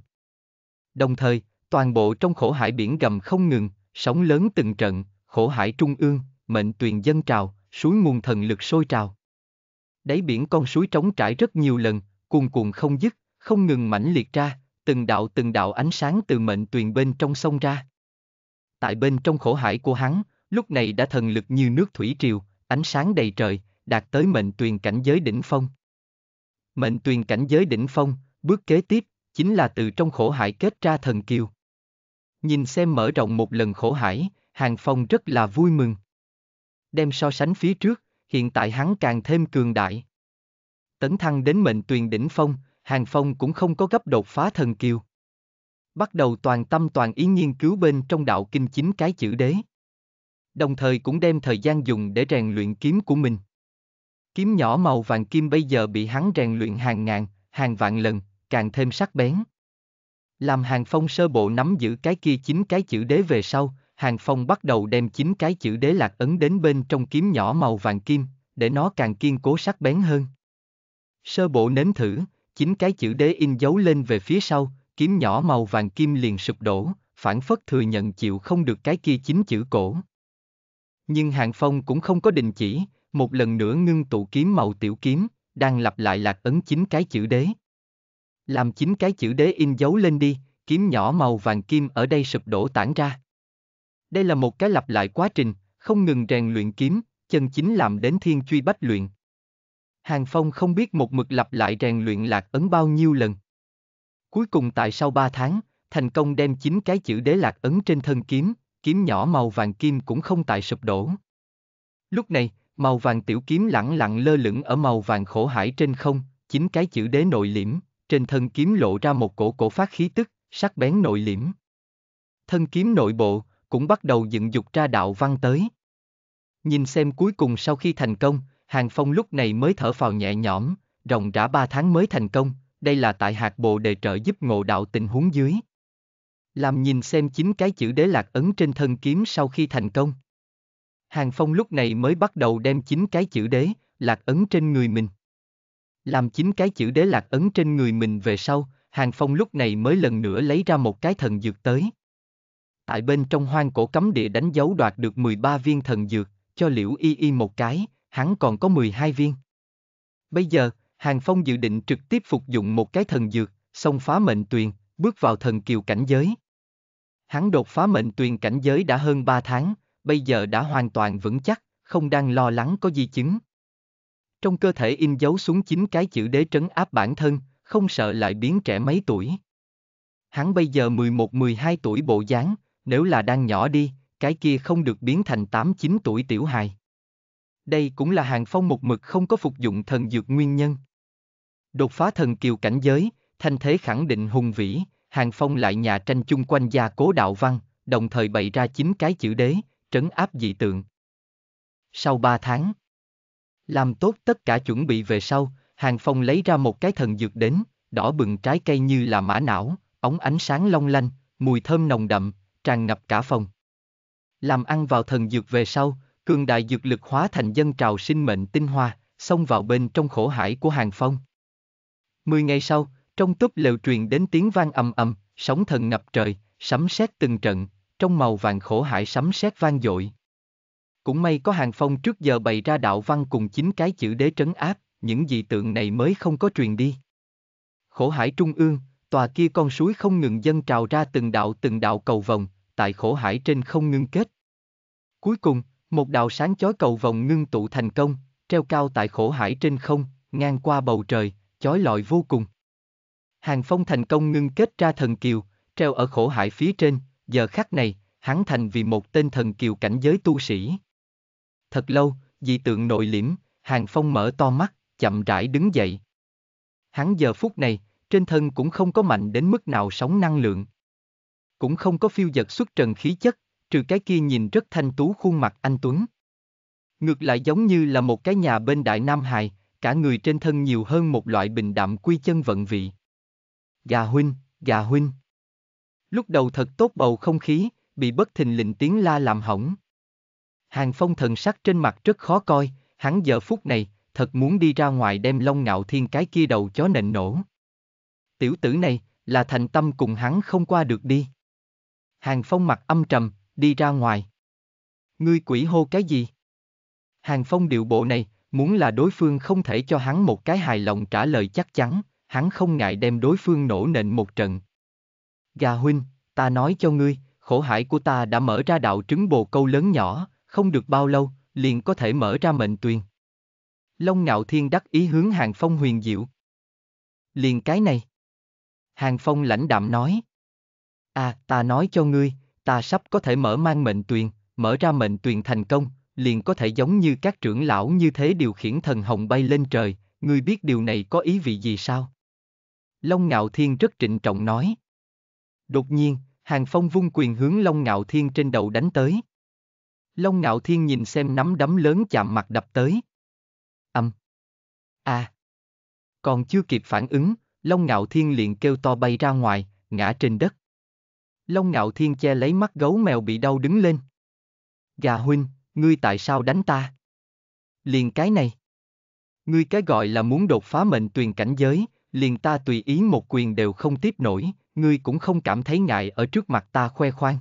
Đồng thời, toàn bộ trong khổ hải biển gầm không ngừng, sóng lớn từng trận, khổ hải trung ương, mệnh tuyền dân trào, suối nguồn thần lực sôi trào. Đáy biển con suối trống trải rất nhiều lần, cuồn cuộn không dứt, không ngừng mãnh liệt ra, từng đạo từng đạo ánh sáng từ mệnh tuyền bên trong sông ra tại bên trong khổ hải của hắn, lúc này đã thần lực như nước thủy triều, ánh sáng đầy trời, đạt tới mệnh tuyền cảnh giới đỉnh phong. Mệnh tuyền cảnh giới đỉnh phong, bước kế tiếp, chính là từ trong khổ hải kết ra thần kiều. Nhìn xem mở rộng một lần khổ hải, Hàng Phong rất là vui mừng. Đem so sánh phía trước, hiện tại hắn càng thêm cường đại. Tấn thăng đến mệnh tuyền đỉnh phong, Hàng Phong cũng không có gấp đột phá thần kiều bắt đầu toàn tâm toàn ý nghiên cứu bên trong đạo kinh chính cái chữ đế. Đồng thời cũng đem thời gian dùng để rèn luyện kiếm của mình. Kiếm nhỏ màu vàng kim bây giờ bị hắn rèn luyện hàng ngàn, hàng vạn lần, càng thêm sắc bén. Làm hàng phong sơ bộ nắm giữ cái kia chính cái chữ đế về sau, hàng phong bắt đầu đem chính cái chữ đế lạc ấn đến bên trong kiếm nhỏ màu vàng kim, để nó càng kiên cố sắc bén hơn. Sơ bộ nếm thử, chính cái chữ đế in dấu lên về phía sau, kiếm nhỏ màu vàng kim liền sụp đổ, phản phất thừa nhận chịu không được cái kia chính chữ cổ. Nhưng Hàng Phong cũng không có đình chỉ, một lần nữa ngưng tụ kiếm màu tiểu kiếm, đang lặp lại lạc ấn chính cái chữ đế. Làm chính cái chữ đế in dấu lên đi, kiếm nhỏ màu vàng kim ở đây sụp đổ tản ra. Đây là một cái lặp lại quá trình, không ngừng rèn luyện kiếm, chân chính làm đến thiên truy bách luyện. Hàng Phong không biết một mực lặp lại rèn luyện lạc ấn bao nhiêu lần. Cuối cùng tại sau 3 tháng, thành công đem chín cái chữ đế lạc ấn trên thân kiếm, kiếm nhỏ màu vàng kim cũng không tại sụp đổ. Lúc này, màu vàng tiểu kiếm lẳng lặng lơ lửng ở màu vàng khổ hải trên không, chín cái chữ đế nội liễm, trên thân kiếm lộ ra một cổ cổ phát khí tức, sắc bén nội liễm. Thân kiếm nội bộ, cũng bắt đầu dựng dục ra đạo văn tới. Nhìn xem cuối cùng sau khi thành công, Hàng Phong lúc này mới thở phào nhẹ nhõm, ròng rã ba tháng mới thành công, đây là tại hạt bồ đề trợ giúp ngộ đạo tình huống dưới. Làm nhìn xem chính cái chữ đế lạc ấn trên thân kiếm sau khi thành công. Hàng Phong lúc này mới bắt đầu đem chính cái chữ đế, lạc ấn trên người mình. Làm chính cái chữ đế lạc ấn trên người mình về sau, Hàng Phong lúc này mới lần nữa lấy ra một cái thần dược tới. Tại bên trong hoang cổ cấm địa đánh dấu đoạt được 13 viên thần dược, cho liễu y y một cái, hắn còn có 12 viên. Bây giờ, Hàng Phong dự định trực tiếp phục dụng một cái thần dược, xông phá mệnh tuyền, bước vào thần kiều cảnh giới. Hắn đột phá mệnh tuyền cảnh giới đã hơn 3 tháng, bây giờ đã hoàn toàn vững chắc, không đang lo lắng có di chứng. Trong cơ thể in dấu xuống chín cái chữ đế trấn áp bản thân, không sợ lại biến trẻ mấy tuổi. Hắn bây giờ 11-12 tuổi bộ dáng, nếu là đang nhỏ đi, cái kia không được biến thành 8-9 tuổi tiểu hài. Đây cũng là hàng phong một mực không có phục dụng thần dược nguyên nhân. Đột phá thần kiều cảnh giới, thanh thế khẳng định hùng vĩ, hàng phong lại nhà tranh chung quanh gia cố đạo văn, đồng thời bày ra chín cái chữ đế, trấn áp dị tượng. Sau ba tháng, làm tốt tất cả chuẩn bị về sau, hàng phong lấy ra một cái thần dược đến, đỏ bừng trái cây như là mã não, ống ánh sáng long lanh, mùi thơm nồng đậm, tràn ngập cả phòng. Làm ăn vào thần dược về sau, Cường đại dược lực hóa thành dân trào sinh mệnh tinh hoa, xông vào bên trong khổ hải của hàng phong. Mười ngày sau, trong túp lều truyền đến tiếng vang ầm ầm, sóng thần ngập trời, sấm sét từng trận, trong màu vàng khổ hải sấm sét vang dội. Cũng may có hàng phong trước giờ bày ra đạo văn cùng chín cái chữ đế trấn áp, những dị tượng này mới không có truyền đi. Khổ hải trung ương, tòa kia con suối không ngừng dân trào ra từng đạo từng đạo cầu vòng, tại khổ hải trên không ngưng kết. Cuối cùng, một đạo sáng chói cầu vòng ngưng tụ thành công, treo cao tại khổ hải trên không, ngang qua bầu trời, chói lọi vô cùng. Hàng Phong thành công ngưng kết ra thần kiều, treo ở khổ hải phía trên, giờ khắc này, hắn thành vì một tên thần kiều cảnh giới tu sĩ. Thật lâu, dị tượng nội liễm, Hàng Phong mở to mắt, chậm rãi đứng dậy. Hắn giờ phút này, trên thân cũng không có mạnh đến mức nào sóng năng lượng. Cũng không có phiêu giật xuất trần khí chất, trừ cái kia nhìn rất thanh tú khuôn mặt anh Tuấn. Ngược lại giống như là một cái nhà bên Đại Nam hải cả người trên thân nhiều hơn một loại bình đạm quy chân vận vị. Gà huynh, gà huynh. Lúc đầu thật tốt bầu không khí, bị bất thình lình tiếng la làm hỏng. Hàng phong thần sắc trên mặt rất khó coi, hắn giờ phút này, thật muốn đi ra ngoài đem long ngạo thiên cái kia đầu chó nện nổ. Tiểu tử này, là thành tâm cùng hắn không qua được đi. Hàng phong mặt âm trầm, đi ra ngoài. Ngươi quỷ hô cái gì? Hàng Phong điệu bộ này, muốn là đối phương không thể cho hắn một cái hài lòng trả lời chắc chắn, hắn không ngại đem đối phương nổ nện một trận. Gà huynh, ta nói cho ngươi, khổ hải của ta đã mở ra đạo trứng bồ câu lớn nhỏ, không được bao lâu, liền có thể mở ra mệnh tuyền. Long ngạo thiên đắc ý hướng Hàng Phong huyền diệu. Liền cái này. Hàng Phong lãnh đạm nói. À, ta nói cho ngươi, ta sắp có thể mở mang mệnh tuyền, mở ra mệnh tuyền thành công, liền có thể giống như các trưởng lão như thế điều khiển thần hồng bay lên trời, ngươi biết điều này có ý vị gì sao? Long Ngạo Thiên rất trịnh trọng nói. Đột nhiên, Hàng Phong vung quyền hướng Long Ngạo Thiên trên đầu đánh tới. Long Ngạo Thiên nhìn xem nắm đấm lớn chạm mặt đập tới. Âm. À. Còn chưa kịp phản ứng, Long Ngạo Thiên liền kêu to bay ra ngoài, ngã trên đất. Long ngạo thiên che lấy mắt gấu mèo bị đau đứng lên. Gà huynh, ngươi tại sao đánh ta? Liền cái này. Ngươi cái gọi là muốn đột phá mệnh tuyền cảnh giới, liền ta tùy ý một quyền đều không tiếp nổi, ngươi cũng không cảm thấy ngại ở trước mặt ta khoe khoang.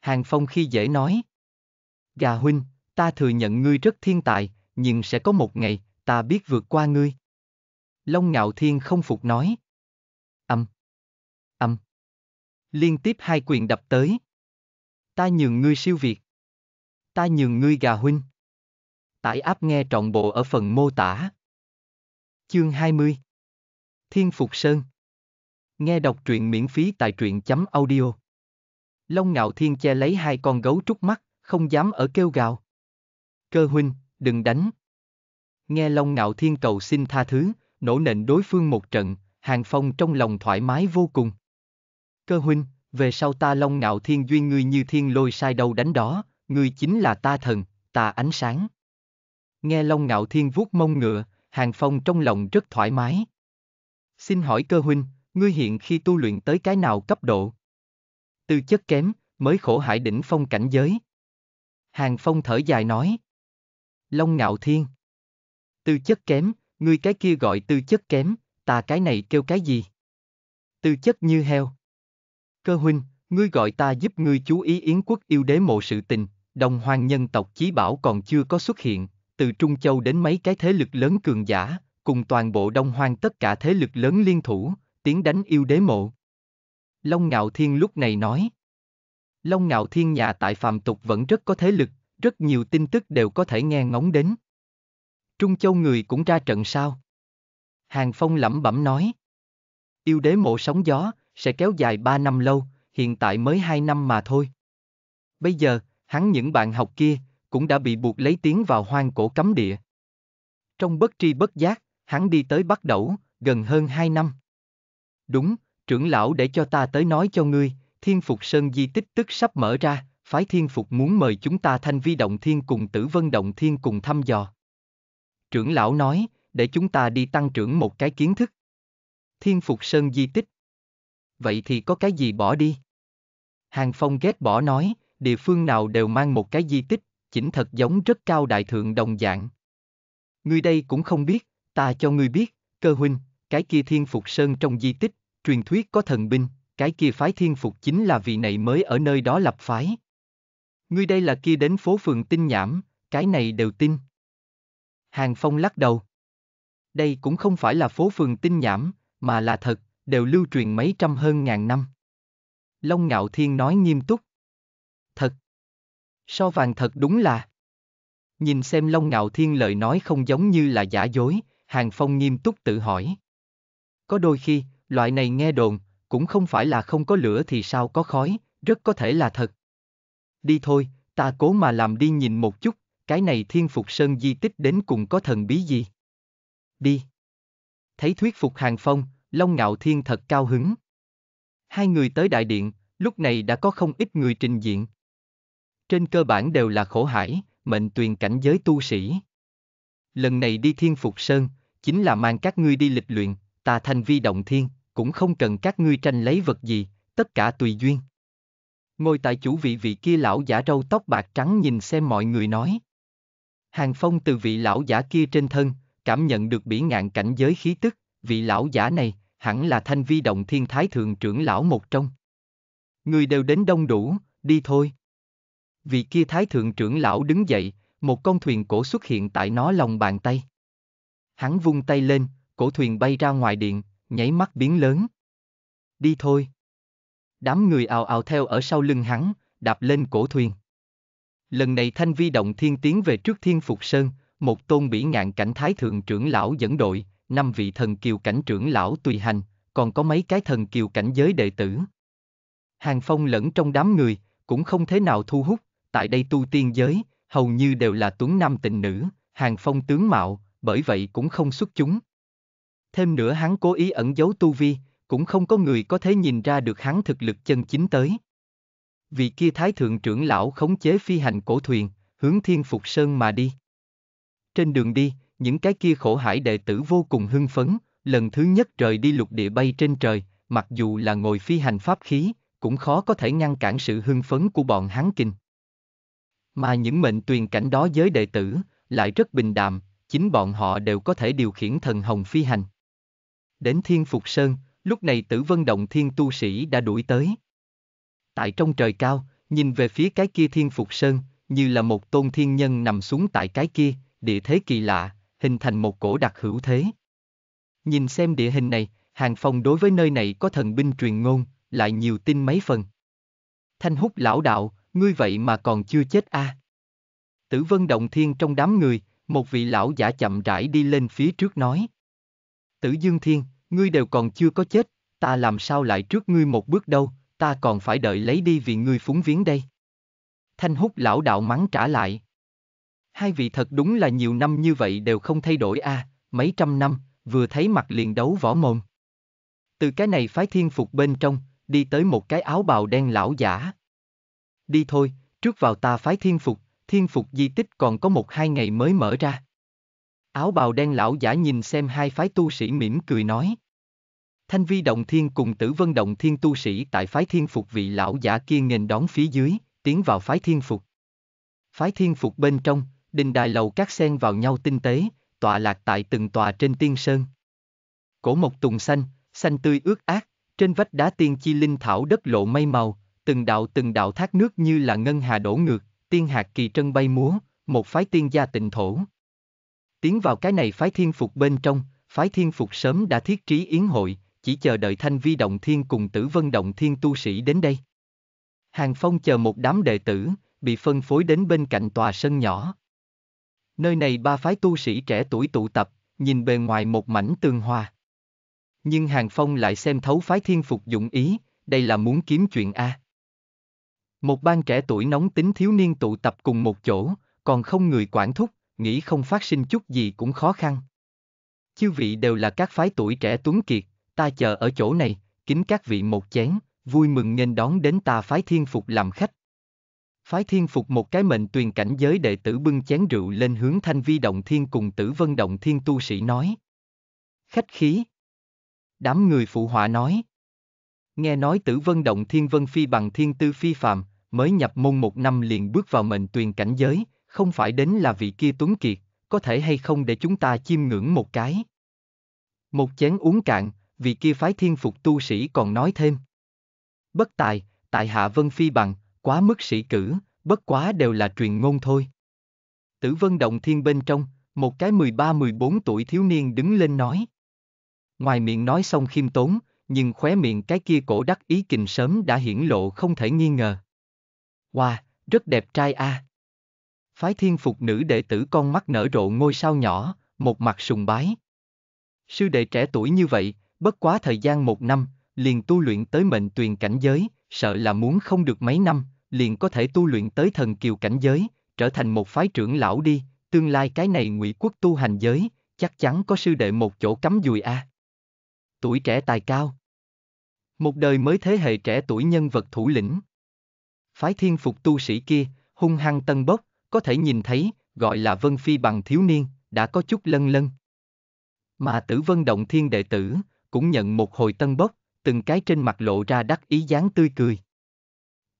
Hàng Phong khi dễ nói. Gà huynh, ta thừa nhận ngươi rất thiên tài, nhưng sẽ có một ngày, ta biết vượt qua ngươi. Long ngạo thiên không phục nói. Âm. Liên tiếp hai quyền đập tới. Ta nhường ngươi siêu việt. Ta nhường ngươi gà huynh. Tải áp nghe trọn bộ ở phần mô tả. Chương 20 Thiên Phục Sơn Nghe đọc truyện miễn phí tại truyện chấm audio. Long ngạo thiên che lấy hai con gấu trúc mắt, không dám ở kêu gào. Cơ huynh, đừng đánh. Nghe Long ngạo thiên cầu xin tha thứ, nổ nện đối phương một trận, hàng phong trong lòng thoải mái vô cùng cơ huynh, về sau ta long ngạo thiên duyên ngươi như thiên lôi sai đầu đánh đó, ngươi chính là ta thần, ta ánh sáng. Nghe long ngạo thiên vuốt mông ngựa, hàng phong trong lòng rất thoải mái. Xin hỏi cơ huynh, ngươi hiện khi tu luyện tới cái nào cấp độ? Tư chất kém, mới khổ hải đỉnh phong cảnh giới. Hàng phong thở dài nói. Long ngạo thiên. Tư chất kém, ngươi cái kia gọi tư chất kém, ta cái này kêu cái gì? Tư chất như heo. Cơ huynh, ngươi gọi ta giúp ngươi chú ý Yến quốc yêu đế mộ sự tình, đồng hoàng nhân tộc chí bảo còn chưa có xuất hiện, từ Trung Châu đến mấy cái thế lực lớn cường giả, cùng toàn bộ đông hoang tất cả thế lực lớn liên thủ, tiến đánh yêu đế mộ. Long Ngạo Thiên lúc này nói. Long Ngạo Thiên nhà tại phàm tục vẫn rất có thế lực, rất nhiều tin tức đều có thể nghe ngóng đến. Trung Châu người cũng ra trận sao? Hàng Phong lẩm bẩm nói. Yêu đế mộ sóng gió, sẽ kéo dài 3 năm lâu, hiện tại mới 2 năm mà thôi. Bây giờ, hắn những bạn học kia, cũng đã bị buộc lấy tiếng vào hoang cổ cấm địa. Trong bất tri bất giác, hắn đi tới bắt đầu gần hơn 2 năm. Đúng, trưởng lão để cho ta tới nói cho ngươi, thiên phục sơn di tích tức sắp mở ra, phái thiên phục muốn mời chúng ta thanh vi động thiên cùng tử vân động thiên cùng thăm dò. Trưởng lão nói, để chúng ta đi tăng trưởng một cái kiến thức. Thiên Phục Sơn di tích vậy thì có cái gì bỏ đi? Hàng Phong ghét bỏ nói, địa phương nào đều mang một cái di tích, chỉnh thật giống rất cao đại thượng đồng dạng. Ngươi đây cũng không biết, ta cho ngươi biết, cơ huynh, cái kia thiên phục sơn trong di tích, truyền thuyết có thần binh, cái kia phái thiên phục chính là vị này mới ở nơi đó lập phái. Ngươi đây là kia đến phố phường tin nhảm, cái này đều tin. Hàng Phong lắc đầu. Đây cũng không phải là phố phường tin nhảm, mà là thật, đều lưu truyền mấy trăm hơn ngàn năm. Long Ngạo Thiên nói nghiêm túc. Thật. So vàng thật đúng là. Nhìn xem Long Ngạo Thiên lời nói không giống như là giả dối, Hàng Phong nghiêm túc tự hỏi. Có đôi khi, loại này nghe đồn, cũng không phải là không có lửa thì sao có khói, rất có thể là thật. Đi thôi, ta cố mà làm đi nhìn một chút, cái này thiên phục sơn di tích đến cùng có thần bí gì. Đi. Thấy thuyết phục Hàng Phong, Long Ngạo Thiên thật cao hứng. Hai người tới đại điện, lúc này đã có không ít người trình diện. Trên cơ bản đều là khổ hải, mệnh tuyền cảnh giới tu sĩ. Lần này đi thiên phục sơn, chính là mang các ngươi đi lịch luyện, ta thành vi động thiên, cũng không cần các ngươi tranh lấy vật gì, tất cả tùy duyên. Ngồi tại chủ vị vị kia lão giả râu tóc bạc trắng nhìn xem mọi người nói. Hàng phong từ vị lão giả kia trên thân, cảm nhận được bỉ ngạn cảnh giới khí tức, vị lão giả này, hẳn là thanh vi động thiên thái thượng trưởng lão một trong. Người đều đến đông đủ, đi thôi. Vị kia thái thượng trưởng lão đứng dậy, một con thuyền cổ xuất hiện tại nó lòng bàn tay. Hắn vung tay lên, cổ thuyền bay ra ngoài điện, nhảy mắt biến lớn. Đi thôi. Đám người ào ào theo ở sau lưng hắn, đạp lên cổ thuyền. Lần này Thanh Vi Động Thiên tiến về trước Thiên Phục Sơn, một tôn bỉ ngạn cảnh thái thượng trưởng lão dẫn đội, năm vị thần kiều cảnh trưởng lão tùy hành, còn có mấy cái thần kiều cảnh giới đệ tử. Hàng Phong lẫn trong đám người, cũng không thế nào thu hút, tại đây tu tiên giới, hầu như đều là tuấn nam tịnh nữ, Hàng Phong tướng mạo, bởi vậy cũng không xuất chúng. Thêm nữa hắn cố ý ẩn giấu tu vi, cũng không có người có thể nhìn ra được hắn thực lực chân chính tới. Vị kia thái thượng trưởng lão khống chế phi hành cổ thuyền, hướng thiên phục sơn mà đi. Trên đường đi, những cái kia khổ hải đệ tử vô cùng hưng phấn, lần thứ nhất trời đi lục địa bay trên trời, mặc dù là ngồi phi hành pháp khí, cũng khó có thể ngăn cản sự hưng phấn của bọn hắn kinh. Mà những mệnh tuyền cảnh đó giới đệ tử, lại rất bình đạm, chính bọn họ đều có thể điều khiển thần hồng phi hành. Đến Thiên Phục Sơn, lúc này tử vân động thiên tu sĩ đã đuổi tới. Tại trong trời cao, nhìn về phía cái kia Thiên Phục Sơn, như là một tôn thiên nhân nằm xuống tại cái kia, địa thế kỳ lạ, hình thành một cổ đặc hữu thế. Nhìn xem địa hình này, Hàng Phong đối với nơi này có thần binh truyền ngôn, lại nhiều tin mấy phần. Thanh hút lão đạo, ngươi vậy mà còn chưa chết a? À. Tử vân động thiên trong đám người, một vị lão giả chậm rãi đi lên phía trước nói. Tử dương thiên, ngươi đều còn chưa có chết, ta làm sao lại trước ngươi một bước đâu, ta còn phải đợi lấy đi vì ngươi phúng viếng đây. Thanh hút lão đạo mắng trả lại. Hai vị thật đúng là nhiều năm như vậy đều không thay đổi a, à, mấy trăm năm, vừa thấy mặt liền đấu võ mồm. Từ cái này phái thiên phục bên trong, đi tới một cái áo bào đen lão giả. Đi thôi, trước vào ta phái thiên phục, thiên phục di tích còn có một hai ngày mới mở ra. Áo bào đen lão giả nhìn xem hai phái tu sĩ mỉm cười nói. Thanh vi động thiên cùng tử vân động thiên tu sĩ tại phái thiên phục vị lão giả kia nghênh đón phía dưới, tiến vào phái thiên phục. Phái thiên phục bên trong, đình đài lầu các xen vào nhau tinh tế, tọa lạc tại từng tòa trên tiên sơn. Cổ mộc tùng xanh, xanh tươi ướt át, trên vách đá tiên chi linh thảo đất lộ mây màu, từng đạo từng đạo thác nước như là ngân hà đổ ngược, tiên hạt kỳ trân bay múa, một phái tiên gia tịnh thổ. Tiến vào cái này phái thiên phục bên trong, phái thiên phục sớm đã thiết trí yến hội, chỉ chờ đợi thanh vi động thiên cùng tử vân động thiên tu sĩ đến đây. Hàng Phong chờ một đám đệ tử, bị phân phối đến bên cạnh tòa sân nhỏ. Nơi này ba phái tu sĩ trẻ tuổi tụ tập, nhìn bề ngoài một mảnh tương hòa. Nhưng Hàng Phong lại xem thấu phái thiên phục dụng ý, đây là muốn kiếm chuyện A. Một ban trẻ tuổi nóng tính thiếu niên tụ tập cùng một chỗ, còn không người quản thúc, nghĩ không phát sinh chút gì cũng khó khăn. Chư vị đều là các phái tuổi trẻ tuấn kiệt, ta chờ ở chỗ này, kính các vị một chén, vui mừng nghênh đón đến ta phái thiên phục làm khách. Phái thiên phục một cái mệnh tuyền cảnh giới đệ tử bưng chén rượu lên hướng thanh vi động thiên cùng tử vân động thiên tu sĩ nói. Khách khí. Đám người phụ họa nói. Nghe nói tử vân động thiên vân phi bằng thiên tư phi phạm, mới nhập môn một năm liền bước vào mệnh tuyền cảnh giới, không phải đến là vị kia tuấn kiệt, có thể hay không để chúng ta chiêm ngưỡng một cái. Một chén uống cạn, vị kia phái thiên phục tu sĩ còn nói thêm. Bất tài, tại hạ vân phi bằng, quá mức sĩ cử, bất quá đều là truyền ngôn thôi. Tử vân động thiên bên trong, một cái 13-14 tuổi thiếu niên đứng lên nói. Ngoài miệng nói xong khiêm tốn, nhưng khóe miệng cái kia cổ đắc ý kình sớm đã hiển lộ không thể nghi ngờ. Wow, rất đẹp trai a. À. Phái thiên phục nữ đệ tử con mắt nở rộ ngôi sao nhỏ, một mặt sùng bái. Sư đệ trẻ tuổi như vậy, bất quá thời gian một năm, liền tu luyện tới mệnh tuyền cảnh giới, sợ là muốn không được mấy năm, liền có thể tu luyện tới thần kiều cảnh giới, trở thành một phái trưởng lão đi, tương lai cái này ngụy quốc tu hành giới, chắc chắn có sư đệ một chỗ cắm dùi a. À. Tuổi trẻ tài cao. Một đời mới thế hệ trẻ tuổi nhân vật thủ lĩnh. Phái thiên phục tu sĩ kia, hung hăng tân bốc, có thể nhìn thấy, gọi là Vân Phi bằng thiếu niên, đã có chút lân lân. Mà tử vân động thiên đệ tử, cũng nhận một hồi tân bốc, từng cái trên mặt lộ ra đắc ý dáng tươi cười.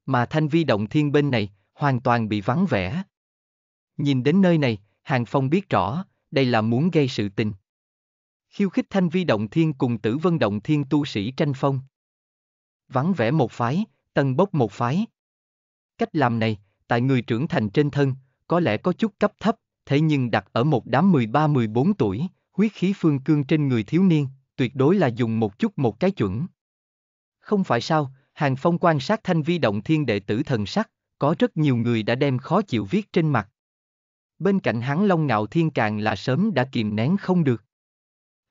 Mà thanh vi động thiên bên này, hoàn toàn bị vắng vẻ. Nhìn đến nơi này, Hàng Phong biết rõ, đây là muốn gây sự tình. Khiêu khích thanh vi động thiên cùng tử vân động thiên tu sĩ tranh phong. Vắng vẻ một phái, tân bốc một phái. Cách làm này, tại người trưởng thành trên thân, có lẽ có chút cấp thấp, thế nhưng đặt ở một đám 13-14 tuổi, huyết khí phương cương trên người thiếu niên, tuyệt đối là dùng một chút một cái chuẩn. Không phải sao, Hàng Phong quan sát thanh vi động thiên đệ tử thần sắc, có rất nhiều người đã đem khó chịu viết trên mặt. Bên cạnh hắn Long Ngạo Thiên càng là sớm đã kìm nén không được.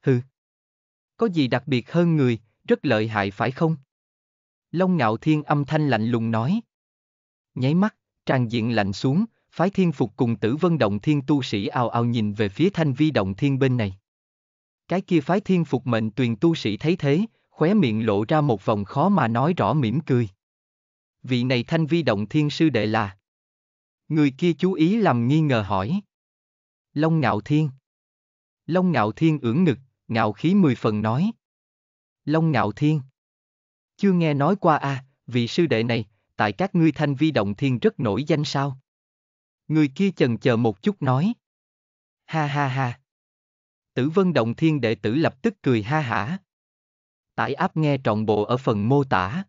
Hừ. Có gì đặc biệt hơn người, rất lợi hại phải không? Long Ngạo Thiên âm thanh lạnh lùng nói. Nháy mắt, tràn diện lạnh xuống, phái thiên phục cùng tử vân động thiên tu sĩ ao ao nhìn về phía thanh vi động thiên bên này. Cái kia phái thiên phục mệnh tuyền tu sĩ thấy thế, khóe miệng lộ ra một vòng khó mà nói rõ mỉm cười. Vị này thanh vi động thiên sư đệ là. Người kia chú ý làm nghi ngờ hỏi. Long ngạo thiên. Long ngạo thiên ưỡn ngực, ngạo khí mười phần nói. Long ngạo thiên. Chưa nghe nói qua à, vị sư đệ này, tại các ngươi thanh vi động thiên rất nổi danh sao? Người kia chần chờ một chút nói. Ha ha ha. Tử Vân Động Thiên đệ tử lập tức cười ha hả. Tải áp nghe trọn bộ ở phần mô tả.